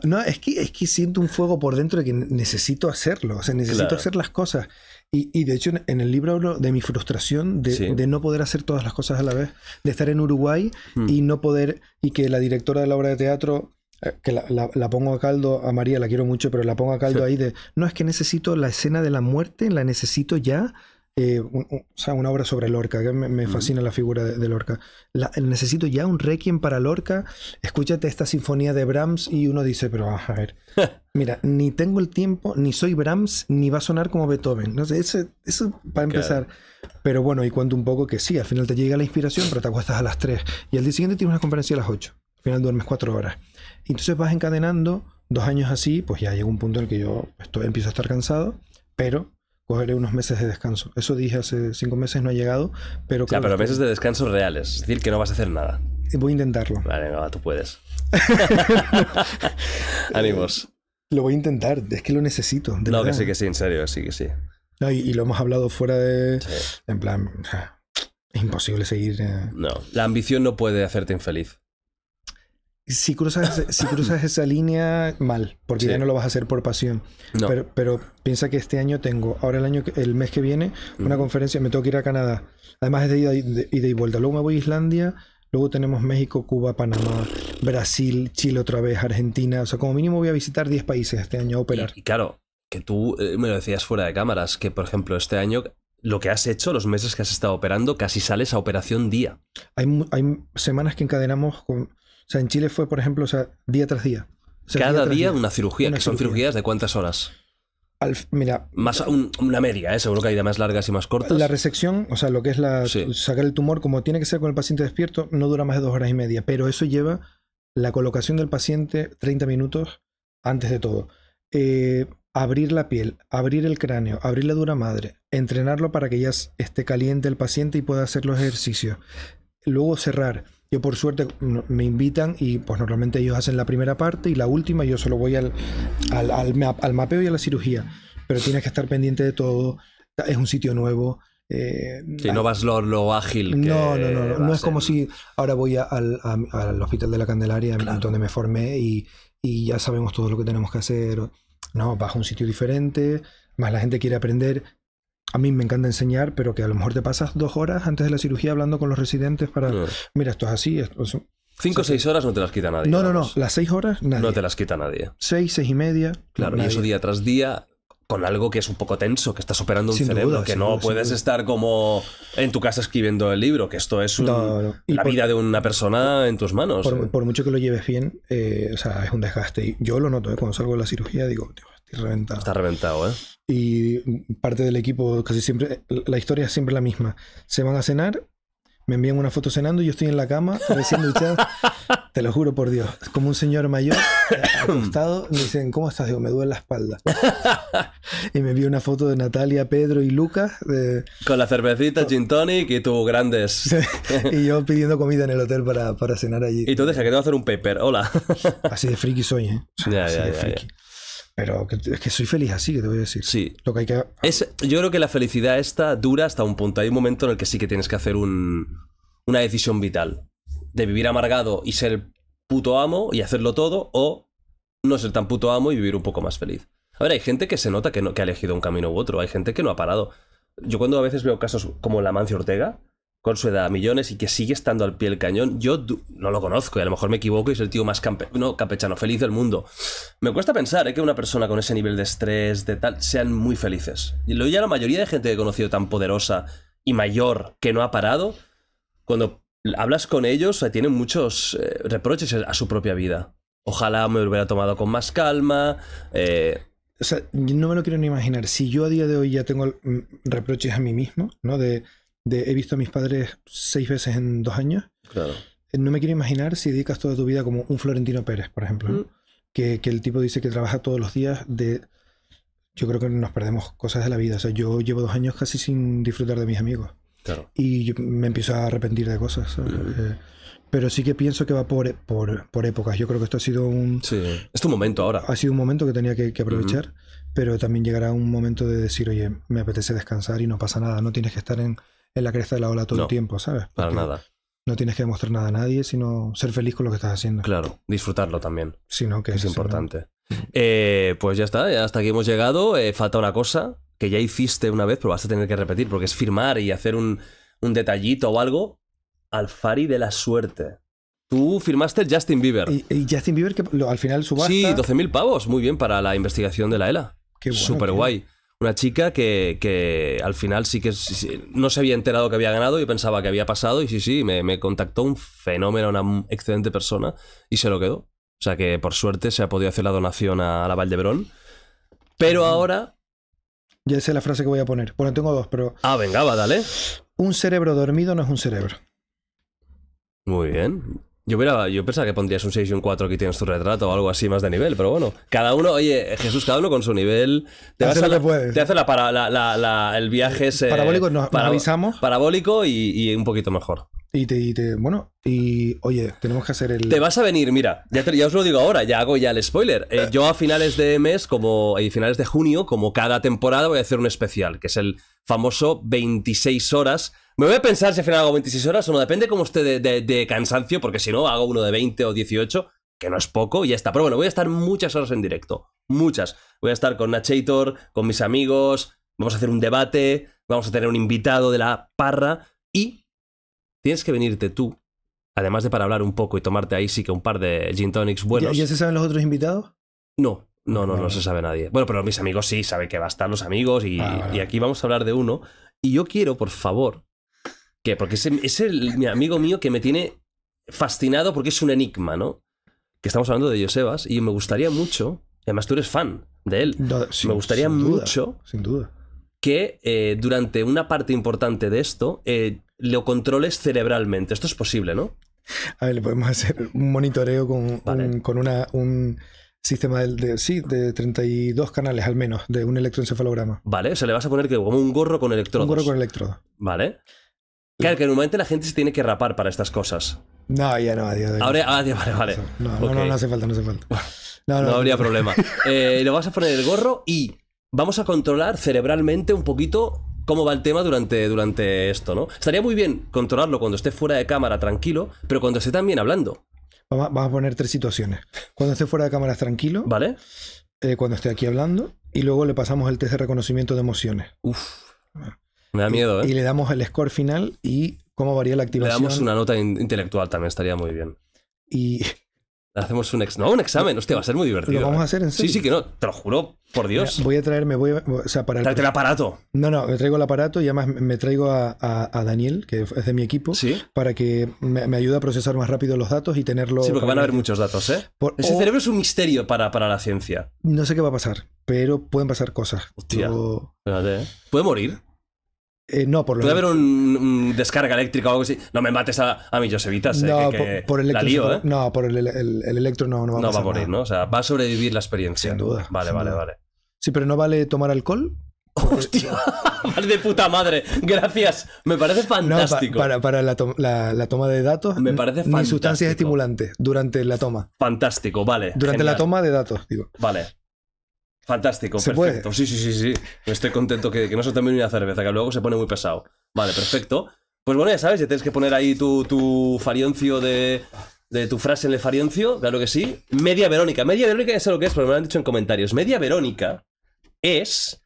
No, es que, es que siento un fuego por dentro de que necesito hacerlo. O sea, necesito hacer las cosas. Y, de hecho, en el libro hablo de mi frustración de, no poder hacer todas las cosas a la vez. De estar en Uruguay hmm. y no poder. Y que la directora de la obra de teatro eh, que la, pongo a caldo, a María la quiero mucho, pero la pongo a caldo ahí de, no es que necesito la escena de la muerte, la necesito ya, eh, o sea, una obra sobre Lorca, que me, fascina la figura de, orca Lorca. necesito ya un requiem para Lorca, escúchate esta sinfonía de Brahms y uno dice, pero ah, a ver, mira, ni tengo el tiempo, ni soy Brahms, ni va a sonar como Beethoven. No sé, eso, eso para empezar. Pero bueno, y cuento un poco que sí, al final te llega la inspiración, pero te acuestas a las 3 y al día siguiente tienes una conferencia a las 8. Al final duermes 4 horas. Y entonces vas encadenando dos años así, pues ya llega un punto en el que yo estoy, empiezo a estar cansado, pero cogeré unos meses de descanso. Eso dije hace cinco meses, no ha llegado, pero... claro pero meses de descanso reales, es decir, que no vas a hacer nada. Eh, voy a intentarlo. Vale, no, tú puedes. Ánimos. Eh, lo voy a intentar, es que lo necesito. no, que sí, que sí, en serio, sí, que sí. y, lo hemos hablado fuera de... En plan, es imposible seguir... Eh. No, la ambición no puede hacerte infeliz. si cruzas, esa línea, mal, porque ya no lo vas a hacer por pasión. Pero, piensa que este año tengo, ahora el año el mes que viene, una conferencia, me tengo que ir a Canadá. Además es de ida, y de vuelta. Luego me voy a Islandia, luego tenemos México, Cuba, Panamá, Brasil, Chile otra vez, Argentina. O sea, como mínimo voy a visitar 10 países este año a operar. Y, claro, que tú eh, me lo decías fuera de cámaras, que por ejemplo este año lo que has hecho, los meses que has estado operando, casi sales a operación día. hay semanas que encadenamos con o sea, en Chile fue, por ejemplo, sea, día tras día. Cada día, una cirugía, que son cirugías de cuántas horas. mira. Más una media, ¿eh? seguro que hay de más largas y más cortas. La resección, o sea, lo que es la sacar el tumor, como tiene que ser con el paciente despierto, no dura más de dos horas y media, pero eso lleva la colocación del paciente 30 minutos antes de todo. Eh, abrir la piel, abrir el cráneo, abrir la dura madre, entrenarlo para que ya esté caliente el paciente y pueda hacer los ejercicios. Luego cerrar yo por suerte me invitan y pues normalmente ellos hacen la primera parte y la última, yo solo voy al, al, al, mapeo y a la cirugía, pero tienes que estar pendiente de todo, es un sitio nuevo. Eh, si no vas lo, ágil. no, no, no, no, es como si ahora voy al, Hospital de la Candelaria, donde me formé y, y ya sabemos todo lo que tenemos que hacer. No, vas a un sitio diferente, más la gente quiere aprender, a mí me encanta enseñar, pero que a lo mejor te pasas dos horas antes de la cirugía hablando con los residentes para, mira, esto es así, esto Cinco o seis horas no te las quita nadie. No, no, no. Las seis horas, nadie. No te las quita nadie. Seis, seis y media. Claro, y eso día tras día con algo que es un poco tenso, que estás operando un cerebro, que no puedes estar como en tu casa escribiendo el libro, que esto es la vida de una persona en tus manos. Por, eh. mucho que lo lleves bien, eh, o sea, es un desgaste. Y yo lo noto, eh, cuando salgo de la cirugía digo, reventado. Está reventado, ¿eh? Y parte del equipo, casi siempre, la historia es siempre la misma. Se van a cenar, me envían una foto cenando y yo estoy en la cama, te lo juro por Dios. Como un señor mayor, eh, acostado, me dicen, ¿cómo estás? Digo, me duele la espalda. y me envían una foto de Natalia, Pedro y Lucas. Con la cervecita, gin tonic y tú, grandes. y yo pidiendo comida en el hotel para, para cenar allí. Y tú deja que te voy a hacer un paper, hola. Así de friki soy, ¿eh? ya, friki. Pero es que soy feliz así, que te voy a decir. Sí. Lo que hay que... Es, yo creo que la felicidad esta dura hasta un punto. Hay un momento en el que sí que tienes que hacer una decisión vital. De vivir amargado y ser puto amo y hacerlo todo, o no ser tan puto amo y vivir un poco más feliz. A ver, hay gente que se nota que, no, que ha elegido un camino u otro, hay gente que no ha parado. Yo cuando a veces veo casos como la mancio Ortega, con su edad a millones y que sigue estando al pie del cañón. Yo no lo conozco y a lo mejor me equivoco y es el tío más campechano feliz del mundo. Me cuesta pensar eh, que una persona con ese nivel de estrés, de tal, sean muy felices. Y lo ya la mayoría de gente que he conocido tan poderosa y mayor que no ha parado, cuando hablas con ellos eh, tienen muchos eh, reproches a su propia vida. Ojalá me hubiera tomado con más calma. o sea, no me lo quiero ni imaginar. Si yo a día de hoy ya tengo mm, reproches a mí mismo, ¿no? De he visto a mis padres seis veces en dos años. Eh, no me quiero imaginar si dedicas toda tu vida como un Florentino Pérez, por ejemplo, mm. que, el tipo dice que trabaja todos los días de... Yo creo que nos perdemos cosas de la vida. O sea, yo llevo dos años casi sin disfrutar de mis amigos. Y me empiezo a arrepentir de cosas. Eh, pero sí que pienso que va por, por, épocas. Yo creo que esto ha sido un... Sí. Es tu momento ahora. Ha sido un momento que tenía que, aprovechar, pero también llegará un momento de decir, oye, me apetece descansar y no pasa nada, no tienes que estar en en la cresta de la ola todo el tiempo, ¿sabes? para nada. No tienes que demostrar nada a nadie, sino ser feliz con lo que estás haciendo. Claro, disfrutarlo también. Sino que es, importante. Mm. Eh, pues ya está, hasta aquí hemos llegado. Eh, falta una cosa que ya hiciste una vez, pero vas a tener que repetir, porque es firmar y hacer un, detallito o algo. Alfari de la suerte. Tú firmaste Justin Bieber. ¿Y, Justin Bieber que al final subaste. Sí, 12.000 pavos. Muy bien para la investigación de la ELA. Qué Súper guay. Una chica que, al final sí que no se había enterado que había ganado y pensaba que había pasado y sí, sí, me, contactó un fenómeno, una excelente persona y se lo quedó. O sea que por suerte se ha podido hacer la donación a, la Valdebrón. Pero ahora... Ya sé la frase que voy a poner. Bueno, tengo dos, pero... Ah, venga, va, dale. Un cerebro dormido no es un cerebro. Muy bien. Yo, pensaba que pondrías un 6 y un 4 que tienes tu retrato o algo así más de nivel, pero bueno. Cada uno, oye, Jesús, cada uno con su nivel. Te, hace, te hace el viaje ese. Parabólico, avisamos. Parabólico y, un poquito mejor. Y te, Bueno, y oye, tenemos que hacer el. Te vas a venir, mira, ya, os lo digo ahora, ya hago ya el spoiler. Eh, yo a finales de mes, como. Y eh, finales de junio, como cada temporada, voy a hacer un especial, que es el famoso 26 horas me voy a pensar si al final hago 26 horas o no, depende como usted de, cansancio, porque si no, hago uno de 20 o 18, que no es poco, y ya está. Pero bueno, voy a estar muchas horas en directo, muchas. Voy a estar con Nachator, con mis amigos, vamos a hacer un debate, vamos a tener un invitado de la parra, y tienes que venirte tú, además de para hablar un poco y tomarte ahí sí que un par de gin tonics buenos. ¿Ya, ya se saben los otros invitados? No, no, no, no, se sabe nadie. Bueno, pero mis amigos sí saben que va a estar los amigos y, ah, aquí vamos a hablar de uno. Y yo quiero, por favor, ¿Qué? Porque es, es el, mi amigo mío que me tiene fascinado porque es un enigma, ¿no? Que estamos hablando de Josebas y me gustaría mucho, además tú eres fan de él, me gustaría mucho, sin duda, que eh, durante una parte importante de esto eh, lo controles cerebralmente. Esto es posible, ¿no? A ver, le podemos hacer un monitoreo con, un, con un sistema de, sí, de 32 canales al menos, de un electroencefalograma. Vale, o sea, le vas a poner que como un gorro con electrodos. Un gorro con electrodos. Vale. Claro, que normalmente la gente se tiene que rapar para estas cosas. No, ya no, adiós. adiós. Ahora, adiós, ah, vale, vale. No, no, hace falta, no hace falta. No, habría problema. Le eh, lo vas a poner el gorro y vamos a controlar cerebralmente un poquito cómo va el tema durante, durante esto, ¿no? Estaría muy bien controlarlo cuando esté fuera de cámara tranquilo, pero cuando esté también hablando. Vamos a, poner tres situaciones. Cuando esté fuera de cámara tranquilo. Vale. Eh, cuando esté aquí hablando. Y luego le pasamos el test de reconocimiento de emociones. Uf. Ah. Me da miedo, ¿eh? Y le damos el score final y cómo varía la activación. Le damos una nota intelectual también, estaría muy bien. Y. Hacemos un ex no, un examen, hostia, va a ser muy divertido. Lo vamos ¿eh? a hacer en serio. Sí, sí que no, te lo juro, por Dios. voy a traerme, voy a, o sea, para el... el aparato. No, no, me traigo el aparato y además me traigo a, Daniel, que es de mi equipo, ¿Sí? para que me, me, ayude a procesar más rápido los datos y tenerlo. Sí, porque van a haber muchos datos, ¿eh? Ese cerebro es un misterio para, para la ciencia. No sé qué va a pasar, pero pueden pasar cosas. Hostia. Espérate, ¿eh? ¿Puede morir? Eh, no, por lo ¿Puede haber un, descarga eléctrica o algo así? No me mates a, a mi Josevitas. Eh, ¿eh? No, por, el lío, No, por el, el, electro no, va a No va a morir, ¿no? O sea, va a sobrevivir la experiencia. Sin duda. Vale, vale, vale. Sí, pero no vale tomar alcohol. ¡Hostia! vale de puta madre. Gracias. Me parece fantástico. para, para la, toma de datos. Me parece Ni sustancias estimulantes durante la toma. Fantástico, vale. Durante la toma de datos, digo. Vale. Fantástico, perfecto. Sí, sí, sí, sí. Estoy contento que, no se termine una cerveza, que luego se pone muy pesado. Vale, perfecto. Pues bueno, ya sabes, ya tienes que poner ahí tu, farioncio de, de tu frase en el farioncio, claro que sí. Media Verónica. Media Verónica ya sé lo que es, pero me lo han dicho en comentarios. Media Verónica es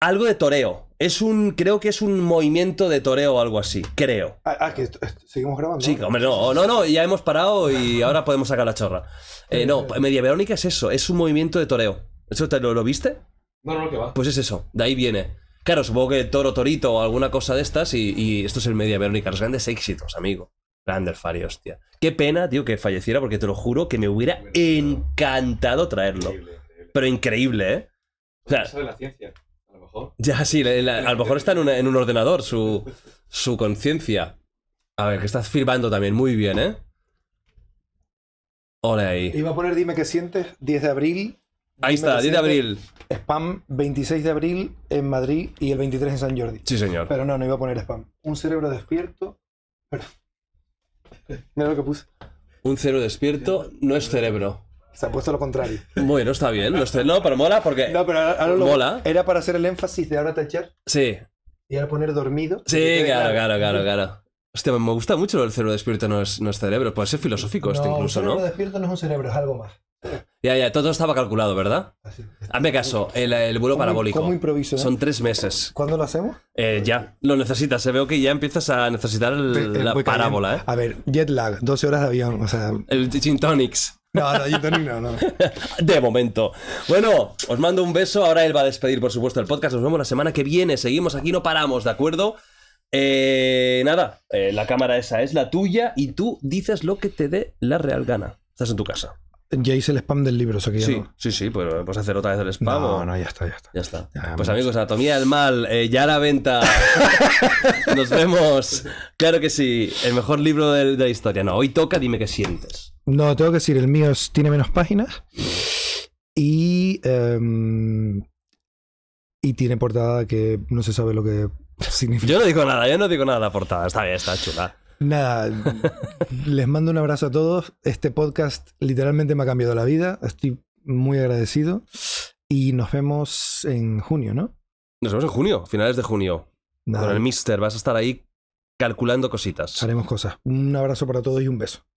algo de toreo. Es un, creo que es un movimiento de toreo o algo así, creo. Ah, ah que seguimos grabando. Sí, hombre, no, no, no, ya hemos parado y ahora podemos sacar la chorra. Eh, no, eh, Media Verónica es eso, es un movimiento de toreo. ¿Eso te, lo, viste? No, no, que va. Pues es eso, de ahí viene. Claro, supongo que Toro Torito o alguna cosa de estas y, esto es el Media Verónica. Los grandes éxitos, amigo. Grande Fari, hostia. Qué pena, tío, que falleciera porque te lo juro que me hubiera encantado traerlo. Pero increíble, ¿eh? O sea, de la ciencia, a lo mejor. Ya, sí, a lo mejor está en, un ordenador su, su conciencia. A ver, que estás firmando también muy bien, ¿eh? Hola ahí. Iba a poner Dime qué sientes, 10 de abril, Ahí está, 10 de abril. Spam 26 de abril en Madrid y el 23 en San Jordi. Sí, señor. Pero no, no iba a poner spam. Un cerebro despierto. Perdón. Mira lo que puse. Un cerebro despierto no es cerebro. Se ha puesto lo contrario. Bueno, está bien. No, pero mola porque. No, pero ahora, era para hacer el énfasis de ahora echar. Sí. Y ahora poner dormido. Sí, claro, claro, claro, claro. Hostia, me gusta mucho el cerebro despierto no es, no es cerebro. Puede ser filosófico este incluso, un cerebro despierto no es un cerebro, es algo más. Ya, ya, todo estaba calculado, ¿verdad? Hazme caso, el, el vuelo parabólico. Eh? Son tres meses. ¿Cuándo lo hacemos? Eh, ya, lo necesitas. Se eh, veo que ya empiezas a necesitar la parábola, ¿eh? A ver, jet lag, 12 horas de avión, El Gintonics. No, no, no, no. de momento. Bueno, os mando un beso. Ahora él va a despedir, por supuesto, el podcast. Nos vemos la semana que viene. Seguimos aquí, no paramos, ¿de acuerdo? nada, la cámara esa es la tuya y tú dices lo que te dé la real gana. Estás en tu casa ya hice el spam del libro, o sea sí, sí, sí, pues, pero puedes hacer otra vez el spam. No, no, ya está, ya está. Ya está. pues amigos, Anatomía del Mal, eh, ya a la venta. Nos vemos. Claro que sí, el mejor libro de, la historia. No, hoy toca, dime qué sientes. No, tengo que decir, el mío tiene menos páginas y, em, y tiene portada que no se sabe lo que significa. Yo no digo nada, yo no digo nada de la portada, está bien, está chula. Nada, les mando un abrazo a todos. Este podcast literalmente me ha cambiado la vida. Estoy muy agradecido. Y nos vemos en junio, ¿no? Nos vemos en junio, finales de junio. Con el Mister, vas a estar ahí calculando cositas. Haremos cosas. Un abrazo para todos y un beso.